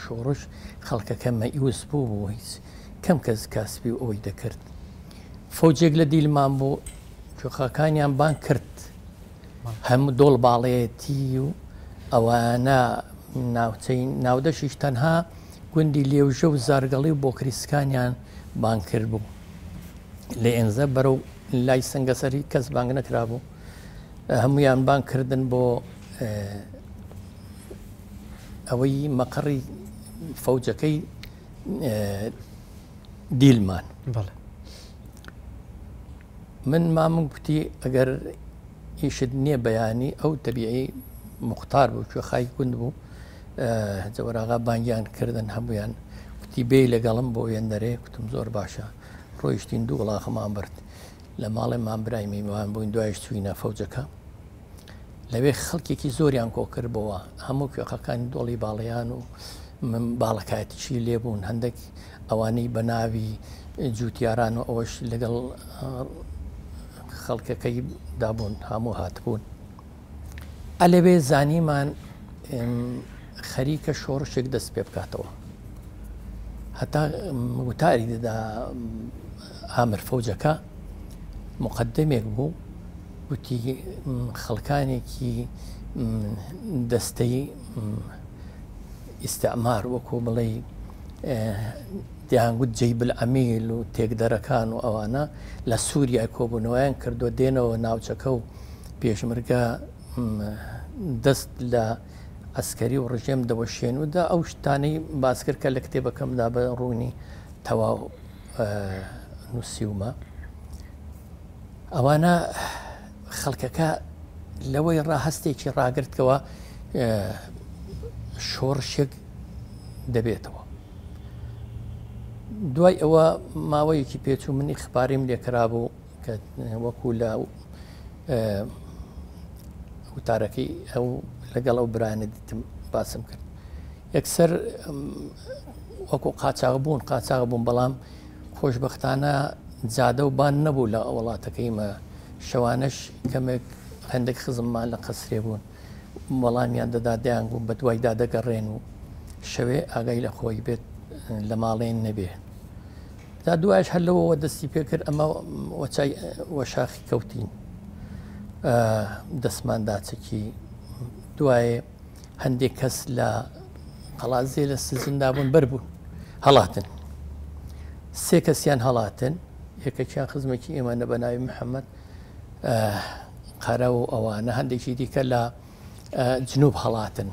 شۆڕش خەڵکەکە مەئیوس بوو بۆ هیچ کەم کەس کاسبی و ئەوی دەکرد فۆجێک لە دیلمان بوو چۆخەکانیان بان کرد هەموو دۆڵ باڵێتی و ئەوانە ناوچەی ناودەشیش تەنها گوندی لێوژە و زارگەڵی و بۆ کریسکانیان بانکرد بوو لە ئێنزە بەرەو لای سنگەسەری کەس بانگ نەکرابوو هەمویان بانکردن بۆ ئەوەی مەقڕی فەوجەکەی دیلمان من مامم گوتی ئەگەر ئیشت نییە بەیانی ئەو تەبیعی مختار بوو کوێ خای گوند بوو جەوەراغا بانگیان کردن هەمویان وتی بێ لەگەڵم بۆ وێنەرێ کوتم زۆر باشە ڕۆیشتین دوو وڵاخەمان برد لە ماڵێ مامبرای میوان بووین دوایش چوینە فەوجەکە لەوێ خەڵکێکی زۆریان کۆکردبەوە هەموو کوێقەکانی دۆڵی باڵیان و باڵکایەتیشی لێبوون هەندێک ئەوانەی بە ناوی جووتیاران و ئەوەش لەگەڵ خەڵکەکەی دابوون هەموو هاتبوون ئەلەوێ زانیمان خەریکە شۆڕشێک دەست پێ بکاتەوە هەتا وتاری دەدا ئامر فەوجەکە مقدمێک بوو گوتی خەڵکانێکی دەستەی ئیسعمار وەکو بڵێ دیانگووت جیبل ئەمیل و تێکدەرەکان و ئەوانە لە سووریا کۆبوونەوەیان کردو دێنەوە ناوچەکە و پێشمرگە دەست لە ئەسکەری و ڕژێم دەوەشێن ودا ئەو شتانەی باسکردکە لە کتێبەکەمدا بە ڕوونی تەواو نووسیومە ئەوانە خەڵکەکە لەوەی ڕاهستێکی ڕاگرتەوە شۆڕشێک دەبێتەوە دوای ئەوە ماوەیەکی پێچوو منی خپاریم لێکرا بوو کە وەکو لە وتارەکەی ئەو لەگەڵ ئەو برانە دیتم باسم کرد یەکسەر وەکو قاچاق بوون قاچاق بوون بەڵام خۆشببختانە جادە و بان نەبوو لە وڵاتەکەیمە شەوانش کەمێک هەندێک خزممان لە قەسرێ بوون وەڵامیان دەدا دەیان بوو بە دوایدا دەگەڕێن و شەوێ ئاگای لە خۆی بێت لە ماڵێن نەبێ تا دوایش هەلەوەەوە دەستی پێکرد ئەمە وەچای وەشاخی کەوتین دەسمان داچەکی دوایە هەندێک کەس لە قەڵازێ لە سزندابوون بربوون هەڵاتن سێ کەسیان هەڵاتن یەکەکیان خزمێکی ئێمانە بە ناوی محەممەد قەرە و ئەوانە هەندێکی دیکە لە جنوب هەڵاتن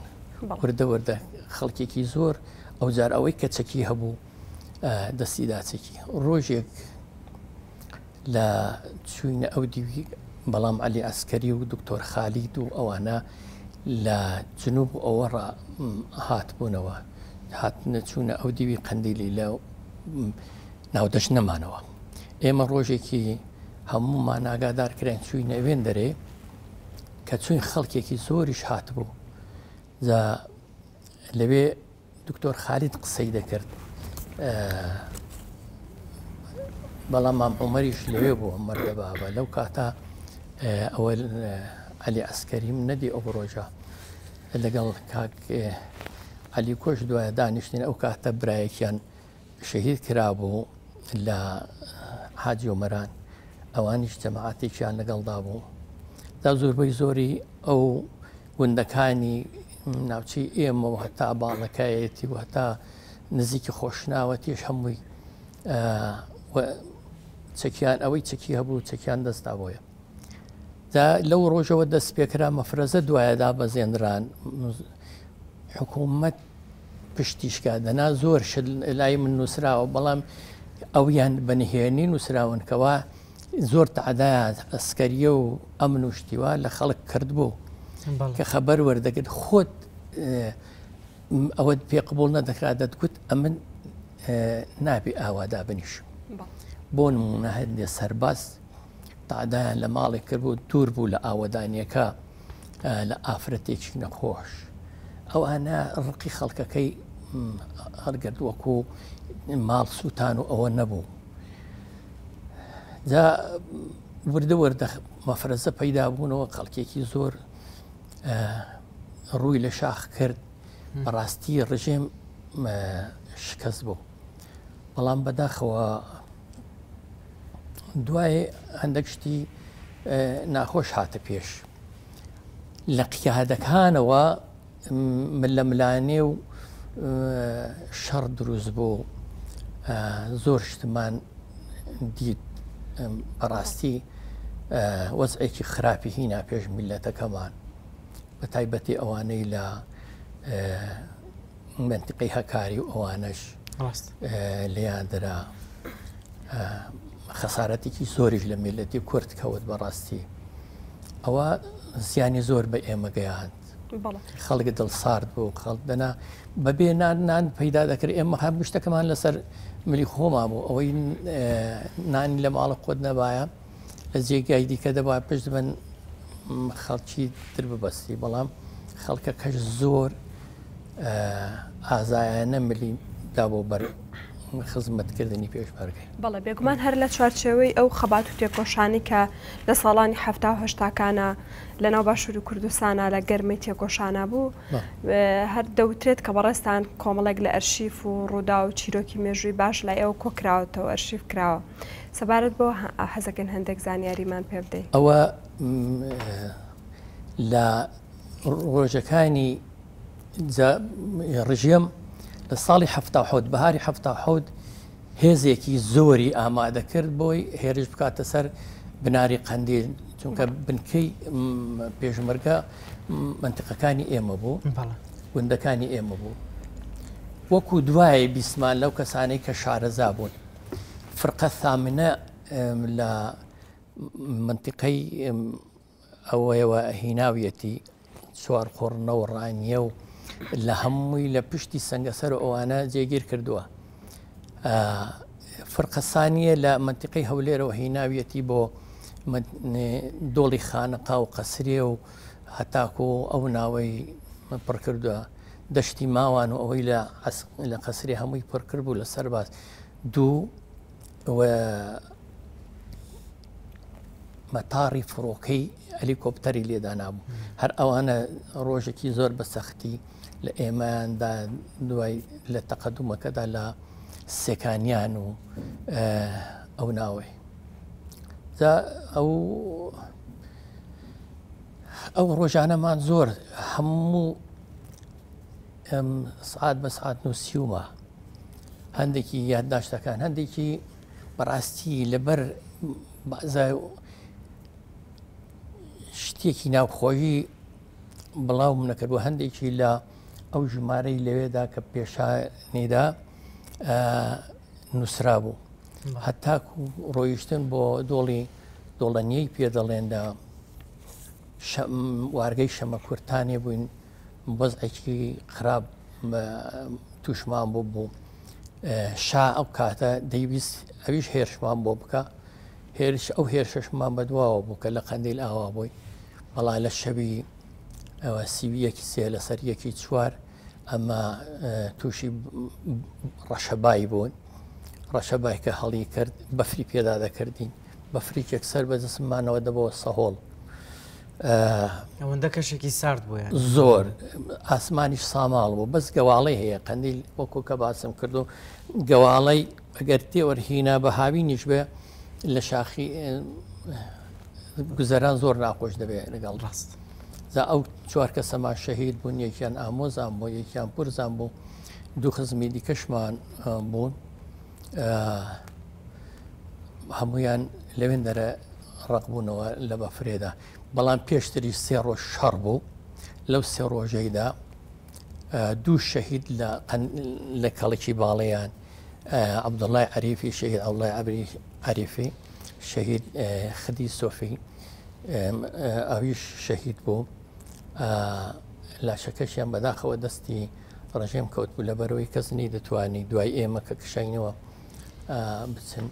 وردە وردە خەڵکێکی زۆر ئەو جار ئەوەی کەچەکی هەبوو دەستیداچێکی ڕۆژێک لە چوینە ئەو دیوی بەڵام علی ئەسکەری و دکتۆر خالید و ئەوانە لە جنوب ئەوە هاتبوونەوە هاتنە چوونە ئەو دیوی قندیلی لە ناودەش نەمانەوە ئێمە ڕۆژێکی هەموومان ئاگادار کرێن چووی نەوێن دەرێ کە چوین خەڵکێکی زۆریش هاتبوو لەوێ دکتۆر خالید قسەی دەکرد بەڵام مام عمەریش لەوێ بوو مەردەبابە لەو کاتە ئەوە علی ئەسکەریم نەدی ئەو ڕۆژە لەگەڵ کاک علی کۆش دوایە دانیشتین ئەو کاتە برایەکیان شەهید کرابوو لە حاجی ومەران ئەوانیش جەماعاتێکیان لەگەڵدا بوو دا زۆربەی زۆری ئەو گوندەکانی ناوچی ئێمە و هەتا باڵەکایەتی و هەتا نزیکی خۆشناوە تێش هەمووی چەکیان ئەوەی چەکی هەبوو چەکیان دەستا بۆیە لەو ڕۆژەوە دەست پێکرا مەفرەزە دوایەدا بەزێنران حکوومەت پشتیشکا دەنا زۆر لای من نووسراوە بەڵام ئەویان بەنهێنی نووسراون کەوا زۆر تعدایات ئەسکەریە و ئەم نوشتیوا لە خەڵک کردبوو کە خەبەر وەردەگرت خۆت ئەوەت پێ قبول نەدەکرات دەتگوت ئە من نابی ئاوادا بنیشم بۆ نمونە هەندێ سەرباز تەعادیان لە ماڵێک کردبوو دوور بوو لە ئاوەدانیەکە لە ئافرەتێکی نەخۆش ئەوانە ڕقی خەڵکەکەی هەرگرد وەکو ماڵ سووتان و ئەوە نەبوو جا وردە وەردە مەفرەزە پەیدا بوونەوە خەڵکێکی زۆر ڕووی لە شاخ کرد بەڕاستی ڕژێم شکەس بوو بەڵام بەداخەوە دوایێ هەندێک شتی ناخۆش هاتە پێش لە قیادەکانەوە لە ملانێ و شەڕ دروست بۆ زۆر شتمان دیت بەڕاستی وەزعێکی خراپی هینا پێش میلەتەکەمان بە تایبەتی ئەوانەی لە منتیقی هەکاری و ئەوانش لەیاندرا خەسارەتێکی زۆریش لە میلەتی کورت کەوت بەڕاستی ئەوە زیانی زۆر بە ئێمەگەیاند خەڵک دڵسارد بوو خەڵدەنا بەبێ نان نان پەیدا دەکرد ئێمە هەم شتەکەمان لەسەر ملی خۆما بوو ئەوەی نانی لە ماڵە خۆت نەبایە لە جێگای دیکە دەبا پشت بن خەڵکی تر ببەستی بەڵام خەڵکە کەش زۆر ئازایە نەملی دا بۆ بەر خزمەتکردنی پێشبارگەی بەڵێ بێگومان هەر لە چوارچێوەی ئەو خەبات و تێکۆشانی کە لە ساڵانی هەفتاهشتاکانە لەناو باشوور و کوردستانە لە گەرمی تێکۆشانە بوو هەر دەوترێت کە بەڕێستان کۆمەڵێک لە ئەرشیف و ڕوودا و چیرۆکی مێژووی باش لای ئەو کۆکراوەوە ئەرشیف کراوە سەبارەت بۆ حەزەکەن هەندێک زانیاریمان پێ بدەیت ئەوە لە ڕۆژەکانی ڕژێم لە ساڵی ه بەهاری ه هێزێکی زۆری ئامادە کرد بۆی هێرش بکاتە سەر بناری قندیل چونکە بنکەی پێشمەرگە منتقەکانی ئێمە بوو گوندەکانی ئێمە بوو وەکو دوایە بیسمان لەو کەسانەی کە شارەزا بوون فرقە سامنە لە منتیقەی ئەوەیەوە هیناویەتی چوار قڕنەوە ڕانیە و لە هەمووی لە پشتی سنگەسەر ئەوانە جێگیر کردووە فرقەسانیە لە منتیقی هەولێرەوە هیناویەتی بۆ دۆڵی خانەقا و قەسرێ و هەتاکۆ ئەو ناوەی پڕ کردووە دەشتی ماوان و ئەوەی لە لە قەسری هەمووی پڕکرد بوو لە سەر باز دوو مەتاڕی فڕۆکەی ئەلیکۆپتەری لێدانابوو هەر ئەوانە ڕۆژێکی زۆر بە سەختی لە ئێمەیاندا دوای لە تەقدومەکەدا لە سێکانیان و ئەو ناوێ ئەو ئەو ڕۆژانەمان زۆر هەموو سعات بە سعات نووسیومە هەندێکی یادداشتەکان هەندێکی بەڕاستی لەبەر شتێکی ناوخۆیی بڵاو منەکردوە هەندێکی لە ئەو ژمارەی لەوێدا کە پێشانیدا نووسرا بوو هەتاکو ڕۆیشتن بۆ دۆڵی دۆڵەنیەی پێدەڵێندا وارگەی شەمە کورتانی بووین بەزعێکی خراپ تووشمان بۆ بوو شا ئەو کاتە دەیویست ئەویش هێرشمان بۆ بکە هێرش ئەو هێرشەشمان بەدواوە بوو کە لە قەندیل ئاوا بووی بەڵا لە شەوی ئەوە سیویەکی سێ لەسەر یەکی چوار ئەمە تووشی ڕەشەبای بوون ڕەشەبای کە هەڵی کرد بەفری پێدا دەکردین بەفری یەکسەر بە جسممانەوە دەبەوە سەهۆڵ ئەوەندە کەشێکی سارد بووە زۆر ئاسمانیش ساماڵ بوو بەس گەواڵی هەیە قەندیل وەکو کە باسم کرد و گەواڵی ئەگەر تێوەرهینا بە هاوینیش بێ لە شاخی گوزەران زۆر ناخۆش دەبێت لەگەڵ ڕاست. زا ئەو چوار کەسەمان شەهید بوون یەکیان ئامۆزان بۆ یەکیان پرزان بوو دوو خزمی دیکەشمان بوون هەمویان لەوێندەرە ڕقبوونەوە لە بەفرێدا بەڵام پێشتری سێ ڕۆژ شەڕ بوو لەو سێ ڕۆژەیدا دوو شەهید لە کەڵکی باڵیان عبدڵای عریفی شەهید ئەوڵای ئەبری عریفی شەهید خدی سۆفی ئەویش شەهید بوو. لاشەکەشیان بەداخەوە دەستی ڕژێم کەوت بوو لە بەرەوەی کەسنی دەتوانی دوای ئێمە کە کشینەوە بچن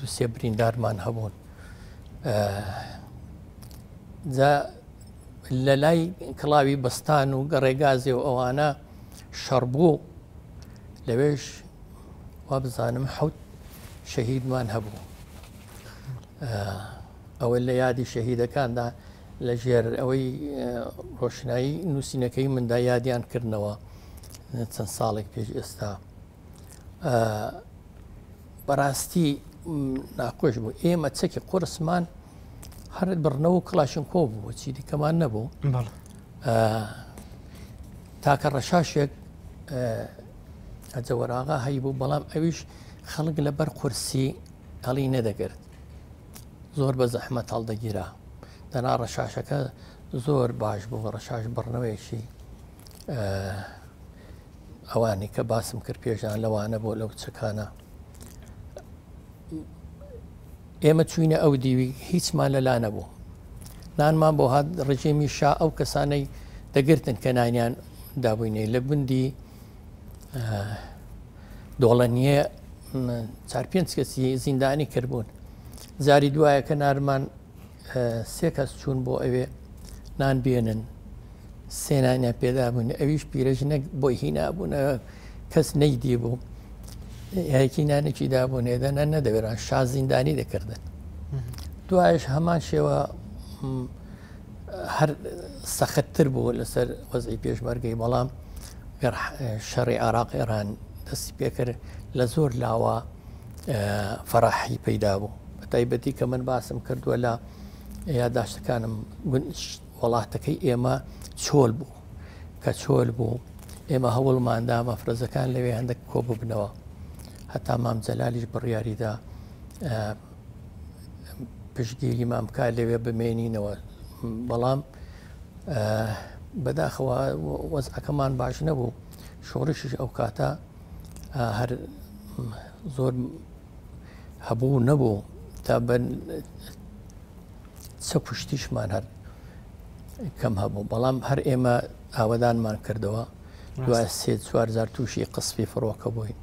دوسێ بریندارمان هەبوون لە لای کڵاوی بەستان و گەڕێگازی و ئەوانە شەڕبوو لەوێش وا بزانم حوت شەهیدمان هەبوو ئەوە لە یادی شەهیدەکاندا لە ژێر ئەوەی ڕۆشنایی نووسینەکەی مندا یادیان کردنەوە چەند ساڵێک پێش ئێستا بەڕاستی ناکۆش بوو ئێمە چەکی قرسمان هەر بڕنەوە کلاشن کۆ بوو چی دیکەمان نەبوو تاکە ڕەشاشێک ئەجەوەراغا هەیبوو بەڵام ئەویش خەڵک لەبەر قورسی هەڵی نەدەگرت زۆر بە زەحمە تاڵدەگیرە تەنا ڕەشاشەکە زۆر باش بوو ڕەشاش بڕنەوەیشی ئەوانی کە باسم کرد پێشان لەوانە بۆ لەو چەکانە ئێمە چوینە ئەو دیوی هیچمان لەلا نەبوو نانمان بۆ هات ڕژێمی شا ئەو کەسانەی دەگرتن کە نانیان دابووینێ لە بندی دۆڵەنیە چار پێنج کەسی زیندانی کردبوون زاری دوایە کە نارمان سێ کەس چوون بۆ ئەوێ نان بێنن سێنانە پێدا بوون ئەویش پیرەژنە بۆی هینابوونە کەس نەیدی بوو یەکی نانێکی دابوو نێدەنە نەدەوێران شازیندانی دەکردن دوایش هەمان شێوە هەر سەختتر بوو لەسەر وەزی پێشمەرگەی بەڵام شەڕی عراق ئێران دەستی پێکرد لە زۆر لاوە فەرەحی پەیدا بوو بەتایبەتی کە من باسم کردووە لە یاداشتەکانم وڵاتەکەی ئێمە چۆل بوو کە چۆل بوو ئێمە هەوڵماندا مەفرەزەکان لەوێ هەندێک کۆب بنەوە هەتا مام جەلالیش بڕیاریدا پشتگیری مامکار لەوێ بمێنینەوە بەڵام بەداخەوە وەزعەکەمان باش نەبوو شۆڕشش ئەو کاتە هەر زۆر هەبوو نەبوو تا بن سە پشتیشمان هەر کەم هەبوو بەڵام هەر ئێمە ئاوەدانمان کردەوە دوای سێ چوارزار تووشی قسپی فڕۆکە بووین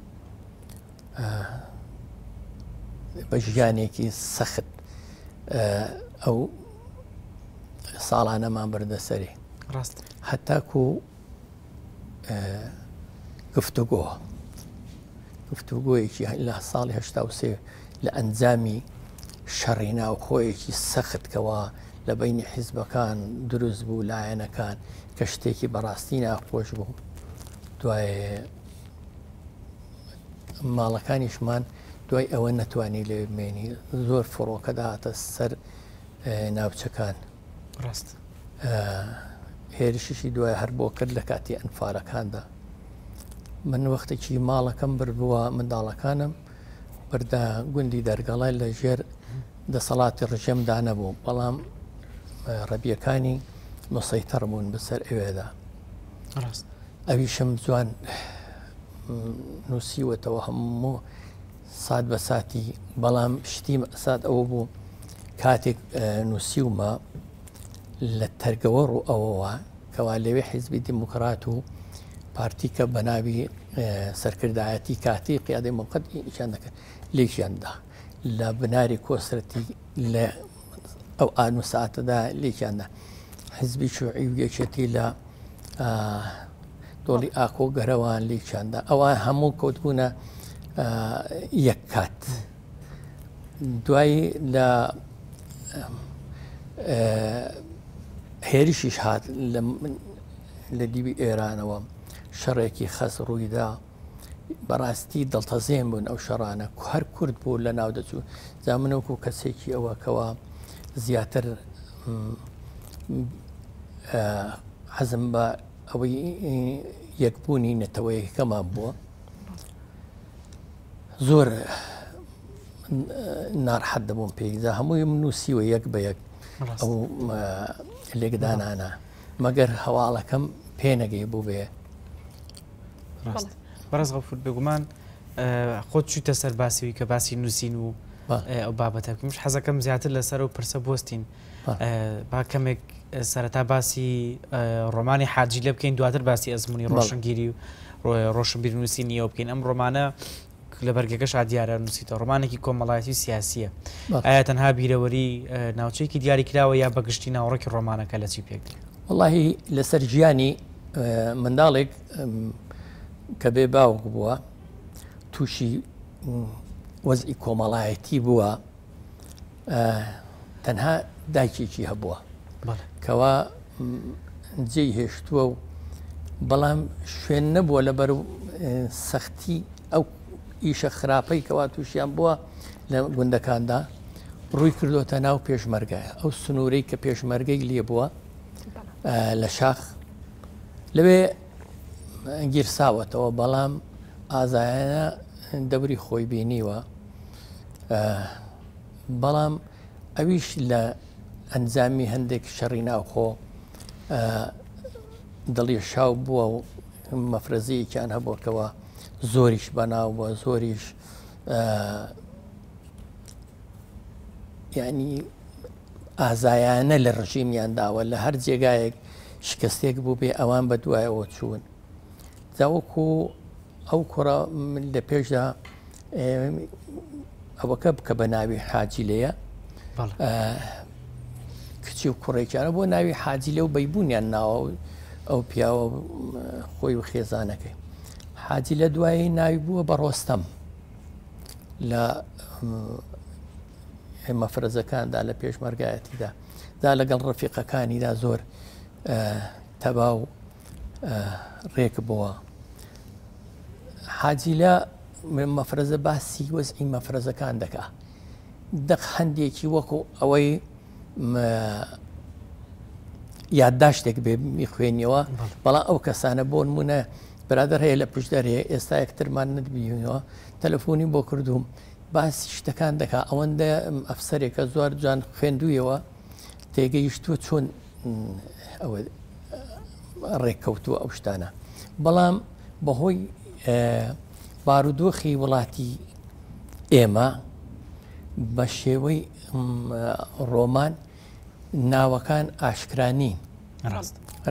بە ژیانێکی سەخت ئەو ساڵانەمان بردەسەری ڕاست هەتاکو گفتوگۆ گفتوگۆیەکی لە ساڵی هشتا و سێ لە ئەنجامی شەڕی ناوخۆیەکی سەختکەوە لە بینی حیزبەکان دروست بوو لایەنەکان کە شتێکی بەڕاستی ناخۆش بوو دوای ماڵەکانیشمان دوای ئەوە نەتوانی لێ بمێنی زۆر فڕۆکە داهاتە سەر ناوچەکان ڕاست هێرشیشی دوای هەر بۆ کرد لە کاتی ئەنفارەکاندا من وەختێکی ماڵەکەم بربووە منداڵەکانم بردا گوندی دەرگەڵای لە ژێر دەسەڵاتی ڕژێمدا نەبوو بەڵام ڕەبیەکانی مسەیتەڕ بوون بەسەر ئەوێدا ئەویشم جوان نووسیوەتەوە هەموو سات بە ساتی بەڵام شتیم سات ئەوە بوو کاتێک نووسیومە لە تەرگەوە ڕوو ئەوەوە کەوا لەوێ حیزبی دیموکرات و پارتیکە بەناوی سەرکردایەتی کاتی قیادی موقت ئیشان دەکرد لێکیاندا لە بناری کۆسرەتی لە ئەو ئان و ساعتەدا لێکیاندا حزبی شوعی وگەچێتی لە دۆڵی ئاکۆ گەرەوان لێکیاندا ئەوان هەموو کەوتبوونە یەک کات دوایی لە هێریشیش هات لە دیوی ئێرانەوە شەڕێکی خەس ڕوویدا بەڕاستی دڵتەزێن بوون ئەو شەڕانە هەر کورد بوو لە ناو دەچوو زامنەوەکو کەسێکی ئەوەکەوە زیاتر حەزم بە ئەوەی یەکبوونی نەتەوەیەکەمان بووە زۆر ناڕحەت دەبووم پێیدا هەمووی من نووسیوە یەک بە یەک ئەو لێکدانانە مەگەر هەواڵەکەم پێنەگەی بوو بێ ڕاست. بەڕز غەفور بگومان خۆت چوتە سەر باسیوی کە باسی نووسین و ئەو بابەتەکەمش حەزەکەم زیاتر لەسەر و پرسە بستین با کەمێک سەرەتا باسی ڕۆمانی حاجی لە بکەین دواتر باسی ئەزمموی ڕۆشنگیری و ڕۆشنبیر نووسینی ئەو بکەین ئەم ڕۆمانە لە بەرگەکەش دیارە نووسیتە ڕۆمانێکی کۆمەڵایەتی سیاسیە ئایا تەنها بیرەوەری ناوچەیەکی دیاری کراوە یا بەگشتی ناوڕێکی ڕۆمانەکە لە چی پێک وڵی لەسەر ژیانی منداڵێک کە بێ باوک بووە تووشی وەزئی کۆمەڵایەتی بووە تەنها دایکێکی هەبووە کەوا جێی هێشتووە و بەڵام شوێن نەبووە لەبەر سەختی ئەو ئیشە خراپەی کەوا تووشیان بووە لە گوندەکاندا ڕووی کردوتە ناو پێشمەرگایە ئەو سنوورەی کە پێشمەرگەی لێ بووە لە شاخ لەوێ گیرساوەتەوە بەڵام ئازایەنە دەوری خۆی بینیوە بەڵام ئەویش لە ئەنجامی هەندێک شەڕی ناوخۆ دڵی شاو بووە و مەفرەزییان هەبووکەوە زۆریش بەناو بووە زۆریش ینی ئازایانە لە ڕژیمیان داوە لە هەر جێگایەک شکستێک بوو بێ ئەوان بە دوایەوە چوون داوەکو ئەو کوڕە لە پێشدا ئەوەکە بکە بە ناوی حاجی لەیە کچی و کوڕێکیانە بۆ ناوی حاجی لەو بەیبوونیان ناوە ئەو پیاوە خۆی و خێزانەکەی حاجی لە دوایی ناوی بووە بە ڕۆستەم لە مەفرەزەکاندا لە پێشمەرگایەتیدا دا لەگەڵ ڕفیقەکانیدا زۆر تەبا و ڕێکبووە حاجی لە مەفرەزە باسی وەزعی مەفرەزەکان دەکا دەق هەندێکی وەکو ئەوەی یادداشتێک بێ میخوێنیەوە بەڵام ئەو کەسانە بۆن مونە برادر هەیە لە پشدەر هەیە ئێستا یەکترمان نبیینەوە تەلەفۆنی بۆ کردووم باسی شتەکان دەکا ئەوەندە ئەفسەرێکە زۆر جان خوێندویەوە تێگەیشتووە چۆن ئەوە ڕێککەوتووە ئەو شتانە بەڵام بەهۆی بارودۆخی وڵاتی ئێمە بە شێوەی ڕۆمان ناوەکان ئاشکرانین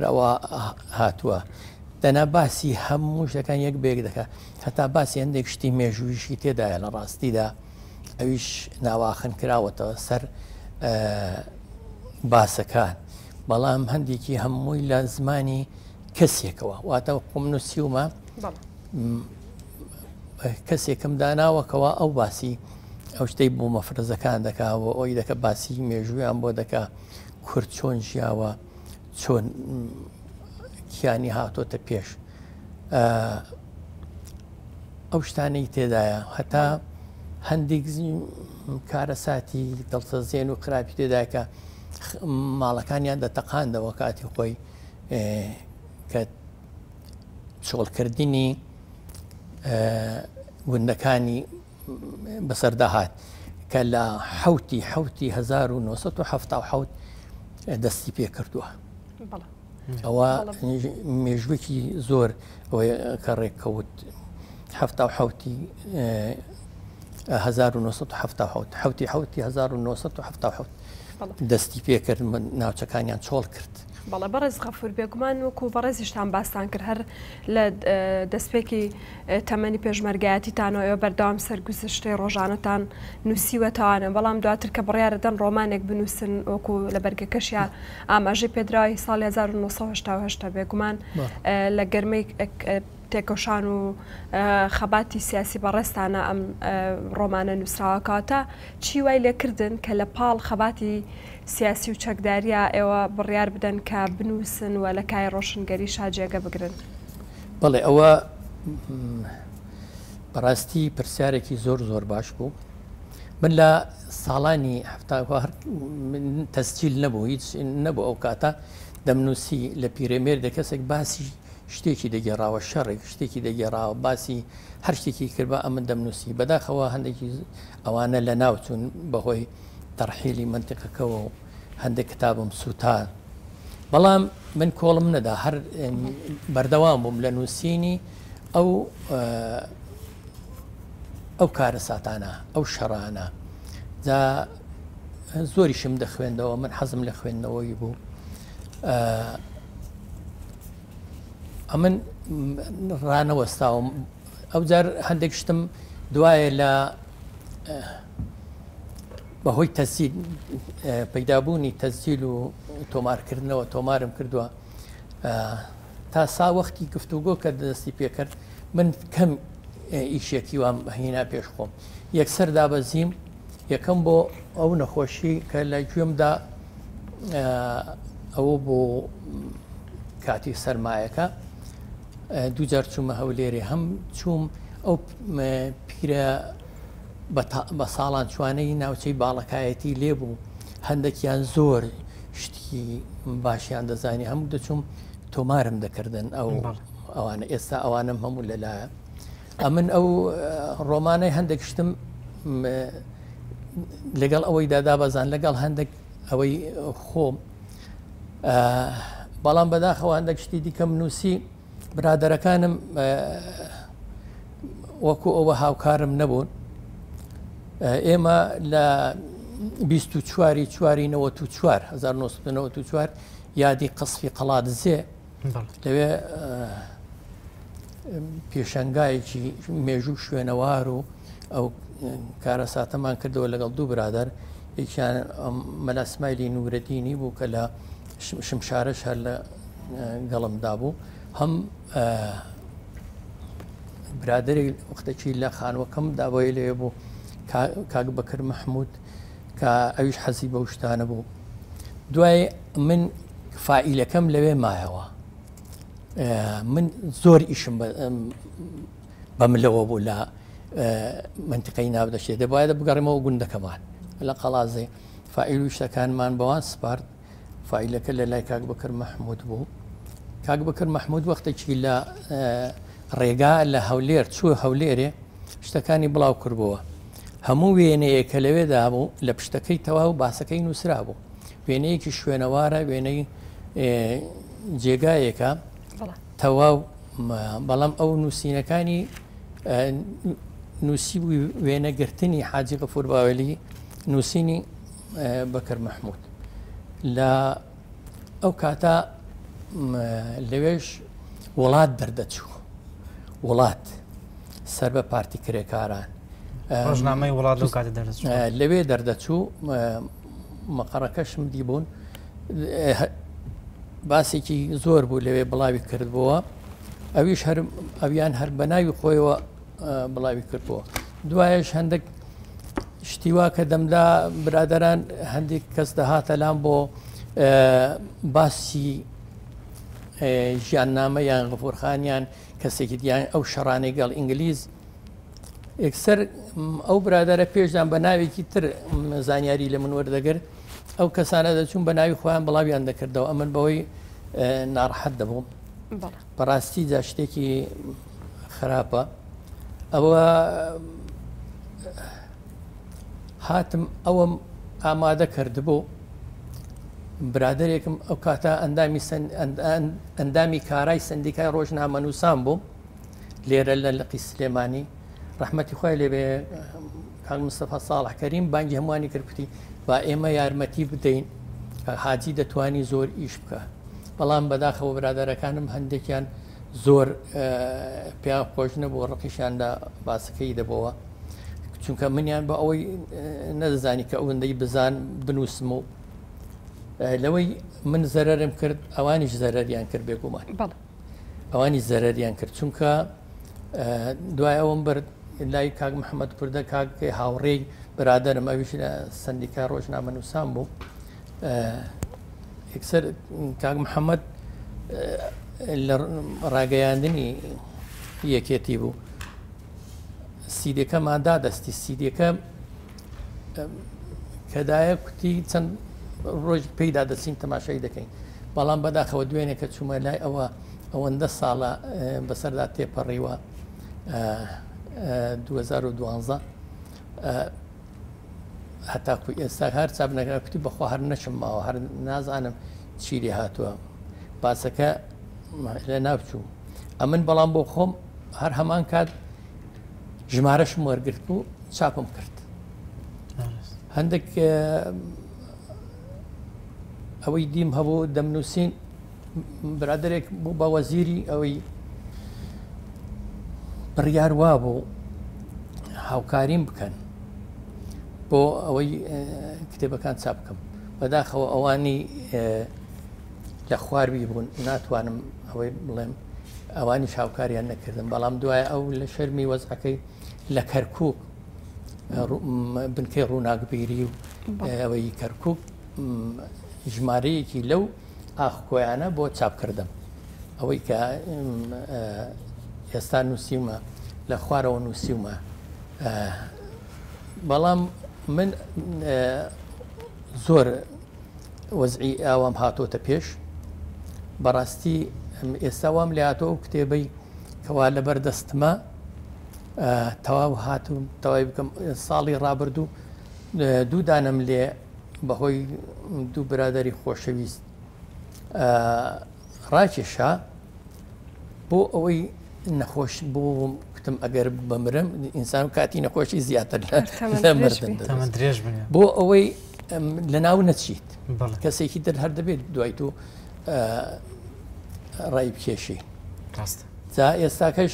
ئەوە هاتووە دەنا باسی هەموو شتەکان یەک بێک دەکە هەتا باسی هەندێک شتی مێژوویشی تێدایە لە ڕاستیدا ئەویش ناواخن کراوەتەوە سەر باسەکان بەڵام هەندێکی هەمووی لە زمانی کەسێکەوە واتە قومن و سیومە کەسێکم داناوەکەوە ئەو باسی ئەو شتەی بۆ مەفرزەکان دەکاوە ئەوی دەکە باسی مێژویان بۆ دەکا کورد چۆن ژیاوە چۆن کیانی هاتۆتە پێش ئەو شتانەی تێدایە هەتا هەندێک کارەساتی دڵتە زێن و خراپی تێداکە ماڵەکانیان دەتەقاندەوە کاتی خۆی اه، کە شۆڵکردنی اه، گوندەکانی بەسەردەهات کە لە حوتی حوتی 1970 اه، دەستی پێ کردووە ئەوە مێژوێکی زۆر ئەوەی کە ڕێککەوت ه حوتی 1970 حوتی حوتی 1970 دەستی پێکرد ناوچەکانیان چۆڵ کرد. بەڵە بەڕێز غەفور بێگومان وەکو بەڕێزیشتان باستان کرد هەر لە دەستپێکی تەمەنی پێشمەرگایەتیتانەوە بەردەوام سەرگوزشتی ڕۆژانەتان نووسیوەتەوانە بەڵام دواتر کە بڕیاردەن ڕۆمانێک بنووسن وەکو لە بەرگەکەشیا ئاماژەی پێدراوی ساڵ 1970 بێگومان لە گەرمەی تێکۆشان و خەباتی سیاسی بەڕێستانە ئەم ڕۆمانە نووسراوەکاتە چی وای لێکردن کە لە پاڵ خەباتی سیاسی و چەکداریە ئێوە بڕیار بدەن کە بنووسن و لە کای ڕۆشنگەری شاجێگە بگرن بەڵێ ئەوە بەڕاستی پرسیارێکی زۆر زۆر باش بوو من لە ساڵانی هەفتاوار تەستیل نەبوو هیچ نەبوو ئەو کاتە دەمنووسی لە پیرێمێر دە کەسێک باسی شتێکی دەگەێڕاوە شەڕێک شتێکی دەگەێڕاوە باسی هەر شتێکی کرد بە ئەمن دەمنووسی بەداخەوە هەندێکی ئەوانە لە ناوچون بەهۆی تەرحیلی منتیقەکەەوە و هەندێک کتابم سووتان بەڵام من کۆڵم نەدا هەر بەردەوام بووم لە نووسینی ئەو ئەو کارە ساتانە ئەو شەڕانە زۆریشم دەخوێندەوە من حەزم لە خوێندنەوەی بوو ئەمن ڕانەوەستاوم ئەوجار هەندێک شتم دوایە لە بەهۆی تەسیل پەیدابوونی تەزیل و تۆمارکردنەوە تۆمارم کردووە تا ساوەختی گفتوگۆ کە دەستی پێکرد من کەم ئیشێکی وام هینا پێش خۆم یەکسەر دابەزیم یەکەم بۆ ئەو نەخۆشی کە لە گوێمدا ئەوە بۆ کاتی سەرمایەکە دووجار چوومە هەولێری هەم چووم ئەو پیرە بە ساڵان چوانەی ناوچەی باڵەکایەتی لێبوو هەندێکیان زۆر شتی باشیان دەزانی هەموو دەچوم تۆمارم دەکردن ئەو ئەوانە ئێستا ئەوانم هەموو لەلایە ئەمن ئەو ڕۆمانەی هەندێک شتم لەگەڵ ئەوەی دادا بەزان لەگەڵ هەندێک ئەوەی خۆم بەڵام بەداخەوە هەندێک شتی دیکەم نووسی برادەرەکانم وەکو ئەوە هاوکارم نەبوون ئێمە لە چواری چوارینەوە تو چوار 1994 یادی قسفی قەڵات زێ لەوێ پێشنگایەکی مێژوو شوێنەوار و ئەو کارە ساتەمان کردەوە لەگەڵ دوو برادر یەکیان مەلاسمایلی نورەتینی بوو کە لە شمشارش هەر لە گەڵمدا بوو هەم برادێک وختەکی لە خانوەکەم دابی لێ بوو کاک بەکر مححمود کە ئەویش حەزی بە شتانە بوو دوای من فائیلەکەم لەوێ مایەوە من زۆر ئیشم بەملەوە بوو لە منتقەی نابدەشێت دەبایە بگەڕمەوە گوندەکەمان لە قەڵازێ فائیل و شتەکانمان بەوان سپارت فائیلەکە لە لای کاک بەکر مححمود بوو کاک بکرد مححمود وەختێکی لە ڕێگا لە هەولێر چوە هەولێرێ شتەکانی بڵاو کردبووە هەموو وێنەیەکە لەوێدا بوو لە پشتەکەی تەواو باسەکەی نووسرا بوو وێنەیەکی شوێنەوارە وێنەی جێگایەکە تەواو بەڵام ئەو نووسینەکانی نووسی وێنەگررتنی حاجی قەفورباوەلی نووسینی بەکر مححمود لە ئەو کاتا لەوێش وڵات بەردەچوو وڵات سەر بە پارتی کرێکاران ژنامەی وڵات لەو کاتە دەرس لەوێ دەردەچوو مەقەڕەکەشم دیبوون باسێکی زۆر بوو لەوێ بڵاوی کردبووە ئەویش هەر ئەویان هەر بەناوی خۆیەوە بڵاوی کردبووە دوایش هەندێک شتیوا کە دەمدا برادران هەندێک کەس دەهاتە لام بۆ باسی ژیاننامە یان غفورخانیان کەسێکی دییان ئەو شەڕانەی گەڵ ئینگلیز ئێکسەر ئەو برادرە پێشدان بە ناوێکی تر زانیاری لە من وەردەگر ئەو کەسانە دەچوون بە ناوی خۆیان بڵاویان دەکردەوە ئەمن بەوەی ناڕحەت دەبووم بەڕاستی جا شتێکی خراپە ئەوە هاتم ئەوەم ئامادە کردبوو برادێکم ئەو کاتە ئەندامی ئەندامی کارای سندیکای ڕۆژنامە نووسان بوو لێرە لە لەقی سلێمانی ڕحمەتی خۆی لێبێ کان مستەفا ساڵح کەریم بانگی هەمووانی کردپتی با ئێمە یارمەتی بدەین حاجی دەتوانی زۆر ئیش بکە بەڵام بەداخەوە برادەرەکانم هەندێکیان زۆر پیا خۆشنە بۆ ڕقیشاندا باسەکەی دەبەوە چونکە منیان بە ئەوەی نەدەزانی کە ئەوەندەی بزان بنووسم و لەوەی من زەرم کرد ئەوانیش زەرریان کرد بێگومان ئەوانی زەرریان کرد چونکە دوای ئەوم برد لای کاک محەممەد پوردە کاکی هاوڕێی برادرم ئەویش لە سندیکا ڕۆژنامە نووسان بوو یەکسەر کاک محەممەد لە ڕاگەیاندنی یەکێتی بوو سیدەکە مادا دەستی سیدەکە کەدایە کوتی چەند ڕۆژ پێیدا دەچین تەماشای دەکەین بەڵام بەداخەوە دوێنێ کە چوومە لای ئەوە ئەوەندە ساڵە بەسەردا تێپەڕیوە 2012 هەتاکوی ئێستا هەر چاب نەگەکتی بەخوا هەر نەچم ماوە هەر نازانم چیری هاتووە باسەکە لە ناوچوو ئەمن بەڵام بۆ خۆم هەر هەمان کات ژمارەشم وەرگرت بوو چاپم کرد هەندێک ئەوەی دیم هەبوو دەمنووسین برادێک بوو بە وەزیری ئەوەی بڕیار وا بوو هاوکاریم بکەن بۆ ئەوەی کتێبەکان چاپ بکەم بەداخەوە ئەوانی لە خواروی بوون ناتوانم ئەوەی بڵێم ئەوانی شاوکاریان نەکردن بەڵام دوایە ئەو لە شەرمی وەزعەکەی لە کەرکک بنکەی ڕووناگبیری و ئەوەی کەرکک ژمارەیەکی لەو ئاخکۆیانە بۆ چاپکردم ئەوەی کە ئێستا نووسیمە لە خوارەوە نووسیمە بەڵام من زۆر وەزعی ئاوام هاتۆتە پێش بەڕاستی ئێستاوام لە هاتۆ کتێبەی کەوا لە بەردەستمە تەواو هاتووم تەواوی بکەم ساڵی ڕابردوو دوودانم لێ بەهۆی دوو برادری خۆشەویست ڕاکێشا بۆ ئەوەی نەخۆش بۆ کتم ئەگەر بمرم ئینسان کاتی نەخۆشی زیاتر درێژ بۆ ئەوەی لە ناو نەچیت کەسێکی دەر هەر دەبێت دوای تو ڕای بکێشی تا ئێستاکەش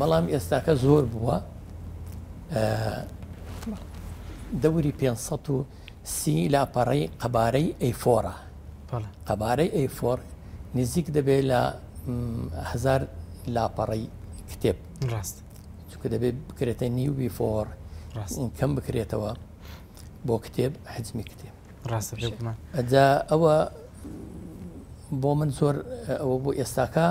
بەڵام ئێستاکە زۆر بووە دەوری 500 و سی لاپەڕی قەبارەی ئەیفۆرە قەبارەی ئەیفۆر نزیک دەبێت لە هزار لاپەڕی کتێب ڕاست چکە دەبێت بکرێتە نیوبی فۆر کەم بکرێتەوە بۆ کتێب حجمی کتێب ڕاستە ئەجا ئەوە بۆ من زۆر ئەوە بۆ ئێستاکە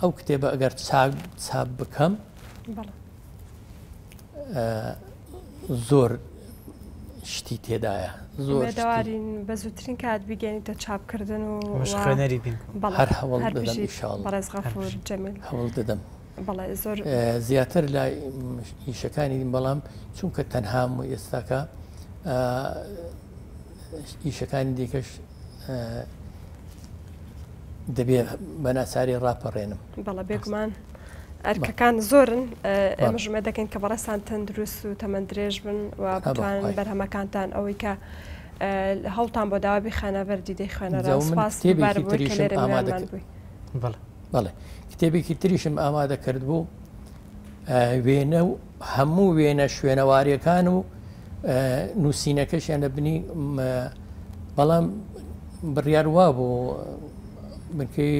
ئەو کتێبە ئەگەر چاک چاپ بکەم زۆر شتی تێدایە زۆر داوارین بە زووترین کات بگەێنیتە چاپکردن و خوێنەری بین هەر هەوڵ هەوڵ دەدەم زۆر زیاتر لای ئیشەکانی دین بەڵام چونکە تەنها و ئێستاکە ئیشەکانی دیکەش دەبێت بەناساری ڕاپەڕێنم بەڵە بێکمان ئەرکەکان زۆرن ئەمەژمە دەکەین کە بەڕێستان تەندروست و تەمە درێژ بن و بتوانن بەرهەمەکانتان ئەوەی کە هەڵتان بۆ داوابی خانەبەری دی خوێنەرە بڵێ کتێبێکی تریشم ئامادە کرد بوو وێنە و هەموو وێنە شوێنەواریەکان و نووسینەکەشیان لەبنی بەڵام بڕیاروا بوو بکەی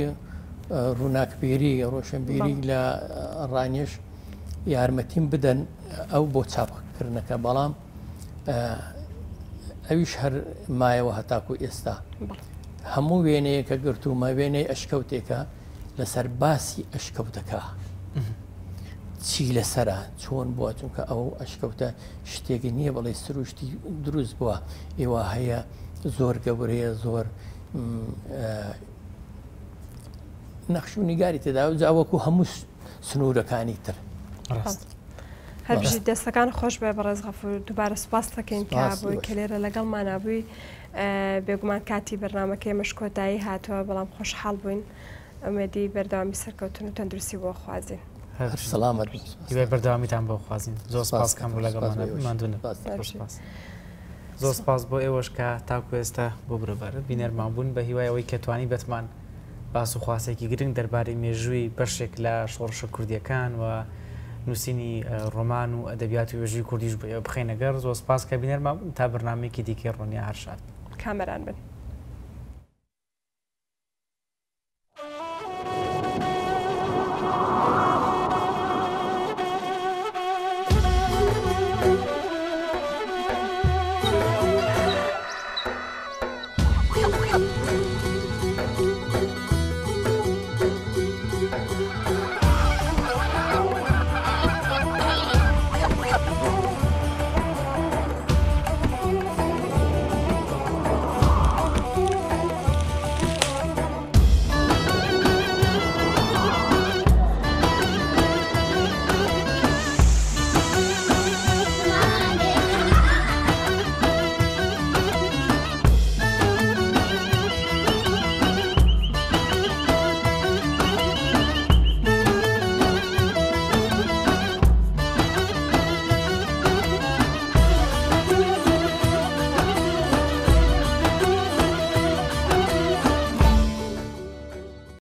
ڕووناکبیری ڕۆشنبیری لە ڕانیش یارمەتیم بدەن ئەو بۆ چاپکردنەکە بەڵام ئەویش هەر مایەوە هەتاکو ئێستا هەموو وێنەیە کە گرتومە وێنەی ئەشکەوتێکە لەسەر باسی ئەشکەوتەکە چی لەسرە چۆن بووە چونکە ئەو ئەشکەوتە شتێکی نییە بەڵێ سروشتی دروست بووە ئێوە هەیە زۆر گەورەیە زۆر نەخش و نیگاری تێدا جاوەکو هەموو سنوورەکانی تر هەرژی دەستەکان خۆش بێ بەڕێز غەفور دووبارە سپاس دەکەین کابووی کە لێرە لەگەڵ مانابووی بێگومان کاتی بەرنمەکەی مشکۆتایی هاتووە بەڵام خۆشحاڵ بووین ئەمەدی بەرداوامی سەرکەوتن و تەندروستی بۆ خوازیین. سلامت بەرداوامیتان بۆ خوازیین زۆر سپاسکەم بۆ لەگەڵمانماندون زۆر سپاس بۆ ئێوەشکە تاکو ئێستا بۆ برەبەر بینەرمان بوون بە هیوایەوەی کەتوانی بەتمان. باس و خواستێکی گرنگ دەربارەی مێژووی بەشێک لە شۆڕشە کوردیەکان و نووسینی ڕۆمان و ئەدەبیات و وێژوی کوردیش بخینەگەر زۆ سپاس کە بینەرمە تا برنامێکی دیکەی ڕۆنیە هەرشاد کامەران بن.